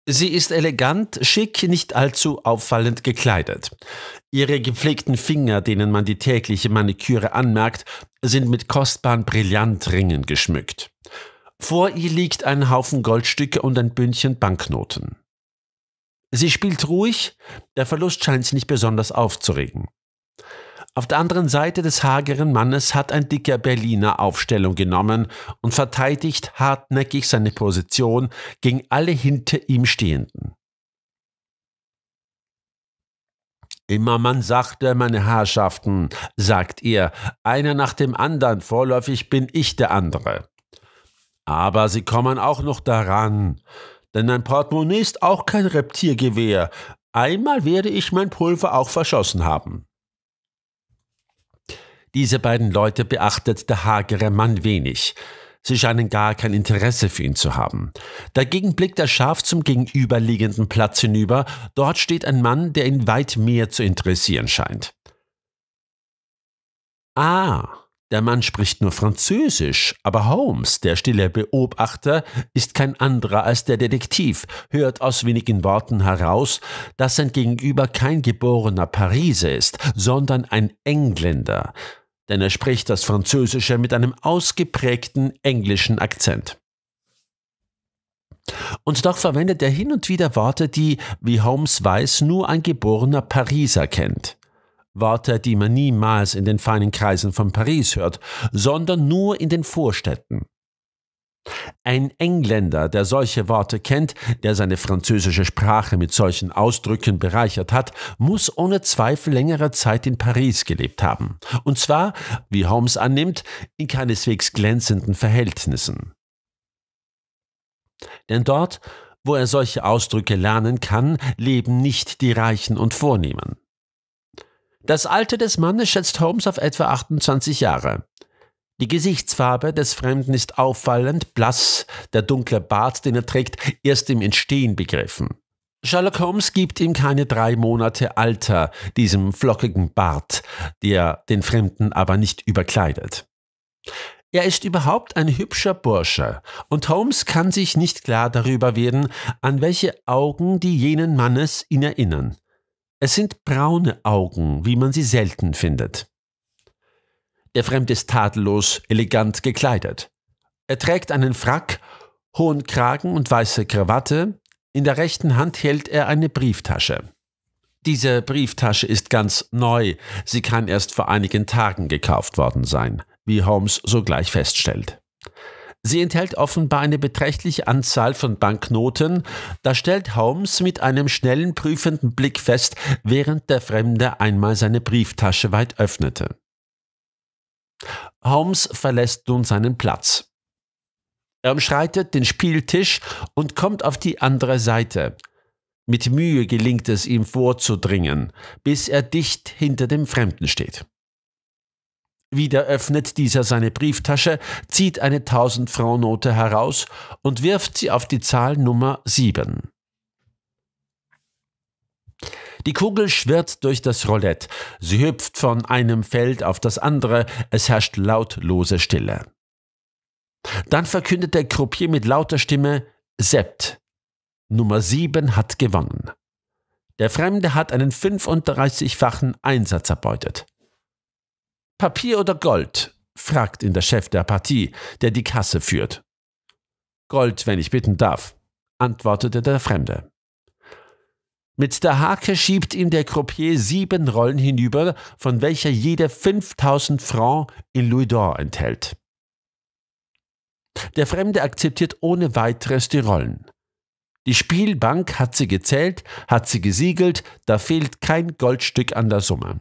Sie ist elegant, schick, nicht allzu auffallend gekleidet. Ihre gepflegten Finger, denen man die tägliche Maniküre anmerkt, sind mit kostbaren Brillantringen geschmückt. Vor ihr liegt ein Haufen Goldstücke und ein Bündchen Banknoten. Sie spielt ruhig, der Verlust scheint sie nicht besonders aufzuregen. Auf der anderen Seite des hageren Mannes hat ein dicker Berliner Aufstellung genommen und verteidigt hartnäckig seine Position gegen alle hinter ihm Stehenden. Immer Immermann sagte, meine Herrschaften, sagt er, einer nach dem anderen, vorläufig bin ich der andere. Aber sie kommen auch noch daran. Denn ein Portemonnaie ist auch kein Reptiergewehr. Einmal werde ich mein Pulver auch verschossen haben. Diese beiden Leute beachtet der hagere Mann wenig. Sie scheinen gar kein Interesse für ihn zu haben. Dagegen blickt er scharf zum gegenüberliegenden Platz hinüber. Dort steht ein Mann, der ihn weit mehr zu interessieren scheint. Ah, der Mann spricht nur Französisch, aber Holmes, der stille Beobachter, ist kein anderer als der Detektiv, hört aus wenigen Worten heraus, dass sein Gegenüber kein geborener Pariser ist, sondern ein Engländer, denn er spricht das Französische mit einem ausgeprägten englischen Akzent. Und doch verwendet er hin und wieder Worte, die, wie Holmes weiß, nur ein geborener Pariser kennt. Worte, die man niemals in den feinen Kreisen von Paris hört, sondern nur in den Vorstädten. Ein Engländer, der solche Worte kennt, der seine französische Sprache mit solchen Ausdrücken bereichert hat, muss ohne Zweifel längere Zeit in Paris gelebt haben. Und zwar, wie Holmes annimmt, in keineswegs glänzenden Verhältnissen. Denn dort, wo er solche Ausdrücke lernen kann, leben nicht die Reichen und Vornehmen. Das Alter des Mannes schätzt Holmes auf etwa 28 Jahre. Die Gesichtsfarbe des Fremden ist auffallend blass, der dunkle Bart, den er trägt, erst im Entstehen begriffen. Sherlock Holmes gibt ihm keine drei Monate Alter, diesem flockigen Bart, der den Fremden aber nicht überkleidet. Er ist überhaupt ein hübscher Bursche, und Holmes kann sich nicht klar darüber werden, an welche Augen die jenen Mannes ihn erinnern. Es sind braune Augen, wie man sie selten findet. Der Fremde ist tadellos, elegant gekleidet. Er trägt einen Frack, hohen Kragen und weiße Krawatte. In der rechten Hand hält er eine Brieftasche. Diese Brieftasche ist ganz neu. Sie kann erst vor einigen Tagen gekauft worden sein, wie Holmes sogleich feststellt. Sie enthält offenbar eine beträchtliche Anzahl von Banknoten. Da stellt Holmes mit einem schnellen prüfenden Blick fest, während der Fremde einmal seine Brieftasche weit öffnete. Holmes verlässt nun seinen Platz. Er umschreitet den Spieltisch und kommt auf die andere Seite. Mit Mühe gelingt es ihm vorzudringen, bis er dicht hinter dem Fremden steht. Wieder öffnet dieser seine Brieftasche, zieht eine 1000-Frau-Note heraus und wirft sie auf die Zahl Nummer 7. Die Kugel schwirrt durch das Roulette. Sie hüpft von einem Feld auf das andere. Es herrscht lautlose Stille. Dann verkündet der Croupier mit lauter Stimme: Sept. Nummer 7 hat gewonnen. Der Fremde hat einen 35-fachen Einsatz erbeutet. Papier oder Gold? fragt ihn der Chef der Partie, der die Kasse führt. Gold, wenn ich bitten darf, antwortete der Fremde. Mit der Hake schiebt ihm der Croupier sieben Rollen hinüber, von welcher jede 5000 Francs in Louis d'Or enthält. Der Fremde akzeptiert ohne weiteres die Rollen. Die Spielbank hat sie gezählt, hat sie gesiegelt, da fehlt kein Goldstück an der Summe.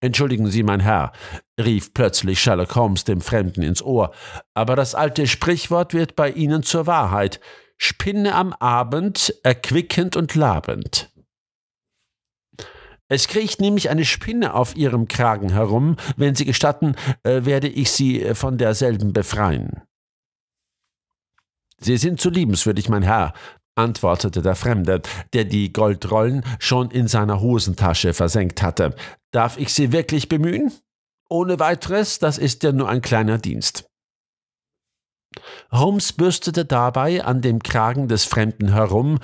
Entschuldigen Sie, mein Herr, rief plötzlich Sherlock Holmes dem Fremden ins Ohr, aber das alte Sprichwort wird bei Ihnen zur Wahrheit. Spinne am Abend, erquickend und labend. Es kriecht nämlich eine Spinne auf Ihrem Kragen herum. Wenn Sie gestatten, äh, werde ich Sie äh, von derselben befreien. Sie sind zu liebenswürdig, mein Herr, antwortete der Fremde, der die Goldrollen schon in seiner Hosentasche versenkt hatte. Darf ich Sie wirklich bemühen? Ohne weiteres, das ist ja nur ein kleiner Dienst. Holmes bürstete dabei an dem Kragen des Fremden herum,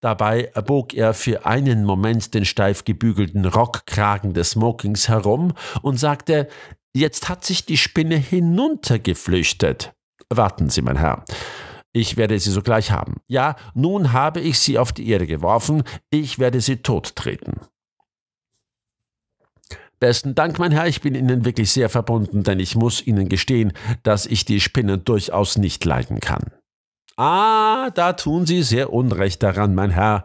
dabei bog er für einen Moment den steif gebügelten Rockkragen des Smokings herum und sagte, jetzt hat sich die Spinne hinuntergeflüchtet. Warten Sie, mein Herr. Ich werde sie sogleich haben. Ja, nun habe ich sie auf die Erde geworfen, ich werde sie tottreten. Besten Dank, mein Herr, ich bin Ihnen wirklich sehr verbunden, denn ich muss Ihnen gestehen, dass ich die Spinnen durchaus nicht leiden kann. Ah, da tun Sie sehr Unrecht daran, mein Herr,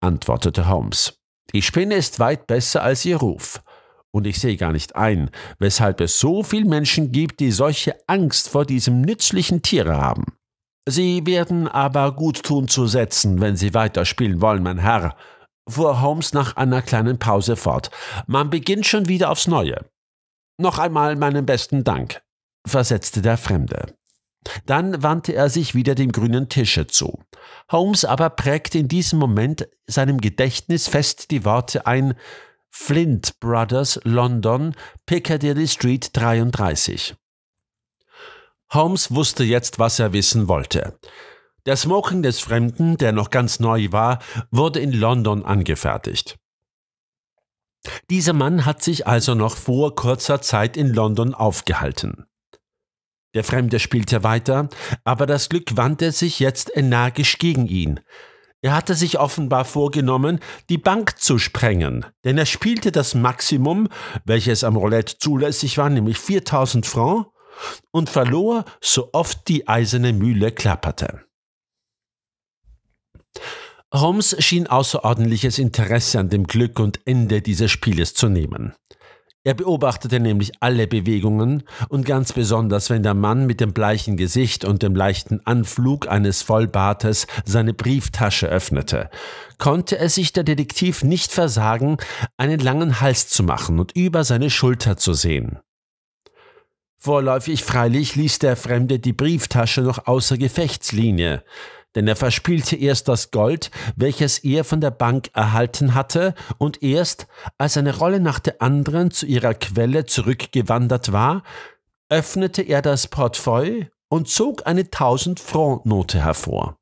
antwortete Holmes. Die Spinne ist weit besser als ihr Ruf. Und ich sehe gar nicht ein, weshalb es so viele Menschen gibt, die solche Angst vor diesem nützlichen Tiere haben. Sie werden aber gut tun zu setzen, wenn Sie weiterspielen wollen, mein Herr, fuhr Holmes nach einer kleinen Pause fort. Man beginnt schon wieder aufs Neue. Noch einmal meinen besten Dank, versetzte der Fremde. Dann wandte er sich wieder dem grünen Tische zu. Holmes aber prägte in diesem Moment seinem Gedächtnis fest die Worte ein Flint Brothers, London, Piccadilly Street 33. Holmes wusste jetzt, was er wissen wollte. Der Smoking des Fremden, der noch ganz neu war, wurde in London angefertigt. Dieser Mann hat sich also noch vor kurzer Zeit in London aufgehalten. Der Fremde spielte weiter, aber das Glück wandte sich jetzt energisch gegen ihn. Er hatte sich offenbar vorgenommen, die Bank zu sprengen, denn er spielte das Maximum, welches am Roulette zulässig war, nämlich 4000 Francs, und verlor, so oft die eiserne Mühle klapperte. Holmes schien außerordentliches Interesse an dem Glück und Ende dieses Spieles zu nehmen. Er beobachtete nämlich alle Bewegungen und ganz besonders, wenn der Mann mit dem bleichen Gesicht und dem leichten Anflug eines Vollbartes seine Brieftasche öffnete, konnte es sich der Detektiv nicht versagen, einen langen Hals zu machen und über seine Schulter zu sehen. Vorläufig freilich ließ der Fremde die Brieftasche noch außer Gefechtslinie, denn er verspielte erst das Gold, welches er von der Bank erhalten hatte, und erst, als eine Rolle nach der anderen zu ihrer Quelle zurückgewandert war, öffnete er das Portfolio und zog eine 1000-Franc-Note hervor.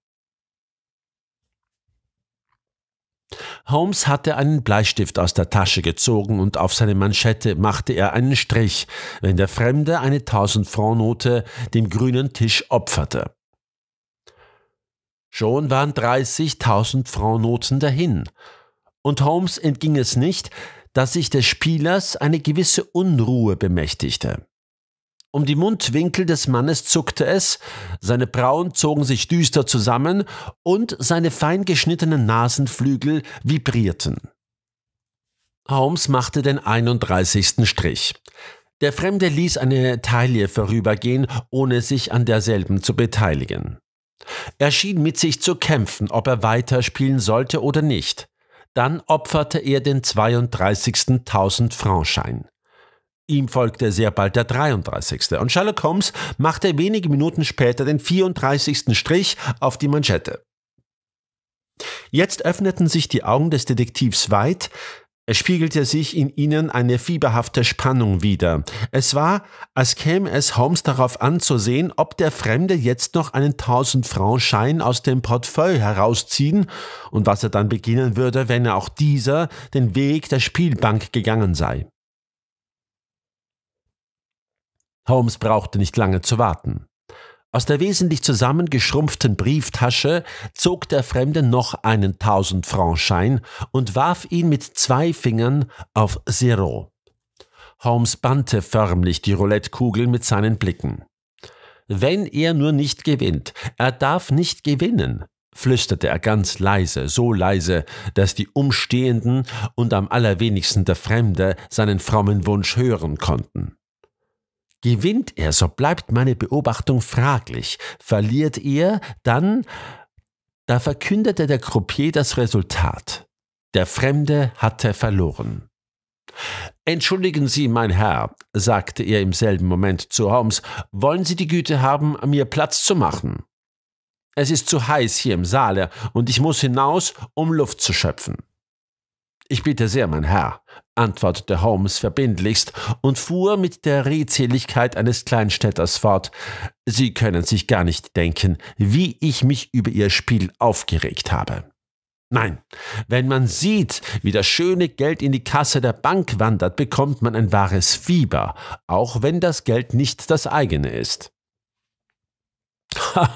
Holmes hatte einen Bleistift aus der Tasche gezogen und auf seine Manschette machte er einen Strich, wenn der Fremde eine 1000-Franc-Note dem grünen Tisch opferte. Schon waren 30.000 Franc-Noten dahin. Und Holmes entging es nicht, dass sich des Spielers eine gewisse Unruhe bemächtigte. Um die Mundwinkel des Mannes zuckte es, seine Brauen zogen sich düster zusammen und seine fein geschnittenen Nasenflügel vibrierten. Holmes machte den 31. Strich. Der Fremde ließ eine Taille vorübergehen, ohne sich an derselben zu beteiligen. Er schien mit sich zu kämpfen, ob er weiterspielen sollte oder nicht. Dann opferte er den 32.000 Franc Schein. Ihm folgte sehr bald der 33. Und Sherlock Holmes machte wenige Minuten später den 34. Strich auf die Manschette. Jetzt öffneten sich die Augen des Detektivs weit, es spiegelte sich in ihnen eine fieberhafte Spannung wider. Es war, als käme es Holmes darauf anzusehen, ob der Fremde jetzt noch einen 1000-Franc-Schein aus dem Portfolio herausziehen und was er dann beginnen würde, wenn er auch dieser den Weg der Spielbank gegangen sei. Holmes brauchte nicht lange zu warten. Aus der wesentlich zusammengeschrumpften Brieftasche zog der Fremde noch einen Tausendfrankschein und warf ihn mit zwei Fingern auf Zero. Holmes bannte förmlich die Roulettekugel mit seinen Blicken. Wenn er nur nicht gewinnt, er darf nicht gewinnen, flüsterte er ganz leise, so leise, dass die Umstehenden und am allerwenigsten der Fremde seinen frommen Wunsch hören konnten. Gewinnt er, so bleibt meine Beobachtung fraglich. Verliert er, dann, da verkündete der Croupier das Resultat. Der Fremde hatte verloren. Entschuldigen Sie, mein Herr, sagte er im selben Moment zu Holmes, wollen Sie die Güte haben, mir Platz zu machen? Es ist zu heiß hier im Saale und ich muss hinaus, um Luft zu schöpfen. Ich bitte sehr, mein Herr, antwortete Holmes verbindlichst und fuhr mit der Redseligkeit eines Kleinstädters fort. Sie können sich gar nicht denken, wie ich mich über Ihr Spiel aufgeregt habe. Nein, wenn man sieht, wie das schöne Geld in die Kasse der Bank wandert, bekommt man ein wahres Fieber, auch wenn das Geld nicht das eigene ist.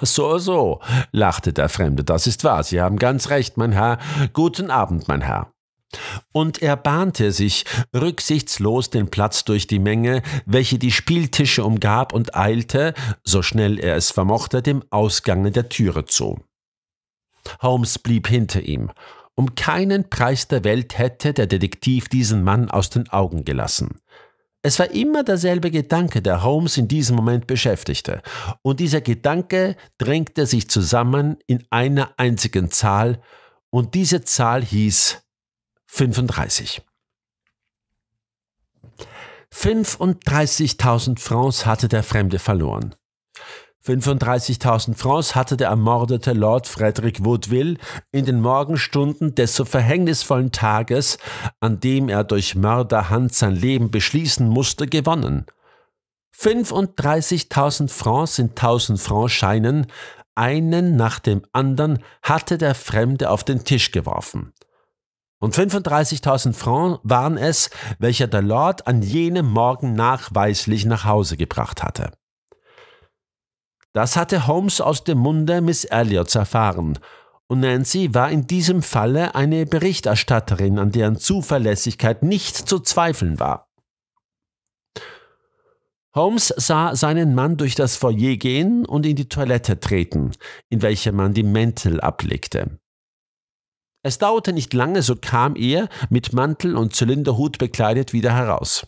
so, so, lachte der Fremde, das ist wahr, Sie haben ganz recht, mein Herr. Guten Abend, mein Herr. Und er bahnte sich rücksichtslos den Platz durch die Menge, welche die Spieltische umgab, und eilte, so schnell er es vermochte, dem Ausgange der Türe zu. Holmes blieb hinter ihm. Um keinen Preis der Welt hätte der Detektiv diesen Mann aus den Augen gelassen. Es war immer derselbe Gedanke, der Holmes in diesem Moment beschäftigte, und dieser Gedanke drängte sich zusammen in einer einzigen Zahl, und diese Zahl hieß 35. 35.000 Francs hatte der Fremde verloren. 35.000 Francs hatte der ermordete Lord Frederick Woodville in den Morgenstunden des so verhängnisvollen Tages, an dem er durch Mörderhand sein Leben beschließen musste, gewonnen. 35.000 Francs in 1000 Francs Scheinen, einen nach dem anderen hatte der Fremde auf den Tisch geworfen. Und 35.000 Francs waren es, welche der Lord an jenem Morgen nachweislich nach Hause gebracht hatte. Das hatte Holmes aus dem Munde Miss Elliots erfahren, und Nancy war in diesem Falle eine Berichterstatterin, an deren Zuverlässigkeit nicht zu zweifeln war. Holmes sah seinen Mann durch das Foyer gehen und in die Toilette treten, in welcher man die Mäntel ablegte. Es dauerte nicht lange, so kam er, mit Mantel und Zylinderhut bekleidet, wieder heraus.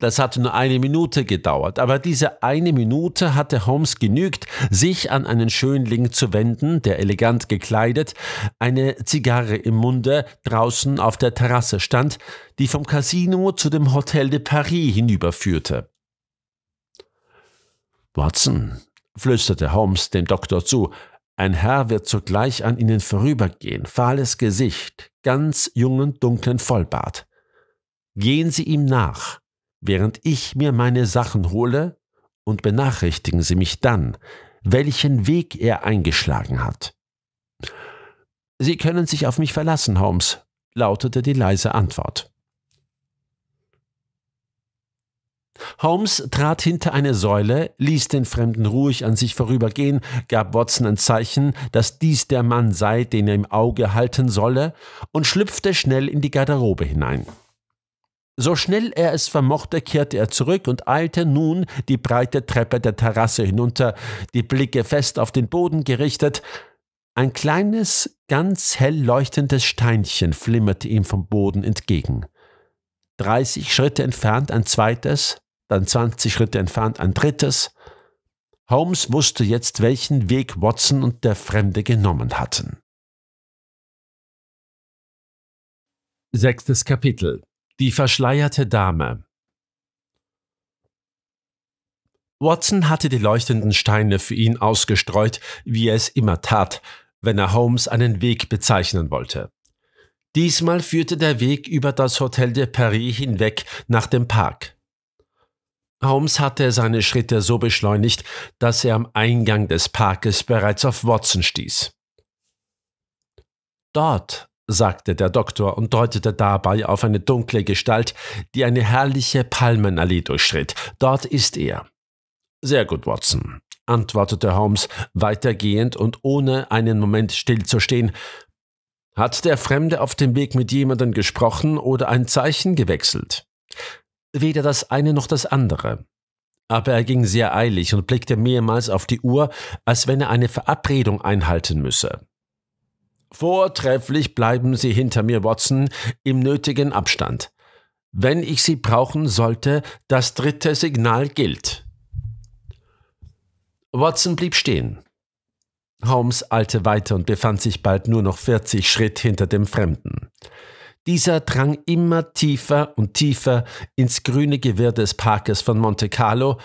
Das hatte nur eine Minute gedauert, aber diese eine Minute hatte Holmes genügt, sich an einen Schönling zu wenden, der elegant gekleidet, eine Zigarre im Munde draußen auf der Terrasse stand, die vom Casino zu dem Hotel de Paris hinüberführte. Watson, flüsterte Holmes dem Doktor zu, ein Herr wird sogleich an ihnen vorübergehen, fahles Gesicht, ganz jungen, dunklen Vollbart. Gehen Sie ihm nach, während ich mir meine Sachen hole, und benachrichtigen Sie mich dann, welchen Weg er eingeschlagen hat. Sie können sich auf mich verlassen, Holmes, lautete die leise Antwort. Holmes trat hinter eine Säule, ließ den Fremden ruhig an sich vorübergehen, gab Watson ein Zeichen, dass dies der Mann sei, den er im Auge halten solle, und schlüpfte schnell in die Garderobe hinein. So schnell er es vermochte, kehrte er zurück und eilte nun die breite Treppe der Terrasse hinunter, die Blicke fest auf den Boden gerichtet. Ein kleines, ganz hell leuchtendes Steinchen flimmerte ihm vom Boden entgegen. 30 Schritte entfernt ein zweites, dann 20 Schritte entfernt ein drittes. Holmes wusste jetzt, welchen Weg Watson und der Fremde genommen hatten. Sechstes Kapitel Die verschleierte Dame Watson hatte die leuchtenden Steine für ihn ausgestreut, wie er es immer tat, wenn er Holmes einen Weg bezeichnen wollte. Diesmal führte der Weg über das Hotel de Paris hinweg nach dem Park. Holmes hatte seine Schritte so beschleunigt, dass er am Eingang des Parkes bereits auf Watson stieß. Dort, sagte der Doktor und deutete dabei auf eine dunkle Gestalt, die eine herrliche Palmenallee durchschritt. Dort ist er. Sehr gut, Watson, antwortete Holmes, weitergehend und ohne einen Moment stillzustehen, hat der Fremde auf dem Weg mit jemandem gesprochen oder ein Zeichen gewechselt? Weder das eine noch das andere. Aber er ging sehr eilig und blickte mehrmals auf die Uhr, als wenn er eine Verabredung einhalten müsse. Vortrefflich bleiben Sie hinter mir, Watson, im nötigen Abstand. Wenn ich Sie brauchen sollte, das dritte Signal gilt. Watson blieb stehen. Holmes eilte weiter und befand sich bald nur noch 40 Schritt hinter dem Fremden. Dieser drang immer tiefer und tiefer ins grüne Gewirr des Parkes von Monte Carlo,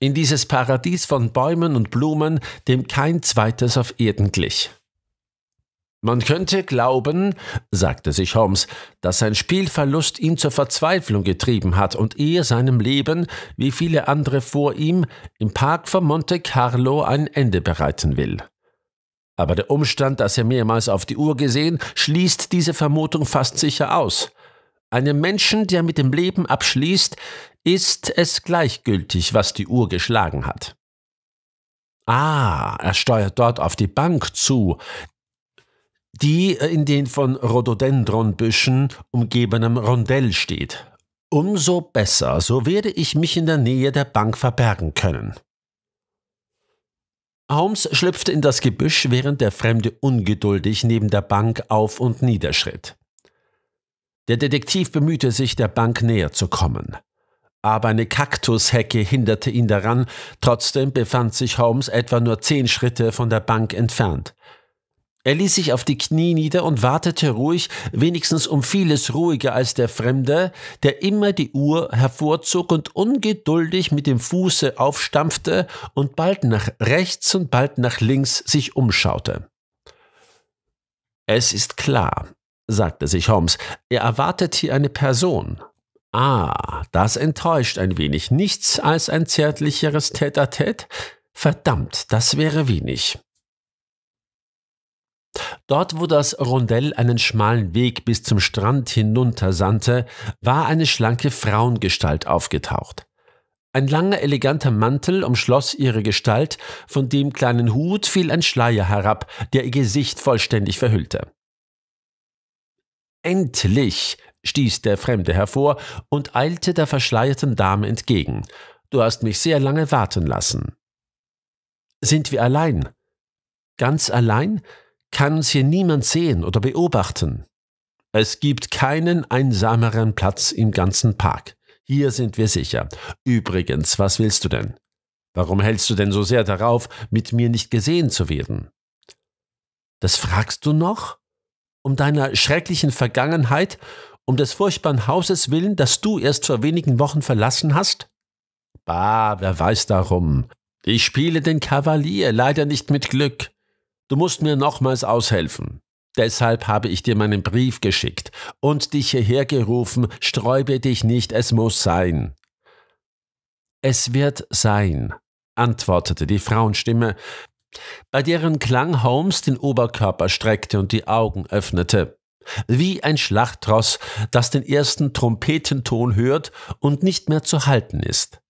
in dieses Paradies von Bäumen und Blumen, dem kein zweites auf Erden glich. Man könnte glauben, sagte sich Holmes, dass sein Spielverlust ihn zur Verzweiflung getrieben hat und er seinem Leben, wie viele andere vor ihm, im Park von Monte Carlo ein Ende bereiten will. Aber der Umstand, dass er mehrmals auf die Uhr gesehen, schließt diese Vermutung fast sicher aus. Einem Menschen, der mit dem Leben abschließt, ist es gleichgültig, was die Uhr geschlagen hat. Ah, er steuert dort auf die Bank zu, die in den von Rhododendronbüschen umgebenem Rondell steht. Umso besser, so werde ich mich in der Nähe der Bank verbergen können. Holmes schlüpfte in das Gebüsch, während der Fremde ungeduldig neben der Bank auf und niederschritt. Der Detektiv bemühte sich, der Bank näher zu kommen. Aber eine Kaktushecke hinderte ihn daran, trotzdem befand sich Holmes etwa nur zehn Schritte von der Bank entfernt. Er ließ sich auf die Knie nieder und wartete ruhig, wenigstens um vieles ruhiger als der Fremde, der immer die Uhr hervorzog und ungeduldig mit dem Fuße aufstampfte und bald nach rechts und bald nach links sich umschaute. Es ist klar, sagte sich Holmes, er erwartet hier eine Person. Ah, das enttäuscht ein wenig. Nichts als ein zärtlicheres Tête-à-Tête? Verdammt, das wäre wenig. Dort, wo das Rondell einen schmalen Weg bis zum Strand hinuntersandte, war eine schlanke Frauengestalt aufgetaucht. Ein langer, eleganter Mantel umschloss ihre Gestalt, von dem kleinen Hut fiel ein Schleier herab, der ihr Gesicht vollständig verhüllte. Endlich! stieß der Fremde hervor und eilte der verschleierten Dame entgegen. Du hast mich sehr lange warten lassen. Sind wir allein? Ganz allein? kann uns hier niemand sehen oder beobachten. Es gibt keinen einsameren Platz im ganzen Park. Hier sind wir sicher. Übrigens, was willst du denn? Warum hältst du denn so sehr darauf, mit mir nicht gesehen zu werden? Das fragst du noch? Um deiner schrecklichen Vergangenheit, um des furchtbaren Hauses willen, das du erst vor wenigen Wochen verlassen hast? Bah, wer weiß darum. Ich spiele den Kavalier, leider nicht mit Glück. Du musst mir nochmals aushelfen. Deshalb habe ich dir meinen Brief geschickt und dich hierher gerufen, sträube dich nicht, es muss sein. Es wird sein, antwortete die Frauenstimme, bei deren Klang Holmes den Oberkörper streckte und die Augen öffnete. Wie ein Schlachtross, das den ersten Trompetenton hört und nicht mehr zu halten ist.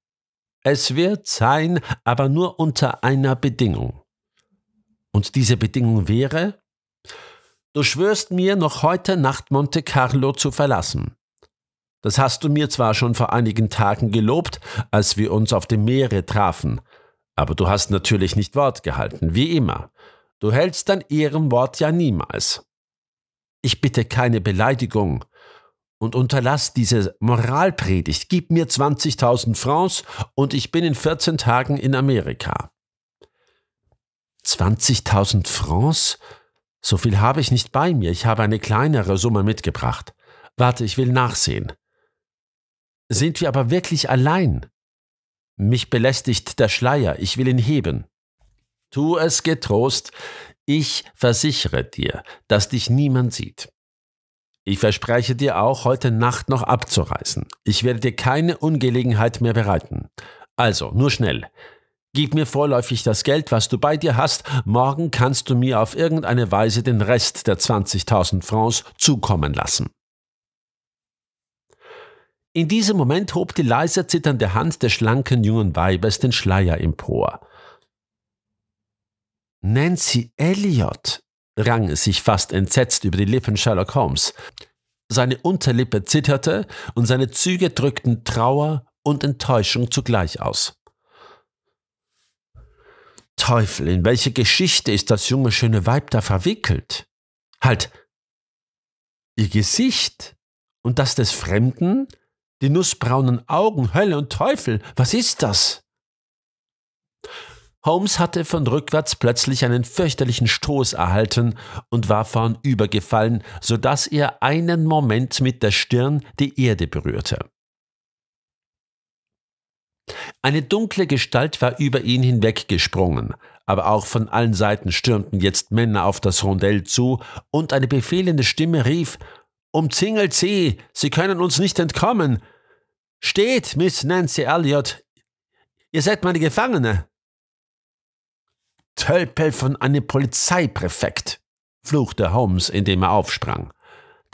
Es wird sein, aber nur unter einer Bedingung. Und diese Bedingung wäre, du schwörst mir, noch heute Nacht Monte Carlo zu verlassen. Das hast du mir zwar schon vor einigen Tagen gelobt, als wir uns auf dem Meere trafen, aber du hast natürlich nicht Wort gehalten, wie immer. Du hältst dein Ehrenwort ja niemals. Ich bitte keine Beleidigung und unterlass diese Moralpredigt. Gib mir 20.000 Francs und ich bin in 14 Tagen in Amerika. 20.000 Francs? So viel habe ich nicht bei mir, ich habe eine kleinere Summe mitgebracht. Warte, ich will nachsehen. Sind wir aber wirklich allein? Mich belästigt der Schleier, ich will ihn heben. Tu es getrost, ich versichere dir, dass dich niemand sieht. Ich verspreche dir auch, heute Nacht noch abzureisen. Ich werde dir keine Ungelegenheit mehr bereiten. Also, nur schnell. Gib mir vorläufig das Geld, was du bei dir hast, morgen kannst du mir auf irgendeine Weise den Rest der 20.000 Francs zukommen lassen. In diesem Moment hob die leise zitternde Hand des schlanken jungen Weibes den Schleier empor. Nancy Elliot, rang es sich fast entsetzt über die Lippen Sherlock Holmes. Seine Unterlippe zitterte und seine Züge drückten Trauer und Enttäuschung zugleich aus. Teufel, in welche Geschichte ist das junge schöne Weib da verwickelt? Halt, ihr Gesicht und das des Fremden, die nussbraunen Augen, Hölle und Teufel, was ist das? Holmes hatte von rückwärts plötzlich einen fürchterlichen Stoß erhalten und war vornübergefallen, so daß er einen Moment mit der Stirn die Erde berührte. Eine dunkle Gestalt war über ihn hinweggesprungen, aber auch von allen Seiten stürmten jetzt Männer auf das Rondell zu, und eine befehlende Stimme rief Umzingelt sie, sie können uns nicht entkommen. Steht, Miss Nancy Elliot, ihr seid meine Gefangene. Tölpel von einem Polizeipräfekt, fluchte Holmes, indem er aufsprang.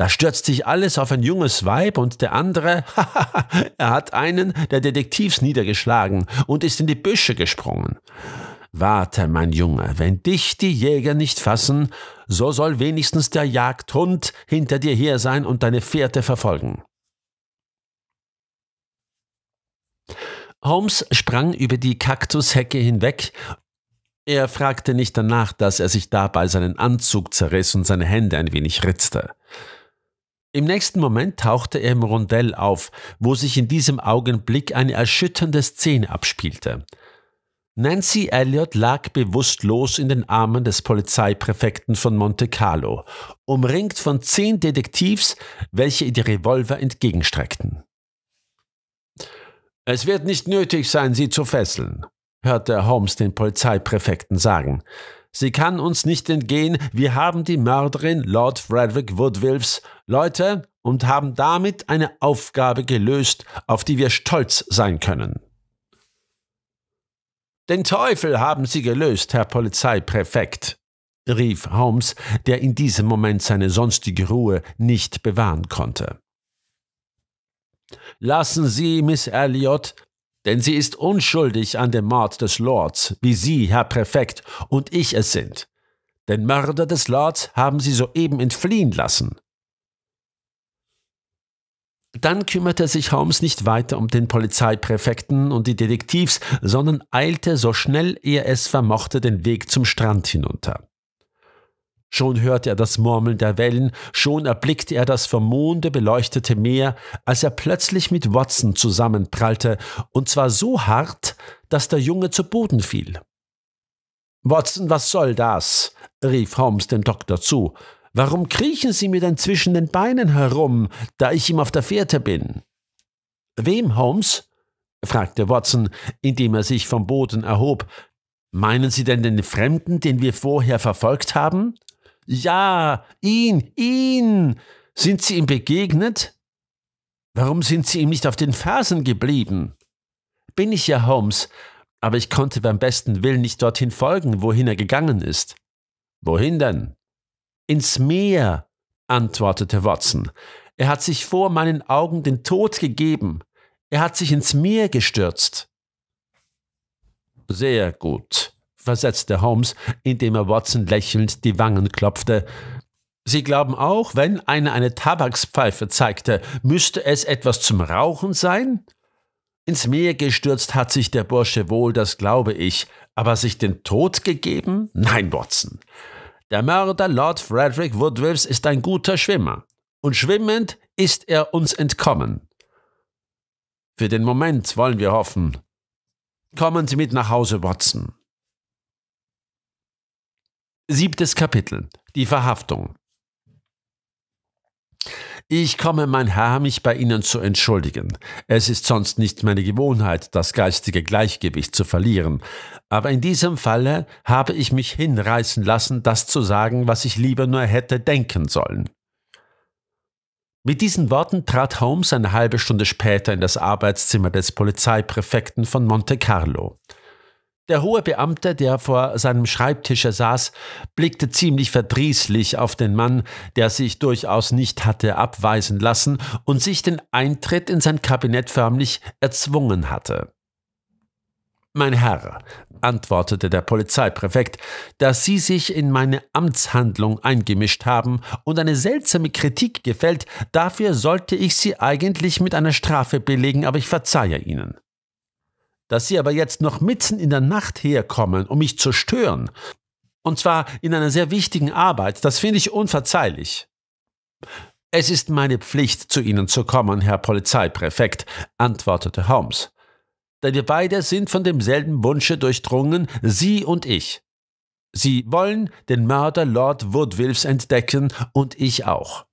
Da stürzt sich alles auf ein junges Weib und der andere, [LAUGHS] er hat einen der Detektivs niedergeschlagen und ist in die Büsche gesprungen. Warte, mein Junge, wenn dich die Jäger nicht fassen, so soll wenigstens der Jagdhund hinter dir her sein und deine Fährte verfolgen. Holmes sprang über die Kaktushecke hinweg. Er fragte nicht danach, dass er sich dabei seinen Anzug zerriss und seine Hände ein wenig ritzte. Im nächsten Moment tauchte er im Rondell auf, wo sich in diesem Augenblick eine erschütternde Szene abspielte. Nancy Elliott lag bewusstlos in den Armen des Polizeipräfekten von Monte Carlo, umringt von zehn Detektivs, welche ihr die Revolver entgegenstreckten. Es wird nicht nötig sein, sie zu fesseln, hörte Holmes den Polizeipräfekten sagen. Sie kann uns nicht entgehen. Wir haben die Mörderin Lord Frederick Woodwills, Leute, und haben damit eine Aufgabe gelöst, auf die wir stolz sein können. Den Teufel haben Sie gelöst, Herr Polizeipräfekt, rief Holmes, der in diesem Moment seine sonstige Ruhe nicht bewahren konnte. Lassen Sie, Miss Elliot, denn sie ist unschuldig an dem Mord des Lords, wie Sie, Herr Präfekt, und ich es sind. Den Mörder des Lords haben Sie soeben entfliehen lassen. Dann kümmerte sich Holmes nicht weiter um den Polizeipräfekten und die Detektivs, sondern eilte so schnell er es vermochte den Weg zum Strand hinunter. Schon hört er das Murmeln der Wellen, schon erblickt er das vom Monde beleuchtete Meer, als er plötzlich mit Watson zusammenprallte, und zwar so hart, dass der Junge zu Boden fiel. Watson, was soll das? rief Holmes dem Doktor zu. Warum kriechen Sie mir denn zwischen den Beinen herum, da ich ihm auf der Fährte bin? Wem, Holmes? fragte Watson, indem er sich vom Boden erhob. Meinen Sie denn den Fremden, den wir vorher verfolgt haben? Ja, ihn, ihn. Sind Sie ihm begegnet? Warum sind Sie ihm nicht auf den Fersen geblieben? Bin ich ja Holmes, aber ich konnte beim besten Willen nicht dorthin folgen, wohin er gegangen ist. Wohin denn? Ins Meer, antwortete Watson. Er hat sich vor meinen Augen den Tod gegeben. Er hat sich ins Meer gestürzt. Sehr gut versetzte Holmes, indem er Watson lächelnd die Wangen klopfte. Sie glauben auch, wenn einer eine Tabakspfeife zeigte, müsste es etwas zum Rauchen sein? Ins Meer gestürzt hat sich der Bursche wohl, das glaube ich, aber sich den Tod gegeben? Nein, Watson. Der Mörder Lord Frederick Woodwills ist ein guter Schwimmer, und schwimmend ist er uns entkommen. Für den Moment wollen wir hoffen. Kommen Sie mit nach Hause, Watson. Siebtes Kapitel. Die Verhaftung. Ich komme, mein Herr, mich bei Ihnen zu entschuldigen. Es ist sonst nicht meine Gewohnheit, das geistige Gleichgewicht zu verlieren. Aber in diesem Falle habe ich mich hinreißen lassen, das zu sagen, was ich lieber nur hätte denken sollen. Mit diesen Worten trat Holmes eine halbe Stunde später in das Arbeitszimmer des Polizeipräfekten von Monte Carlo. Der hohe Beamte, der vor seinem Schreibtische saß, blickte ziemlich verdrießlich auf den Mann, der sich durchaus nicht hatte abweisen lassen und sich den Eintritt in sein Kabinett förmlich erzwungen hatte. Mein Herr, antwortete der Polizeipräfekt, dass Sie sich in meine Amtshandlung eingemischt haben und eine seltsame Kritik gefällt, dafür sollte ich Sie eigentlich mit einer Strafe belegen, aber ich verzeihe Ihnen dass sie aber jetzt noch mitten in der Nacht herkommen, um mich zu stören. Und zwar in einer sehr wichtigen Arbeit. Das finde ich unverzeihlich. Es ist meine Pflicht, zu Ihnen zu kommen, Herr Polizeipräfekt, antwortete Holmes. Denn wir beide sind von demselben Wunsche durchdrungen, Sie und ich. Sie wollen den Mörder Lord Woodwilfs entdecken und ich auch.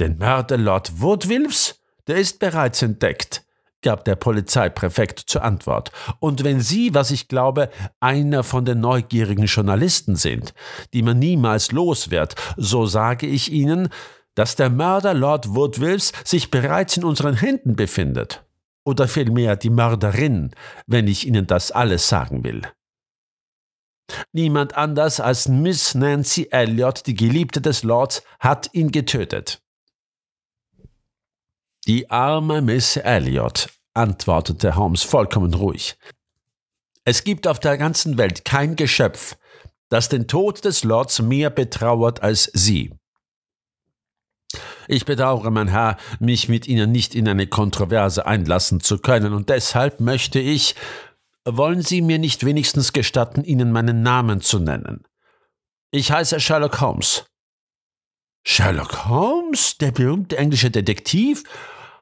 Den Mörder Lord Woodwilfs? Der ist bereits entdeckt gab der Polizeipräfekt zur Antwort. Und wenn Sie, was ich glaube, einer von den neugierigen Journalisten sind, die man niemals los wird, so sage ich Ihnen, dass der Mörder Lord Woodwills sich bereits in unseren Händen befindet. Oder vielmehr die Mörderin, wenn ich Ihnen das alles sagen will. Niemand anders als Miss Nancy Elliot, die Geliebte des Lords, hat ihn getötet. Die arme Miss Elliot, antwortete Holmes vollkommen ruhig. Es gibt auf der ganzen Welt kein Geschöpf, das den Tod des Lords mehr betrauert als sie. Ich bedauere, mein Herr, mich mit Ihnen nicht in eine Kontroverse einlassen zu können, und deshalb möchte ich, wollen Sie mir nicht wenigstens gestatten, Ihnen meinen Namen zu nennen? Ich heiße Sherlock Holmes. Sherlock Holmes, der berühmte englische Detektiv?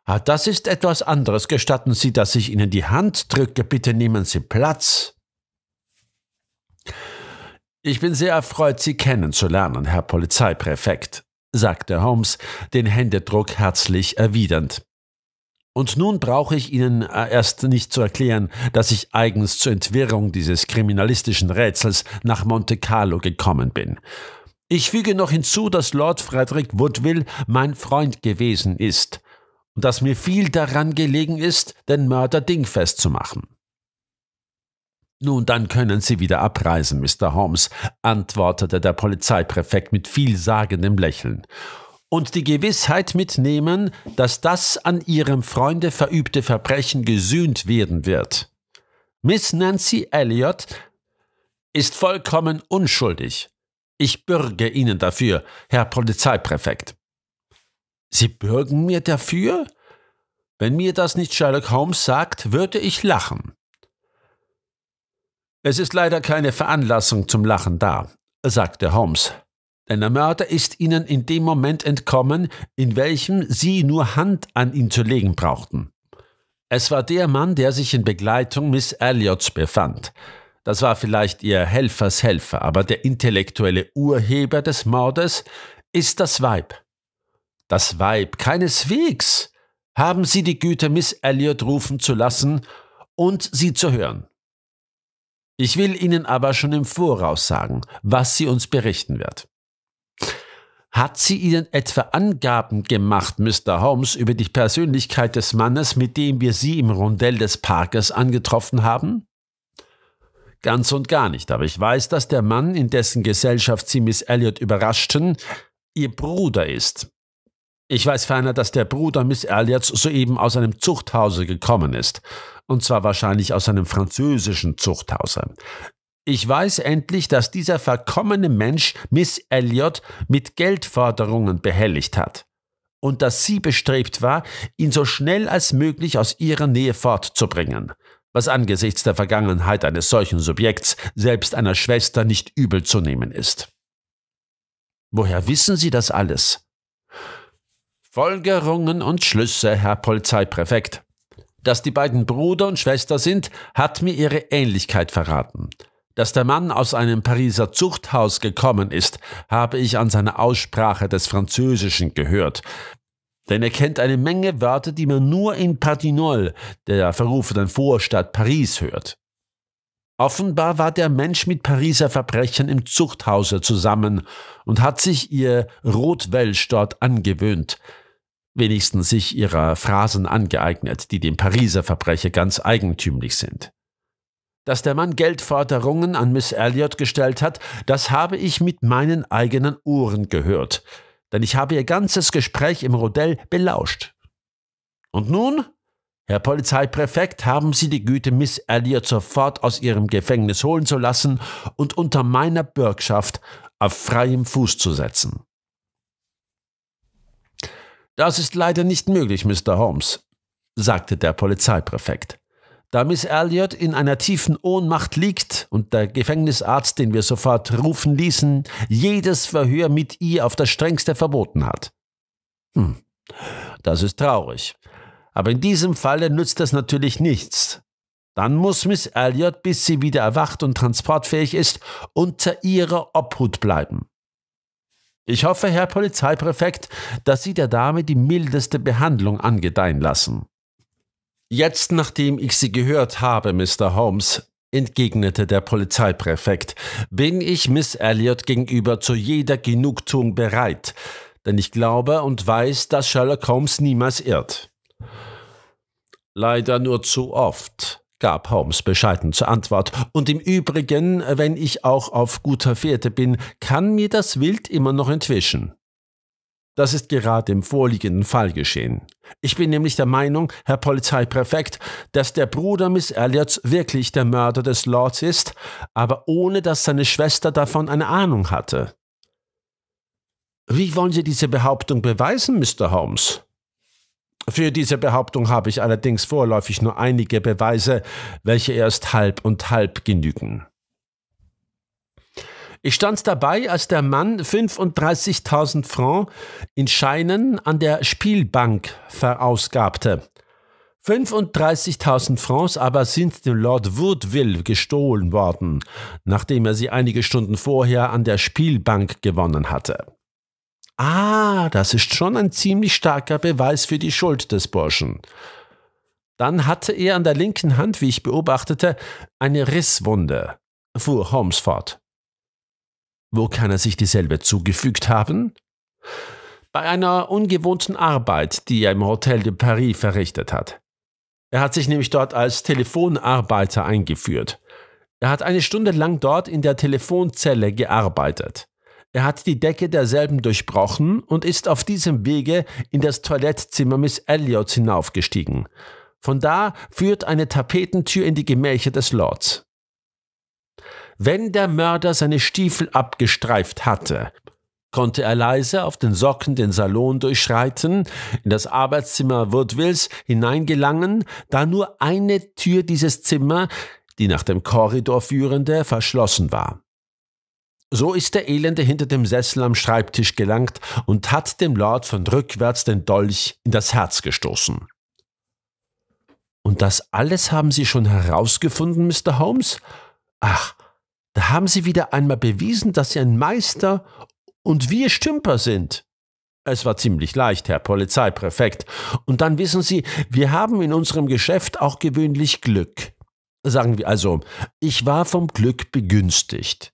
Ah, das ist etwas anderes. Gestatten Sie, dass ich Ihnen die Hand drücke. Bitte nehmen Sie Platz. Ich bin sehr erfreut, Sie kennenzulernen, Herr Polizeipräfekt, sagte Holmes, den Händedruck herzlich erwidernd. Und nun brauche ich Ihnen äh, erst nicht zu erklären, dass ich eigens zur Entwirrung dieses kriminalistischen Rätsels nach Monte Carlo gekommen bin. Ich füge noch hinzu, dass Lord Frederick Woodville mein Freund gewesen ist und dass mir viel daran gelegen ist, den Mörder dingfest zu machen. Nun, dann können Sie wieder abreisen, Mr. Holmes, antwortete der Polizeipräfekt mit vielsagendem Lächeln. Und die Gewissheit mitnehmen, dass das an Ihrem Freunde verübte Verbrechen gesühnt werden wird. Miss Nancy Elliot ist vollkommen unschuldig. Ich bürge Ihnen dafür, Herr Polizeipräfekt. Sie bürgen mir dafür? Wenn mir das nicht Sherlock Holmes sagt, würde ich lachen. Es ist leider keine Veranlassung zum Lachen da, sagte Holmes. Denn der Mörder ist Ihnen in dem Moment entkommen, in welchem Sie nur Hand an ihn zu legen brauchten. Es war der Mann, der sich in Begleitung Miss Elliots befand. Das war vielleicht Ihr Helfershelfer, aber der intellektuelle Urheber des Mordes ist das Weib. Das Weib keineswegs haben sie die Güte, Miss Elliot rufen zu lassen und sie zu hören. Ich will Ihnen aber schon im Voraus sagen, was sie uns berichten wird. Hat sie Ihnen etwa Angaben gemacht, Mr. Holmes, über die Persönlichkeit des Mannes, mit dem wir Sie im Rondell des Parkes angetroffen haben? Ganz und gar nicht, aber ich weiß, dass der Mann, in dessen Gesellschaft Sie Miss Elliot überraschten, Ihr Bruder ist. Ich weiß ferner, dass der Bruder Miss Elliots soeben aus einem Zuchthause gekommen ist, und zwar wahrscheinlich aus einem französischen Zuchthause. Ich weiß endlich, dass dieser verkommene Mensch Miss Elliot mit Geldforderungen behelligt hat und dass sie bestrebt war, ihn so schnell als möglich aus ihrer Nähe fortzubringen, was angesichts der Vergangenheit eines solchen Subjekts selbst einer Schwester nicht übel zu nehmen ist. Woher wissen Sie das alles? Folgerungen und Schlüsse, Herr Polizeipräfekt. Dass die beiden Bruder und Schwester sind, hat mir ihre Ähnlichkeit verraten. Dass der Mann aus einem Pariser Zuchthaus gekommen ist, habe ich an seiner Aussprache des Französischen gehört. Denn er kennt eine Menge Wörter, die man nur in Patinol, der verrufenen Vorstadt Paris, hört. Offenbar war der Mensch mit Pariser Verbrechern im Zuchthause zusammen und hat sich ihr Rotwelsch dort angewöhnt wenigstens sich ihrer Phrasen angeeignet, die dem Pariser Verbrecher ganz eigentümlich sind. Dass der Mann Geldforderungen an Miss Elliot gestellt hat, das habe ich mit meinen eigenen Ohren gehört, denn ich habe ihr ganzes Gespräch im Rodell belauscht. Und nun, Herr Polizeipräfekt, haben Sie die Güte, Miss Elliot sofort aus ihrem Gefängnis holen zu lassen und unter meiner Bürgschaft auf freiem Fuß zu setzen. Das ist leider nicht möglich, Mr. Holmes, sagte der Polizeipräfekt. Da Miss Elliot in einer tiefen Ohnmacht liegt und der Gefängnisarzt, den wir sofort rufen ließen, jedes Verhör mit ihr auf das strengste verboten hat. Hm, das ist traurig. Aber in diesem Falle nützt das natürlich nichts. Dann muss Miss Elliot, bis sie wieder erwacht und transportfähig ist, unter ihrer Obhut bleiben. Ich hoffe, Herr Polizeipräfekt, dass Sie der Dame die mildeste Behandlung angedeihen lassen. Jetzt, nachdem ich Sie gehört habe, Mr. Holmes, entgegnete der Polizeipräfekt, bin ich Miss Elliot gegenüber zu jeder Genugtuung bereit, denn ich glaube und weiß, dass Sherlock Holmes niemals irrt. Leider nur zu oft, gab Holmes bescheiden zur Antwort. Und im Übrigen, wenn ich auch auf guter Fährte bin, kann mir das Wild immer noch entwischen. Das ist gerade im vorliegenden Fall geschehen. Ich bin nämlich der Meinung, Herr Polizeipräfekt, dass der Bruder Miss Elliots wirklich der Mörder des Lords ist, aber ohne dass seine Schwester davon eine Ahnung hatte. Wie wollen Sie diese Behauptung beweisen, Mr. Holmes? Für diese Behauptung habe ich allerdings vorläufig nur einige Beweise, welche erst halb und halb genügen. Ich stand dabei, als der Mann 35.000 Franc in Scheinen an der Spielbank verausgabte. 35.000 Francs aber sind dem Lord Woodville gestohlen worden, nachdem er sie einige Stunden vorher an der Spielbank gewonnen hatte. Ah, das ist schon ein ziemlich starker Beweis für die Schuld des Burschen. Dann hatte er an der linken Hand, wie ich beobachtete, eine Risswunde, fuhr Holmes fort. Wo kann er sich dieselbe zugefügt haben? Bei einer ungewohnten Arbeit, die er im Hotel de Paris verrichtet hat. Er hat sich nämlich dort als Telefonarbeiter eingeführt. Er hat eine Stunde lang dort in der Telefonzelle gearbeitet. Er hat die Decke derselben durchbrochen und ist auf diesem Wege in das Toilettzimmer Miss Elliots hinaufgestiegen. Von da führt eine Tapetentür in die Gemächer des Lords. Wenn der Mörder seine Stiefel abgestreift hatte, konnte er leise auf den Socken den Salon durchschreiten, in das Arbeitszimmer Woodwills hineingelangen, da nur eine Tür dieses Zimmer, die nach dem Korridor führende, verschlossen war. So ist der Elende hinter dem Sessel am Schreibtisch gelangt und hat dem Lord von rückwärts den Dolch in das Herz gestoßen. Und das alles haben Sie schon herausgefunden, Mr. Holmes? Ach, da haben Sie wieder einmal bewiesen, dass Sie ein Meister und wir Stümper sind. Es war ziemlich leicht, Herr Polizeipräfekt. Und dann wissen Sie, wir haben in unserem Geschäft auch gewöhnlich Glück. Sagen wir also, ich war vom Glück begünstigt.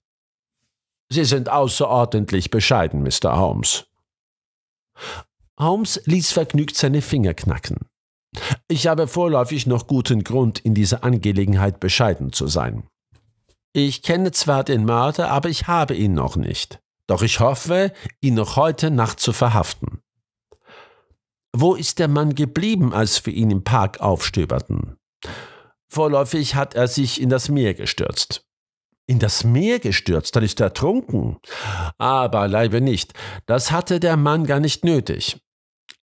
Sie sind außerordentlich bescheiden, Mr. Holmes. Holmes ließ vergnügt seine Finger knacken. Ich habe vorläufig noch guten Grund, in dieser Angelegenheit bescheiden zu sein. Ich kenne zwar den Mörder, aber ich habe ihn noch nicht. Doch ich hoffe, ihn noch heute Nacht zu verhaften. Wo ist der Mann geblieben, als wir ihn im Park aufstöberten? Vorläufig hat er sich in das Meer gestürzt in das Meer gestürzt, dann ist er ertrunken. Aber leibe nicht, das hatte der Mann gar nicht nötig.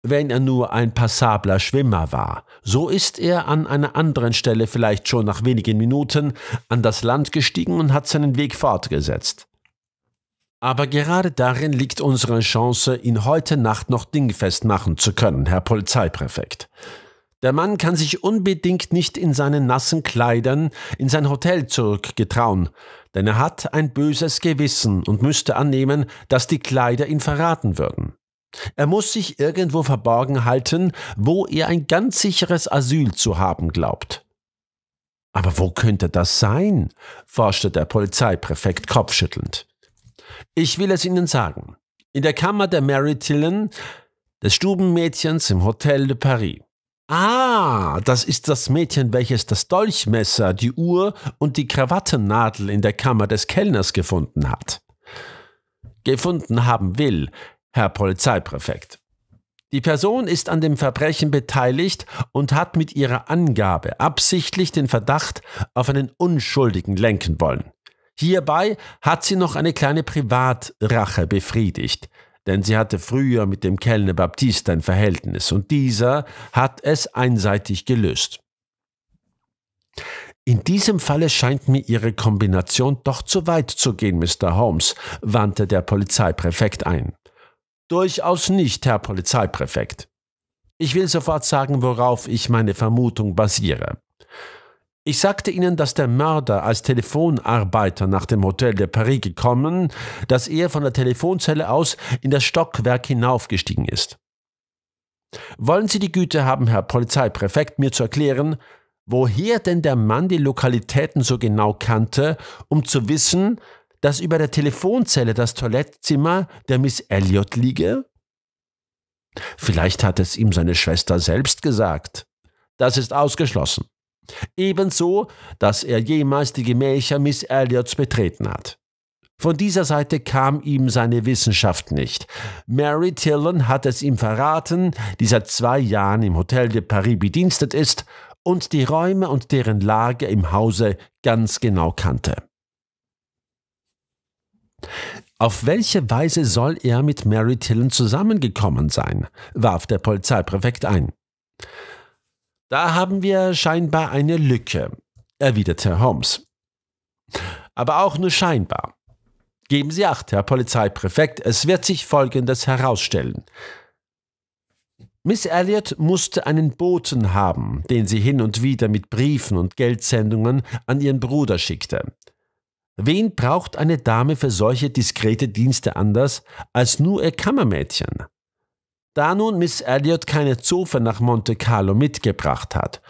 Wenn er nur ein passabler Schwimmer war, so ist er an einer anderen Stelle vielleicht schon nach wenigen Minuten an das Land gestiegen und hat seinen Weg fortgesetzt. Aber gerade darin liegt unsere Chance, ihn heute Nacht noch dingfest machen zu können, Herr Polizeipräfekt. Der Mann kann sich unbedingt nicht in seinen nassen Kleidern in sein Hotel zurückgetrauen, denn er hat ein böses Gewissen und müsste annehmen, dass die Kleider ihn verraten würden. Er muss sich irgendwo verborgen halten, wo er ein ganz sicheres Asyl zu haben glaubt. Aber wo könnte das sein? forschte der Polizeipräfekt kopfschüttelnd. Ich will es Ihnen sagen. In der Kammer der Mary Tillen, des Stubenmädchens im Hotel de Paris. Ah, das ist das Mädchen, welches das Dolchmesser, die Uhr und die Krawattennadel in der Kammer des Kellners gefunden hat. Gefunden haben will, Herr Polizeipräfekt. Die Person ist an dem Verbrechen beteiligt und hat mit ihrer Angabe absichtlich den Verdacht auf einen Unschuldigen lenken wollen. Hierbei hat sie noch eine kleine Privatrache befriedigt denn sie hatte früher mit dem Kellner Baptiste ein Verhältnis und dieser hat es einseitig gelöst. In diesem Falle scheint mir Ihre Kombination doch zu weit zu gehen, Mr. Holmes, wandte der Polizeipräfekt ein. Durchaus nicht, Herr Polizeipräfekt. Ich will sofort sagen, worauf ich meine Vermutung basiere. Ich sagte ihnen, dass der Mörder als Telefonarbeiter nach dem Hotel de Paris gekommen, dass er von der Telefonzelle aus in das Stockwerk hinaufgestiegen ist. Wollen Sie die Güte haben, Herr Polizeipräfekt, mir zu erklären, woher denn der Mann die Lokalitäten so genau kannte, um zu wissen, dass über der Telefonzelle das Toilettzimmer der Miss Elliot liege? Vielleicht hat es ihm seine Schwester selbst gesagt. Das ist ausgeschlossen. Ebenso, dass er jemals die Gemächer Miss Elliots betreten hat. Von dieser Seite kam ihm seine Wissenschaft nicht. Mary Tillon hat es ihm verraten, die seit zwei Jahren im Hotel de Paris bedienstet ist und die Räume und deren Lage im Hause ganz genau kannte. Auf welche Weise soll er mit Mary Tillon zusammengekommen sein? warf der Polizeipräfekt ein. Da haben wir scheinbar eine Lücke, erwiderte Holmes. Aber auch nur scheinbar. Geben Sie acht, Herr Polizeipräfekt, es wird sich Folgendes herausstellen. Miss Elliot musste einen Boten haben, den sie hin und wieder mit Briefen und Geldsendungen an ihren Bruder schickte. Wen braucht eine Dame für solche diskrete Dienste anders als nur ihr Kammermädchen? Da nun Miss Elliot keine Zofe nach Monte Carlo mitgebracht hat,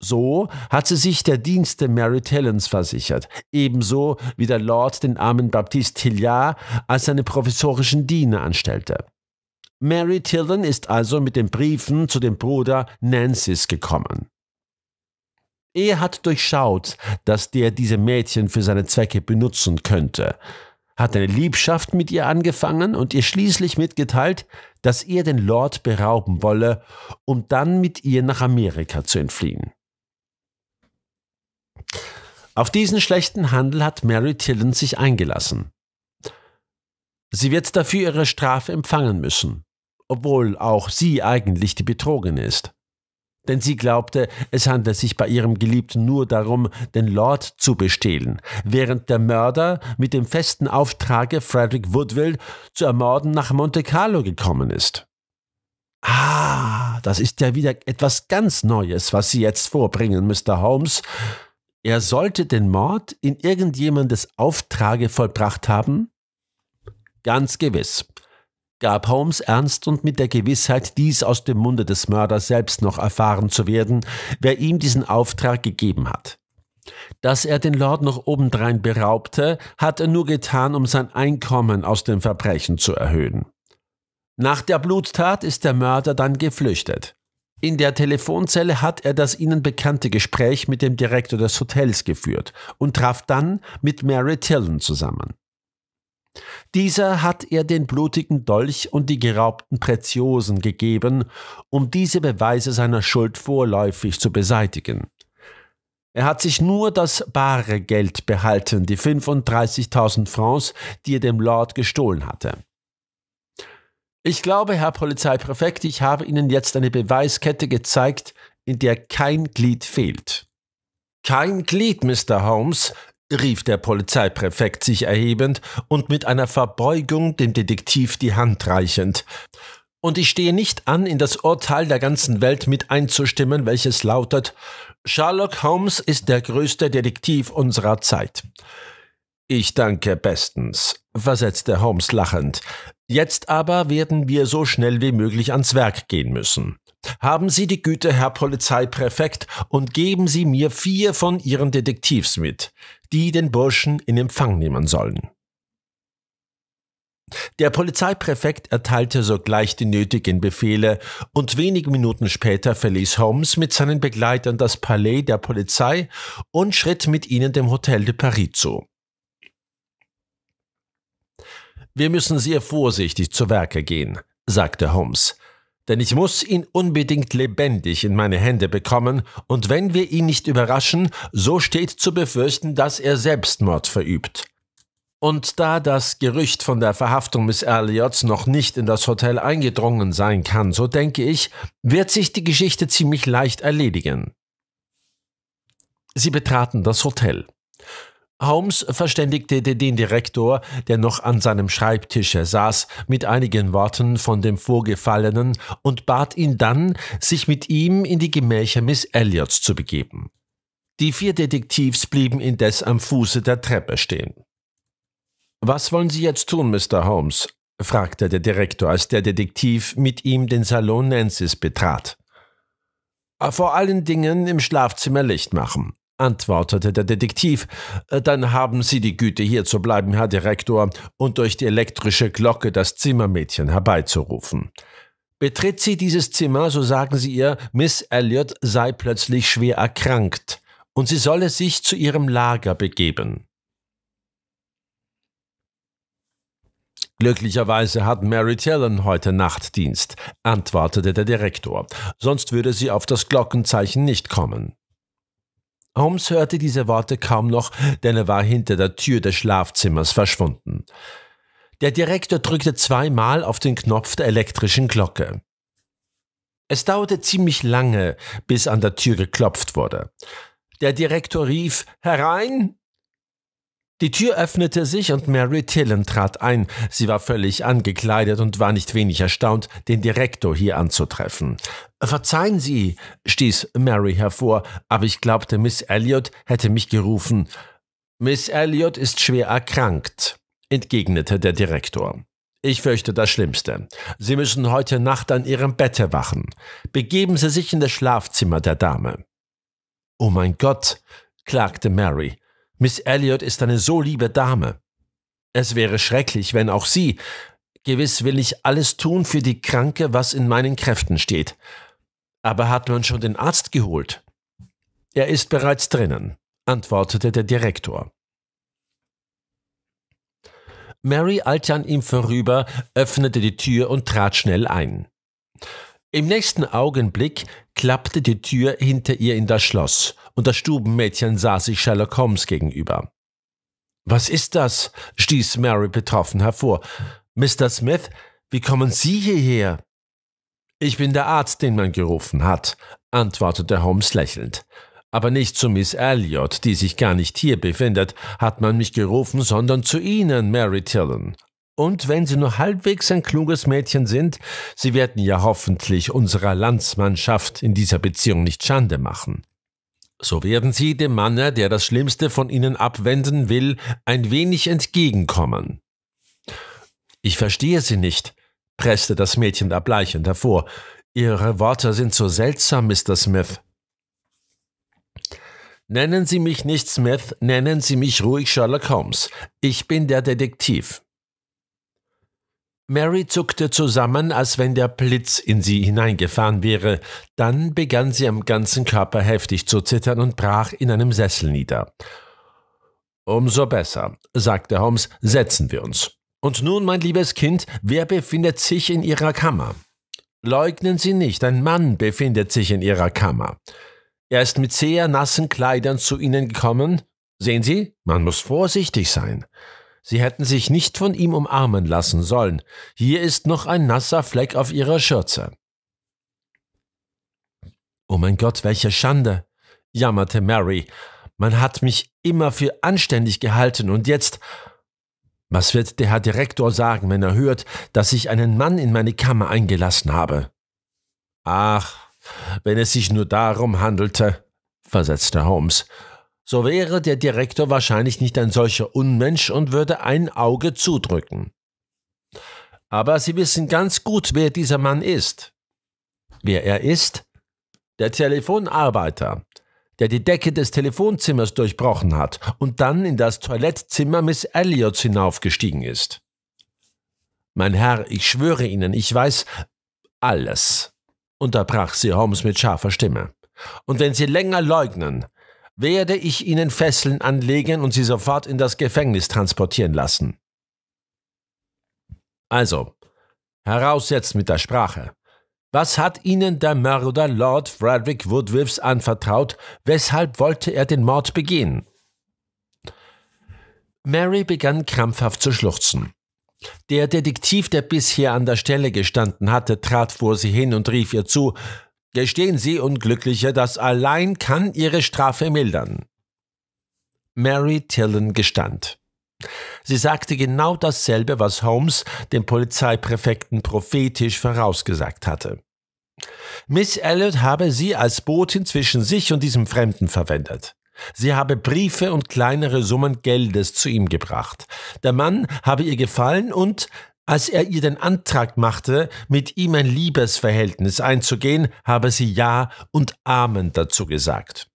so hat sie sich der Dienste Mary Tellens versichert, ebenso wie der Lord den armen Baptiste Tillard als seine professorischen Diener anstellte. Mary Tilden ist also mit den Briefen zu dem Bruder Nancy's gekommen. Er hat durchschaut, dass der diese Mädchen für seine Zwecke benutzen könnte, hat eine Liebschaft mit ihr angefangen und ihr schließlich mitgeteilt, dass er den Lord berauben wolle, um dann mit ihr nach Amerika zu entfliehen. Auf diesen schlechten Handel hat Mary Tillen sich eingelassen. Sie wird dafür ihre Strafe empfangen müssen, obwohl auch sie eigentlich die Betrogene ist denn sie glaubte, es handle sich bei ihrem Geliebten nur darum, den Lord zu bestehlen, während der Mörder mit dem festen Auftrage, Frederick Woodville zu ermorden, nach Monte Carlo gekommen ist. Ah, das ist ja wieder etwas ganz Neues, was Sie jetzt vorbringen, Mr. Holmes. Er sollte den Mord in irgendjemandes Auftrage vollbracht haben? Ganz gewiss gab Holmes ernst und mit der Gewissheit, dies aus dem Munde des Mörders selbst noch erfahren zu werden, wer ihm diesen Auftrag gegeben hat. Dass er den Lord noch obendrein beraubte, hat er nur getan, um sein Einkommen aus dem Verbrechen zu erhöhen. Nach der Bluttat ist der Mörder dann geflüchtet. In der Telefonzelle hat er das ihnen bekannte Gespräch mit dem Direktor des Hotels geführt und traf dann mit Mary Tillen zusammen. Dieser hat er den blutigen Dolch und die geraubten Preziosen gegeben, um diese Beweise seiner Schuld vorläufig zu beseitigen. Er hat sich nur das bare Geld behalten, die 35.000 Francs, die er dem Lord gestohlen hatte. Ich glaube, Herr Polizeipräfekt, ich habe Ihnen jetzt eine Beweiskette gezeigt, in der kein Glied fehlt. Kein Glied, Mr. Holmes, rief der Polizeipräfekt sich erhebend und mit einer Verbeugung dem Detektiv die Hand reichend. Und ich stehe nicht an, in das Urteil der ganzen Welt mit einzustimmen, welches lautet Sherlock Holmes ist der größte Detektiv unserer Zeit. Ich danke bestens, versetzte Holmes lachend. Jetzt aber werden wir so schnell wie möglich ans Werk gehen müssen. Haben Sie die Güte, Herr Polizeipräfekt, und geben Sie mir vier von Ihren Detektivs mit, die den Burschen in Empfang nehmen sollen. Der Polizeipräfekt erteilte sogleich die nötigen Befehle und wenige Minuten später verließ Holmes mit seinen Begleitern das Palais der Polizei und schritt mit ihnen dem Hotel de Paris zu. Wir müssen sehr vorsichtig zu Werke gehen, sagte Holmes denn ich muss ihn unbedingt lebendig in meine Hände bekommen, und wenn wir ihn nicht überraschen, so steht zu befürchten, dass er Selbstmord verübt. Und da das Gerücht von der Verhaftung Miss Elliots noch nicht in das Hotel eingedrungen sein kann, so denke ich, wird sich die Geschichte ziemlich leicht erledigen. Sie betraten das Hotel. Holmes verständigte den Direktor, der noch an seinem Schreibtische saß, mit einigen Worten von dem Vorgefallenen und bat ihn dann, sich mit ihm in die Gemächer Miss Elliots zu begeben. Die vier Detektivs blieben indes am Fuße der Treppe stehen. Was wollen Sie jetzt tun, Mr. Holmes? fragte der Direktor, als der Detektiv mit ihm den Salon Nancy's betrat. Vor allen Dingen im Schlafzimmer Licht machen antwortete der Detektiv, äh, dann haben Sie die Güte, hier zu bleiben, Herr Direktor, und durch die elektrische Glocke das Zimmermädchen herbeizurufen. Betritt sie dieses Zimmer, so sagen sie ihr, Miss Elliot sei plötzlich schwer erkrankt und sie solle sich zu ihrem Lager begeben. Glücklicherweise hat Mary Tillon heute Nachtdienst, antwortete der Direktor, sonst würde sie auf das Glockenzeichen nicht kommen. Holmes hörte diese Worte kaum noch, denn er war hinter der Tür des Schlafzimmers verschwunden. Der Direktor drückte zweimal auf den Knopf der elektrischen Glocke. Es dauerte ziemlich lange, bis an der Tür geklopft wurde. Der Direktor rief Herein die Tür öffnete sich und Mary Tillen trat ein. Sie war völlig angekleidet und war nicht wenig erstaunt, den Direktor hier anzutreffen. Verzeihen Sie, stieß Mary hervor, aber ich glaubte, Miss Elliot hätte mich gerufen. Miss Elliot ist schwer erkrankt, entgegnete der Direktor. Ich fürchte das Schlimmste. Sie müssen heute Nacht an Ihrem Bette wachen. Begeben Sie sich in das Schlafzimmer der Dame. Oh mein Gott, klagte Mary. Miss Elliot ist eine so liebe Dame. Es wäre schrecklich, wenn auch sie, gewiss will ich alles tun für die Kranke, was in meinen Kräften steht. Aber hat man schon den Arzt geholt? Er ist bereits drinnen, antwortete der Direktor. Mary eilte an ihm vorüber, öffnete die Tür und trat schnell ein. Im nächsten Augenblick klappte die Tür hinter ihr in das Schloss und das Stubenmädchen saß sich Sherlock Holmes gegenüber. Was ist das? stieß Mary betroffen hervor. Mr. Smith, wie kommen Sie hierher? Ich bin der Arzt, den man gerufen hat, antwortete Holmes lächelnd. Aber nicht zu Miss Elliot, die sich gar nicht hier befindet, hat man mich gerufen, sondern zu Ihnen, Mary Tillon. Und wenn Sie nur halbwegs ein kluges Mädchen sind, Sie werden ja hoffentlich unserer Landsmannschaft in dieser Beziehung nicht Schande machen so werden sie dem Manne, der das Schlimmste von ihnen abwenden will, ein wenig entgegenkommen. Ich verstehe sie nicht, presste das Mädchen erbleichend hervor. Ihre Worte sind so seltsam, Mr. Smith. Nennen Sie mich nicht Smith, nennen Sie mich ruhig Sherlock Holmes. Ich bin der Detektiv. Mary zuckte zusammen, als wenn der Blitz in sie hineingefahren wäre. Dann begann sie am ganzen Körper heftig zu zittern und brach in einem Sessel nieder. Umso besser, sagte Holmes, setzen wir uns. Und nun, mein liebes Kind, wer befindet sich in Ihrer Kammer? Leugnen Sie nicht, ein Mann befindet sich in Ihrer Kammer. Er ist mit sehr nassen Kleidern zu Ihnen gekommen. Sehen Sie, man muss vorsichtig sein. Sie hätten sich nicht von ihm umarmen lassen sollen. Hier ist noch ein nasser Fleck auf ihrer Schürze. Oh mein Gott, welche Schande, jammerte Mary. Man hat mich immer für anständig gehalten und jetzt. Was wird der Herr Direktor sagen, wenn er hört, dass ich einen Mann in meine Kammer eingelassen habe? Ach, wenn es sich nur darum handelte, versetzte Holmes so wäre der Direktor wahrscheinlich nicht ein solcher Unmensch und würde ein Auge zudrücken. Aber Sie wissen ganz gut, wer dieser Mann ist. Wer er ist? Der Telefonarbeiter, der die Decke des Telefonzimmers durchbrochen hat und dann in das Toilettzimmer Miss Elliots hinaufgestiegen ist. Mein Herr, ich schwöre Ihnen, ich weiß alles, unterbrach sie Holmes mit scharfer Stimme. Und wenn Sie länger leugnen, werde ich ihnen Fesseln anlegen und sie sofort in das Gefängnis transportieren lassen. Also, heraus jetzt mit der Sprache. Was hat Ihnen der Mörder Lord Frederick Woodwiffe anvertraut? Weshalb wollte er den Mord begehen? Mary begann krampfhaft zu schluchzen. Der Detektiv, der bisher an der Stelle gestanden hatte, trat vor sie hin und rief ihr zu, Gestehen Sie, Unglückliche, das allein kann Ihre Strafe mildern. Mary Tillen gestand. Sie sagte genau dasselbe, was Holmes dem Polizeipräfekten prophetisch vorausgesagt hatte. Miss Elliot habe sie als Botin zwischen sich und diesem Fremden verwendet. Sie habe Briefe und kleinere Summen Geldes zu ihm gebracht. Der Mann habe ihr gefallen und als er ihr den Antrag machte, mit ihm ein Liebesverhältnis einzugehen, habe sie Ja und Amen dazu gesagt.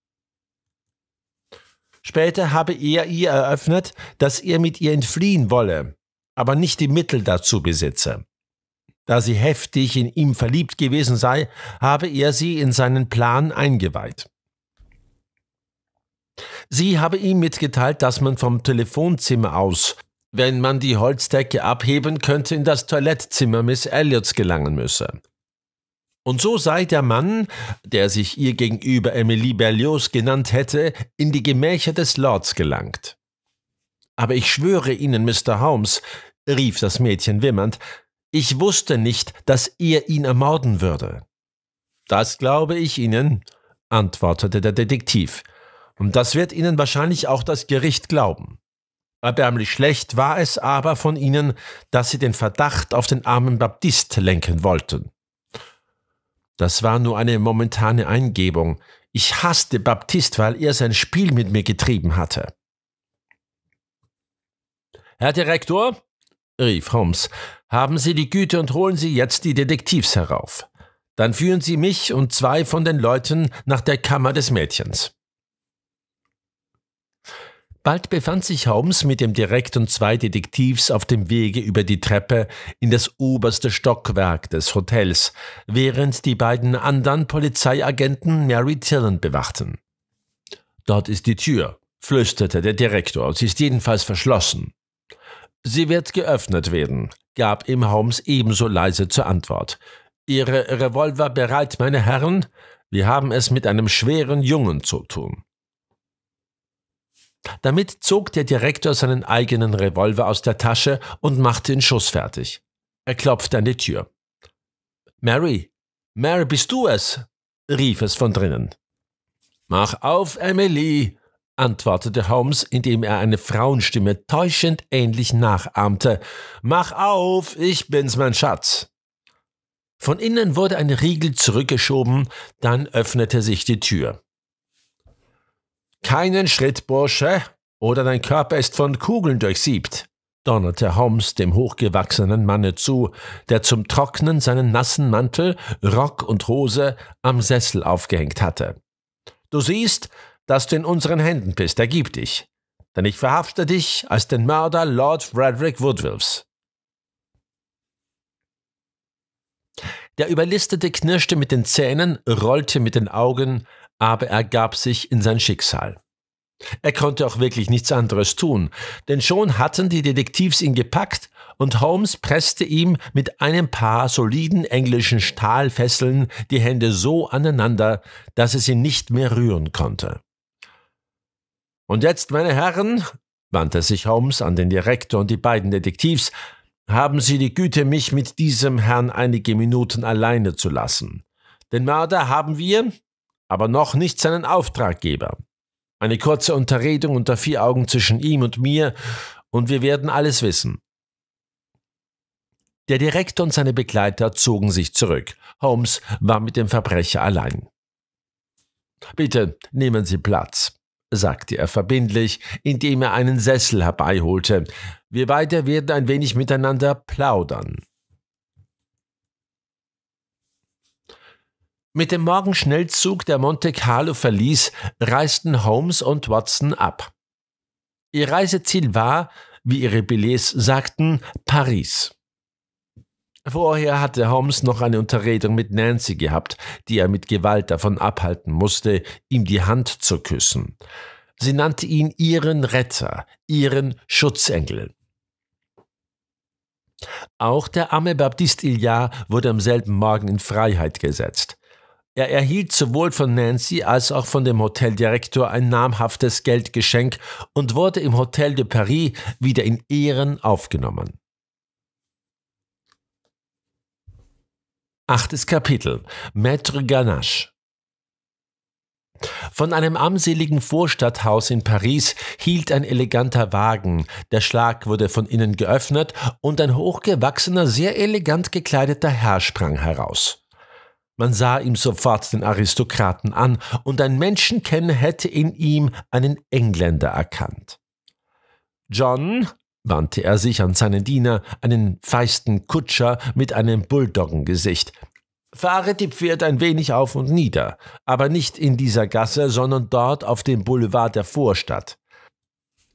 Später habe er ihr eröffnet, dass er mit ihr entfliehen wolle, aber nicht die Mittel dazu besitze. Da sie heftig in ihm verliebt gewesen sei, habe er sie in seinen Plan eingeweiht. Sie habe ihm mitgeteilt, dass man vom Telefonzimmer aus wenn man die Holzdecke abheben könnte, in das Toilettzimmer Miss Elliots gelangen müsse. Und so sei der Mann, der sich ihr gegenüber Emily Berlioz genannt hätte, in die Gemächer des Lords gelangt. Aber ich schwöre Ihnen, Mr. Holmes, rief das Mädchen wimmernd, ich wusste nicht, dass er ihn ermorden würde. Das glaube ich Ihnen, antwortete der Detektiv, und das wird Ihnen wahrscheinlich auch das Gericht glauben. Erbärmlich schlecht war es aber von ihnen, dass sie den Verdacht auf den armen Baptist lenken wollten. Das war nur eine momentane Eingebung. Ich hasste Baptist, weil er sein Spiel mit mir getrieben hatte. Herr Direktor, rief Holmes, haben Sie die Güte und holen Sie jetzt die Detektivs herauf. Dann führen Sie mich und zwei von den Leuten nach der Kammer des Mädchens. Bald befand sich Holmes mit dem Direkt und zwei Detektivs auf dem Wege über die Treppe in das oberste Stockwerk des Hotels, während die beiden anderen Polizeiagenten Mary Tillen bewachten. Dort ist die Tür, flüsterte der Direktor, sie ist jedenfalls verschlossen. Sie wird geöffnet werden, gab ihm Holmes ebenso leise zur Antwort. Ihre Revolver bereit, meine Herren? Wir haben es mit einem schweren Jungen zu tun. Damit zog der Direktor seinen eigenen Revolver aus der Tasche und machte den Schuss fertig. Er klopfte an die Tür. Mary, Mary, bist du es? rief es von drinnen. Mach auf, Emily, antwortete Holmes, indem er eine Frauenstimme täuschend ähnlich nachahmte. Mach auf, ich bin's, mein Schatz. Von innen wurde ein Riegel zurückgeschoben, dann öffnete sich die Tür. Keinen Schritt, Bursche, oder dein Körper ist von Kugeln durchsiebt, donnerte Holmes dem hochgewachsenen Manne zu, der zum Trocknen seinen nassen Mantel, Rock und Hose am Sessel aufgehängt hatte. Du siehst, dass du in unseren Händen bist, ergib dich, denn ich verhafte dich als den Mörder Lord Frederick Woodwills. Der Überlistete knirschte mit den Zähnen, rollte mit den Augen, aber er gab sich in sein Schicksal. Er konnte auch wirklich nichts anderes tun, denn schon hatten die Detektivs ihn gepackt und Holmes presste ihm mit einem paar soliden englischen Stahlfesseln die Hände so aneinander, dass es ihn nicht mehr rühren konnte. Und jetzt, meine Herren, wandte sich Holmes an den Direktor und die beiden Detektivs, haben Sie die Güte, mich mit diesem Herrn einige Minuten alleine zu lassen. Den Mörder haben wir, aber noch nicht seinen Auftraggeber. Eine kurze Unterredung unter vier Augen zwischen ihm und mir, und wir werden alles wissen. Der Direktor und seine Begleiter zogen sich zurück. Holmes war mit dem Verbrecher allein. Bitte nehmen Sie Platz, sagte er verbindlich, indem er einen Sessel herbeiholte. Wir beide werden ein wenig miteinander plaudern. Mit dem Morgenschnellzug, der Monte Carlo verließ, reisten Holmes und Watson ab. Ihr Reiseziel war, wie ihre Billets sagten, Paris. Vorher hatte Holmes noch eine Unterredung mit Nancy gehabt, die er mit Gewalt davon abhalten musste, ihm die Hand zu küssen. Sie nannte ihn ihren Retter, ihren Schutzengel. Auch der arme Baptiste Ilja wurde am selben Morgen in Freiheit gesetzt. Er erhielt sowohl von Nancy als auch von dem Hoteldirektor ein namhaftes Geldgeschenk und wurde im Hotel de Paris wieder in Ehren aufgenommen. Achtes Kapitel Maître Ganache von einem armseligen Vorstadthaus in Paris hielt ein eleganter Wagen. Der Schlag wurde von innen geöffnet und ein hochgewachsener, sehr elegant gekleideter Herr sprang heraus. Man sah ihm sofort den Aristokraten an, und ein Menschenkenner hätte in ihm einen Engländer erkannt. John, wandte er sich an seinen Diener, einen feisten Kutscher mit einem Bulldoggengesicht. Fahre die Pferde ein wenig auf und nieder, aber nicht in dieser Gasse, sondern dort auf dem Boulevard der Vorstadt.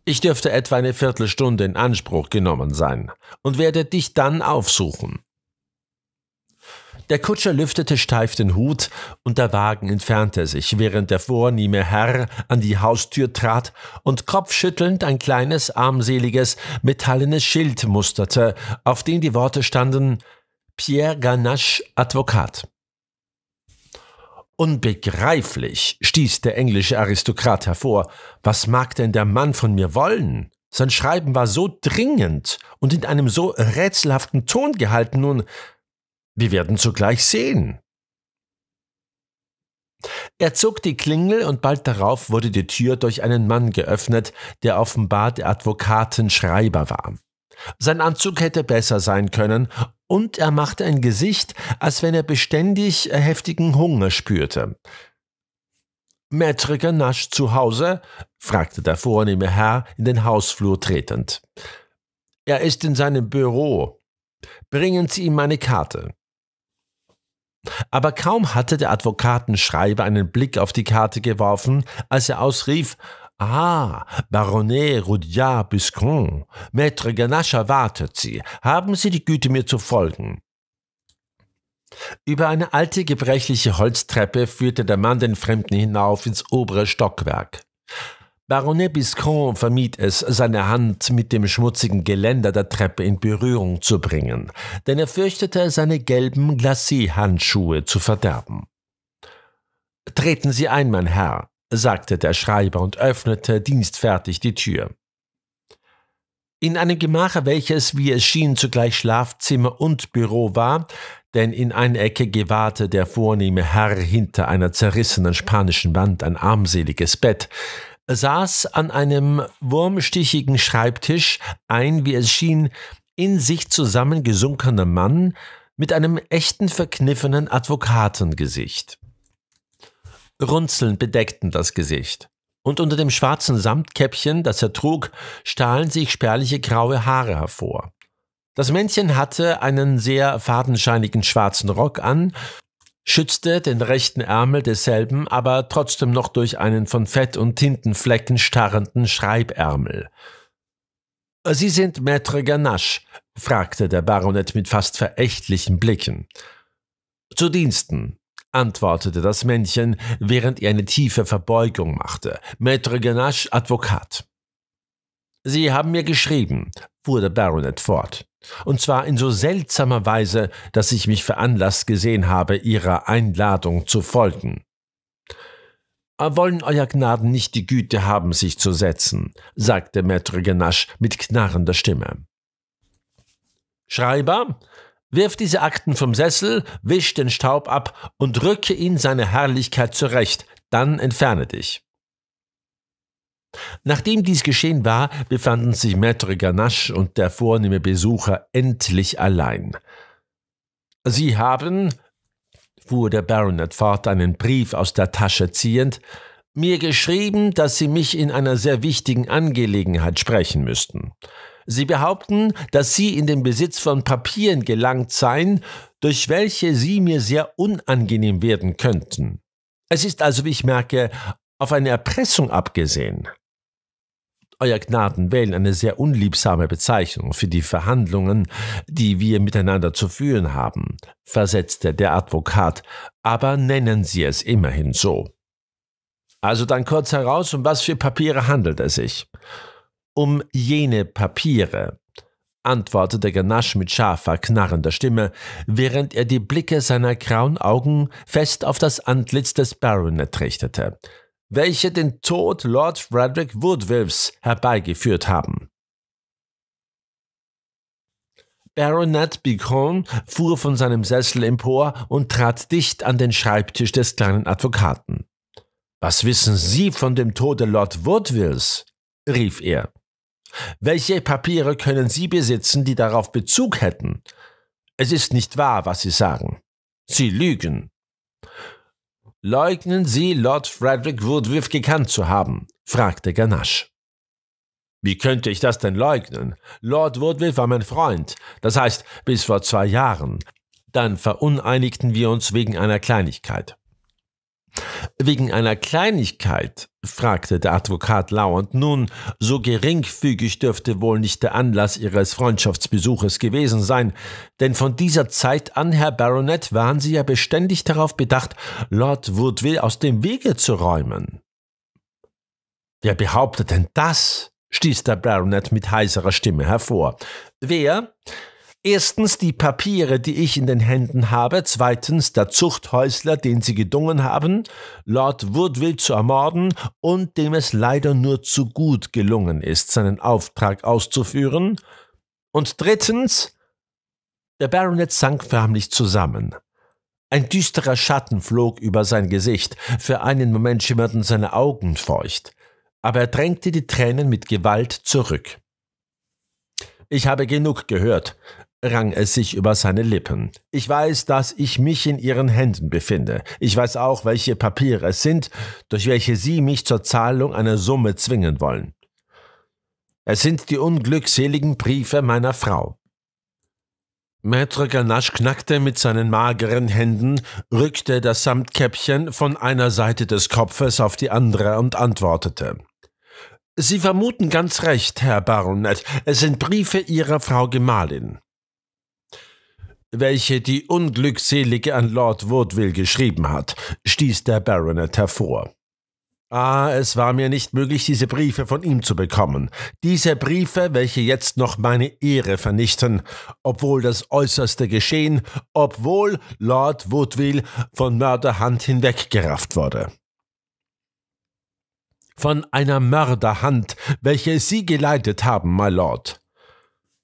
Ich dürfte etwa eine Viertelstunde in Anspruch genommen sein und werde dich dann aufsuchen. Der Kutscher lüftete steif den Hut und der Wagen entfernte sich, während der vornehme Herr an die Haustür trat und kopfschüttelnd ein kleines, armseliges, metallenes Schild musterte, auf dem die Worte standen Pierre Ganache, Advokat. Unbegreiflich, stieß der englische Aristokrat hervor. Was mag denn der Mann von mir wollen? Sein Schreiben war so dringend und in einem so rätselhaften Ton gehalten, nun wir werden sogleich sehen. Er zog die Klingel und bald darauf wurde die Tür durch einen Mann geöffnet, der offenbar der Advokatenschreiber war. Sein Anzug hätte besser sein können und er machte ein Gesicht, als wenn er beständig heftigen Hunger spürte. Maitre Nasch zu Hause? fragte der vornehme Herr in den Hausflur tretend. Er ist in seinem Büro. Bringen Sie ihm meine Karte. Aber kaum hatte der Advokatenschreiber einen Blick auf die Karte geworfen, als er ausrief Ah, Baronet Rudyard Biscon, Maître Ganache wartet Sie. Haben Sie die Güte, mir zu folgen. Über eine alte, gebrechliche Holztreppe führte der Mann den Fremden hinauf ins obere Stockwerk. Baronet Biscon vermied es, seine Hand mit dem schmutzigen Geländer der Treppe in Berührung zu bringen, denn er fürchtete, seine gelben Glacis-Handschuhe zu verderben. Treten Sie ein, mein Herr, sagte der Schreiber und öffnete dienstfertig die Tür. In einem Gemache, welches, wie es schien, zugleich Schlafzimmer und Büro war, denn in einer Ecke gewahrte der vornehme Herr hinter einer zerrissenen spanischen Wand ein armseliges Bett, saß an einem wurmstichigen Schreibtisch ein, wie es schien, in sich zusammengesunkener Mann mit einem echten verkniffenen Advokatengesicht. Runzeln bedeckten das Gesicht, und unter dem schwarzen Samtkäppchen, das er trug, stahlen sich spärliche graue Haare hervor. Das Männchen hatte einen sehr fadenscheinigen schwarzen Rock an schützte den rechten Ärmel desselben aber trotzdem noch durch einen von Fett und Tintenflecken starrenden Schreibärmel. Sie sind Maître Ganache, fragte der Baronet mit fast verächtlichen Blicken. Zu Diensten, antwortete das Männchen, während er eine tiefe Verbeugung machte. Maître Ganache, Advokat. Sie haben mir geschrieben, fuhr der Baronet fort, und zwar in so seltsamer Weise, dass ich mich veranlasst gesehen habe, ihrer Einladung zu folgen. Wollen Euer Gnaden nicht die Güte haben, sich zu setzen, sagte Maître Genasch mit knarrender Stimme. Schreiber, wirf diese Akten vom Sessel, wisch den Staub ab und rücke ihn seine Herrlichkeit zurecht, dann entferne dich. Nachdem dies geschehen war, befanden sich Maître Ganache und der vornehme Besucher endlich allein. Sie haben, fuhr der Baronet fort, einen Brief aus der Tasche ziehend, mir geschrieben, dass Sie mich in einer sehr wichtigen Angelegenheit sprechen müssten. Sie behaupten, dass Sie in den Besitz von Papieren gelangt seien, durch welche Sie mir sehr unangenehm werden könnten. Es ist also, wie ich merke, auf eine Erpressung abgesehen. Euer Gnaden wählen eine sehr unliebsame Bezeichnung für die Verhandlungen, die wir miteinander zu führen haben, versetzte der Advokat, aber nennen Sie es immerhin so. Also dann kurz heraus, um was für Papiere handelt es sich? Um jene Papiere, antwortete Ganache mit scharfer, knarrender Stimme, während er die Blicke seiner grauen Augen fest auf das Antlitz des Baronet richtete welche den Tod Lord Frederick Woodwills herbeigeführt haben. Baronet Bicon fuhr von seinem Sessel empor und trat dicht an den Schreibtisch des kleinen Advokaten. Was wissen Sie von dem Tode Lord Woodwills? rief er. Welche Papiere können Sie besitzen, die darauf Bezug hätten? Es ist nicht wahr, was Sie sagen. Sie lügen. Leugnen Sie, Lord Frederick Woodruff gekannt zu haben? fragte Ganache. Wie könnte ich das denn leugnen? Lord Woodruff war mein Freund, das heißt bis vor zwei Jahren. Dann veruneinigten wir uns wegen einer Kleinigkeit. Wegen einer Kleinigkeit, fragte der Advokat lauernd, nun, so geringfügig dürfte wohl nicht der Anlass Ihres Freundschaftsbesuches gewesen sein, denn von dieser Zeit an, Herr Baronet, waren Sie ja beständig darauf bedacht, Lord Woodville aus dem Wege zu räumen. Wer behauptet denn das? stieß der Baronet mit heiserer Stimme hervor. Wer? Erstens die Papiere, die ich in den Händen habe, zweitens der Zuchthäusler, den sie gedungen haben, Lord Woodville zu ermorden und dem es leider nur zu gut gelungen ist, seinen Auftrag auszuführen, und drittens der Baronet sank förmlich zusammen. Ein düsterer Schatten flog über sein Gesicht, für einen Moment schimmerten seine Augen feucht, aber er drängte die Tränen mit Gewalt zurück. Ich habe genug gehört, rang es sich über seine Lippen. Ich weiß, dass ich mich in ihren Händen befinde. Ich weiß auch, welche Papiere es sind, durch welche sie mich zur Zahlung einer Summe zwingen wollen. Es sind die unglückseligen Briefe meiner Frau. Maître Ganache knackte mit seinen mageren Händen, rückte das Samtkäppchen von einer Seite des Kopfes auf die andere und antwortete. Sie vermuten ganz recht, Herr Baronet, es sind Briefe Ihrer Frau Gemahlin welche die Unglückselige an Lord Woodville geschrieben hat, stieß der Baronet hervor. Ah, es war mir nicht möglich, diese Briefe von ihm zu bekommen. Diese Briefe, welche jetzt noch meine Ehre vernichten, obwohl das Äußerste geschehen, obwohl Lord Woodville von Mörderhand hinweggerafft wurde. Von einer Mörderhand, welche Sie geleitet haben, my Lord.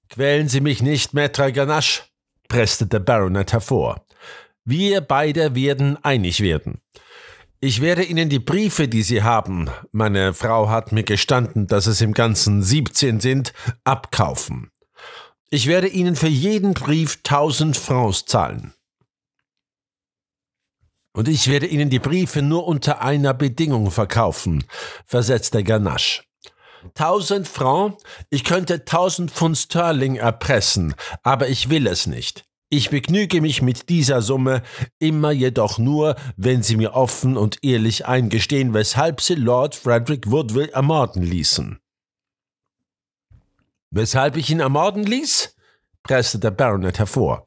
Quälen Sie mich nicht, Maître Ganache presste der Baronet hervor. Wir beide werden einig werden. Ich werde Ihnen die Briefe, die Sie haben, meine Frau hat mir gestanden, dass es im Ganzen 17 sind, abkaufen. Ich werde Ihnen für jeden Brief 1000 Francs zahlen. Und ich werde Ihnen die Briefe nur unter einer Bedingung verkaufen, versetzte Ganache. 1000 Franc, ich könnte 1000 Pfund Sterling erpressen, aber ich will es nicht. Ich begnüge mich mit dieser Summe, immer jedoch nur, wenn sie mir offen und ehrlich eingestehen, weshalb sie Lord Frederick Woodville ermorden ließen. Weshalb ich ihn ermorden ließ? presste der Baronet hervor.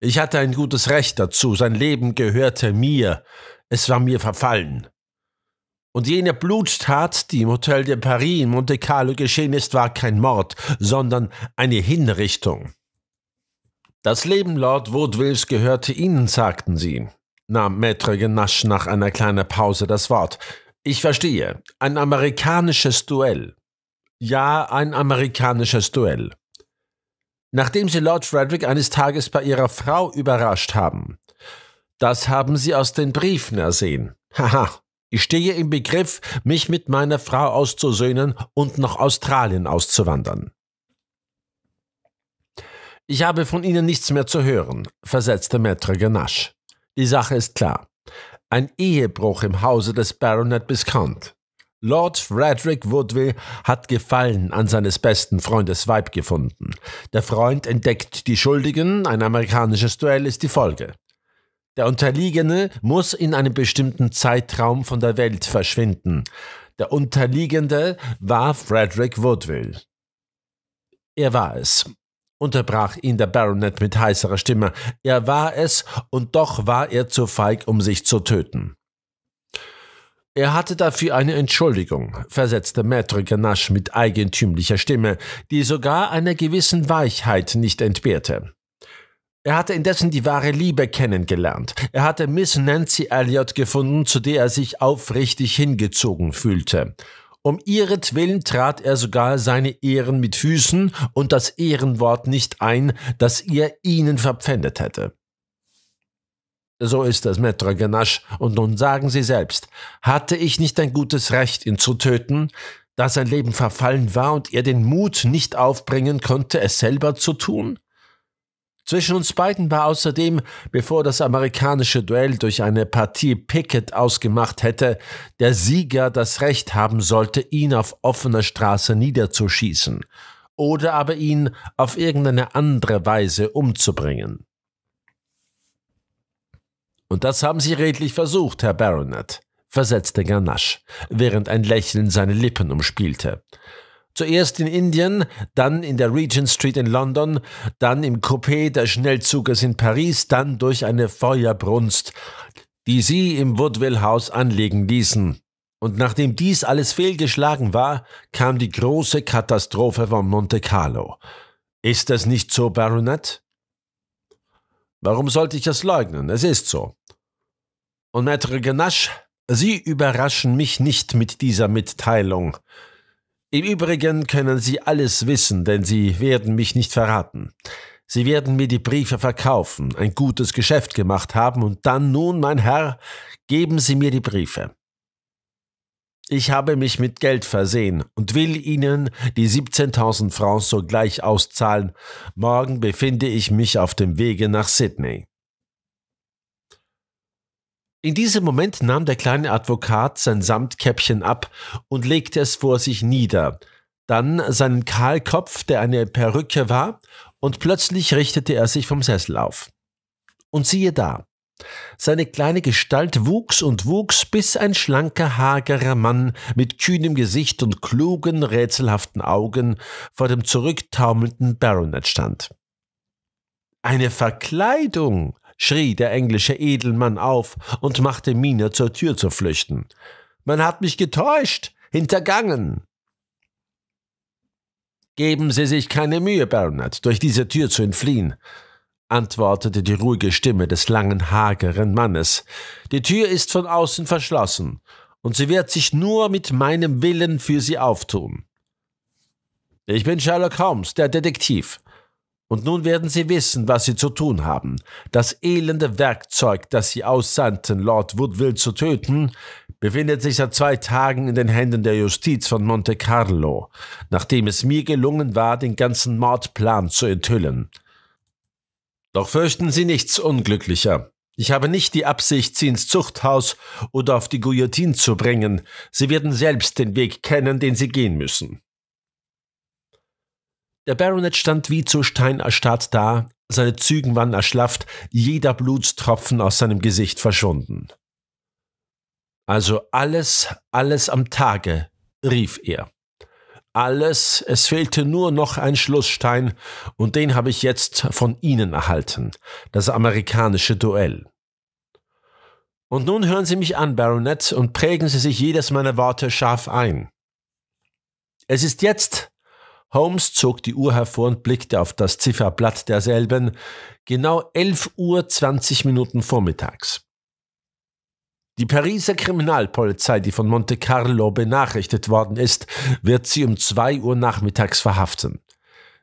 Ich hatte ein gutes Recht dazu, sein Leben gehörte mir, es war mir verfallen. Und jene Bluttat, die im Hotel de Paris in Monte Carlo geschehen ist, war kein Mord, sondern eine Hinrichtung. Das Leben Lord Woodvilles gehörte Ihnen, sagten Sie, nahm Maître Genasch nach einer kleinen Pause das Wort. Ich verstehe. Ein amerikanisches Duell. Ja, ein amerikanisches Duell. Nachdem Sie Lord Frederick eines Tages bei Ihrer Frau überrascht haben. Das haben Sie aus den Briefen ersehen. Haha, ich stehe im Begriff, mich mit meiner Frau auszusöhnen und nach Australien auszuwandern. Ich habe von Ihnen nichts mehr zu hören, versetzte Maître Ganache. Die Sache ist klar. Ein Ehebruch im Hause des Baronet Biscount. Lord Frederick Woodville hat Gefallen an seines besten Freundes Weib gefunden. Der Freund entdeckt die Schuldigen, ein amerikanisches Duell ist die Folge. Der Unterliegende muss in einem bestimmten Zeitraum von der Welt verschwinden. Der Unterliegende war Frederick Woodville. Er war es, unterbrach ihn der Baronet mit heißerer Stimme. Er war es, und doch war er zu feig, um sich zu töten. Er hatte dafür eine Entschuldigung, versetzte Maître Ganache mit eigentümlicher Stimme, die sogar einer gewissen Weichheit nicht entbehrte. Er hatte indessen die wahre Liebe kennengelernt. Er hatte Miss Nancy Elliot gefunden, zu der er sich aufrichtig hingezogen fühlte. Um ihretwillen trat er sogar seine Ehren mit Füßen und das Ehrenwort nicht ein, das er ihnen verpfändet hätte. So ist es, Maître Ganache, und nun sagen Sie selbst, hatte ich nicht ein gutes Recht, ihn zu töten, da sein Leben verfallen war und er den Mut nicht aufbringen konnte, es selber zu tun? Zwischen uns beiden war außerdem, bevor das amerikanische Duell durch eine Partie Picket ausgemacht hätte, der Sieger das Recht haben sollte, ihn auf offener Straße niederzuschießen oder aber ihn auf irgendeine andere Weise umzubringen. Und das haben Sie redlich versucht, Herr Baronet, versetzte Ganache, während ein Lächeln seine Lippen umspielte. Zuerst in Indien, dann in der Regent Street in London, dann im Coupé des Schnellzuges in Paris, dann durch eine Feuerbrunst, die sie im Woodville House anlegen ließen. Und nachdem dies alles fehlgeschlagen war, kam die große Katastrophe von Monte Carlo. Ist das nicht so, Baronet? Warum sollte ich es leugnen? Es ist so. Und Maître Ganache, Sie überraschen mich nicht mit dieser Mitteilung. Im Übrigen können Sie alles wissen, denn Sie werden mich nicht verraten. Sie werden mir die Briefe verkaufen, ein gutes Geschäft gemacht haben und dann nun, mein Herr, geben Sie mir die Briefe. Ich habe mich mit Geld versehen und will Ihnen die 17.000 Francs sogleich auszahlen. Morgen befinde ich mich auf dem Wege nach Sydney. In diesem Moment nahm der kleine Advokat sein Samtkäppchen ab und legte es vor sich nieder, dann seinen Kahlkopf, der eine Perücke war, und plötzlich richtete er sich vom Sessel auf. Und siehe da, seine kleine Gestalt wuchs und wuchs, bis ein schlanker, hagerer Mann mit kühnem Gesicht und klugen, rätselhaften Augen vor dem zurücktaumelnden Baronet stand. Eine Verkleidung, schrie der englische Edelmann auf und machte Miene zur Tür zu flüchten. Man hat mich getäuscht, hintergangen. Geben Sie sich keine Mühe, Baronet, durch diese Tür zu entfliehen, antwortete die ruhige Stimme des langen, hageren Mannes. Die Tür ist von außen verschlossen, und sie wird sich nur mit meinem Willen für Sie auftun. Ich bin Sherlock Holmes, der Detektiv. Und nun werden sie wissen, was sie zu tun haben. Das elende Werkzeug, das sie aussandten, Lord Woodville zu töten, befindet sich seit zwei Tagen in den Händen der Justiz von Monte Carlo, nachdem es mir gelungen war, den ganzen Mordplan zu enthüllen. Doch fürchten Sie nichts unglücklicher. Ich habe nicht die Absicht, Sie ins Zuchthaus oder auf die Guillotine zu bringen. Sie werden selbst den Weg kennen, den Sie gehen müssen. Der Baronet stand wie zu Stein erstarrt da, seine Zügen waren erschlafft, jeder Blutstropfen aus seinem Gesicht verschwunden. Also alles, alles am Tage, rief er. Alles, es fehlte nur noch ein Schlussstein, und den habe ich jetzt von Ihnen erhalten, das amerikanische Duell. Und nun hören Sie mich an, Baronet, und prägen Sie sich jedes meiner Worte scharf ein. Es ist jetzt Holmes zog die Uhr hervor und blickte auf das Zifferblatt derselben. Genau 11 Uhr 20 Minuten vormittags. Die Pariser Kriminalpolizei, die von Monte Carlo benachrichtigt worden ist, wird sie um 2 Uhr nachmittags verhaften.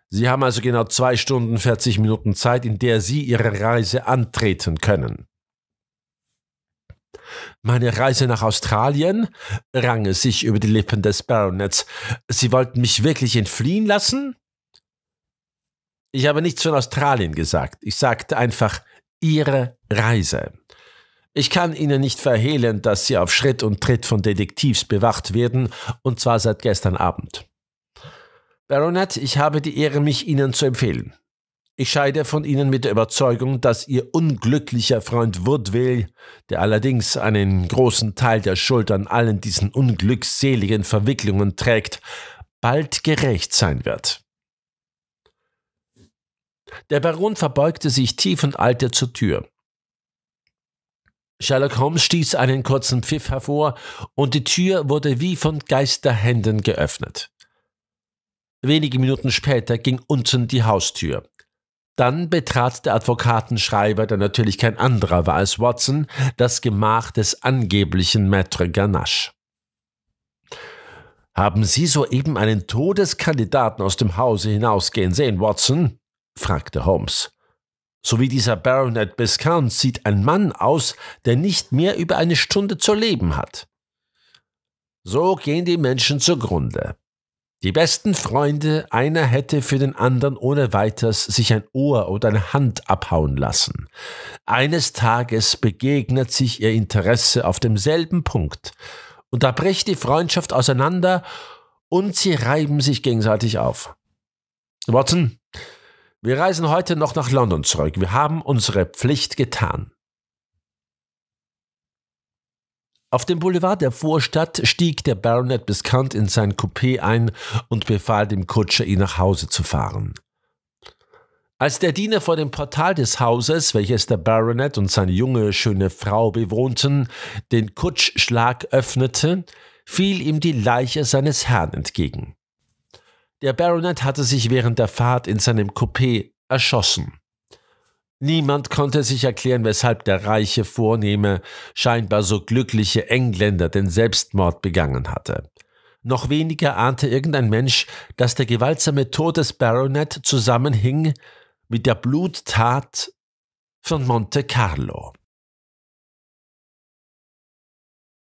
Sie haben also genau 2 Stunden 40 Minuten Zeit, in der Sie Ihre Reise antreten können. Meine Reise nach Australien rang sich über die Lippen des Baronets. Sie wollten mich wirklich entfliehen lassen? Ich habe nichts von Australien gesagt. Ich sagte einfach Ihre Reise. Ich kann Ihnen nicht verhehlen, dass Sie auf Schritt und Tritt von Detektivs bewacht werden, und zwar seit gestern Abend. Baronet, ich habe die Ehre, mich Ihnen zu empfehlen. Ich scheide von Ihnen mit der Überzeugung, dass Ihr unglücklicher Freund Woodville, der allerdings einen großen Teil der Schuld an allen diesen unglückseligen Verwicklungen trägt, bald gerecht sein wird. Der Baron verbeugte sich tief und eilte zur Tür. Sherlock Holmes stieß einen kurzen Pfiff hervor, und die Tür wurde wie von Geisterhänden geöffnet. Wenige Minuten später ging unten die Haustür. Dann betrat der Advokatenschreiber, der natürlich kein anderer war als Watson, das Gemach des angeblichen Maître Ganache. Haben Sie soeben einen Todeskandidaten aus dem Hause hinausgehen sehen, Watson? fragte Holmes. So wie dieser Baronet Biscount sieht ein Mann aus, der nicht mehr über eine Stunde zu leben hat. So gehen die Menschen zugrunde. Die besten Freunde, einer hätte für den anderen ohne weiters sich ein Ohr oder eine Hand abhauen lassen. Eines Tages begegnet sich ihr Interesse auf demselben Punkt, und da bricht die Freundschaft auseinander und sie reiben sich gegenseitig auf. Watson, wir reisen heute noch nach London zurück. Wir haben unsere Pflicht getan. Auf dem Boulevard der Vorstadt stieg der Baronet Biscant in sein Coupé ein und befahl dem Kutscher, ihn nach Hause zu fahren. Als der Diener vor dem Portal des Hauses, welches der Baronet und seine junge, schöne Frau bewohnten, den Kutschschlag öffnete, fiel ihm die Leiche seines Herrn entgegen. Der Baronet hatte sich während der Fahrt in seinem Coupé erschossen. Niemand konnte sich erklären, weshalb der reiche, vornehme, scheinbar so glückliche Engländer den Selbstmord begangen hatte. Noch weniger ahnte irgendein Mensch, dass der gewaltsame Tod des Baronet zusammenhing mit der Bluttat von Monte Carlo.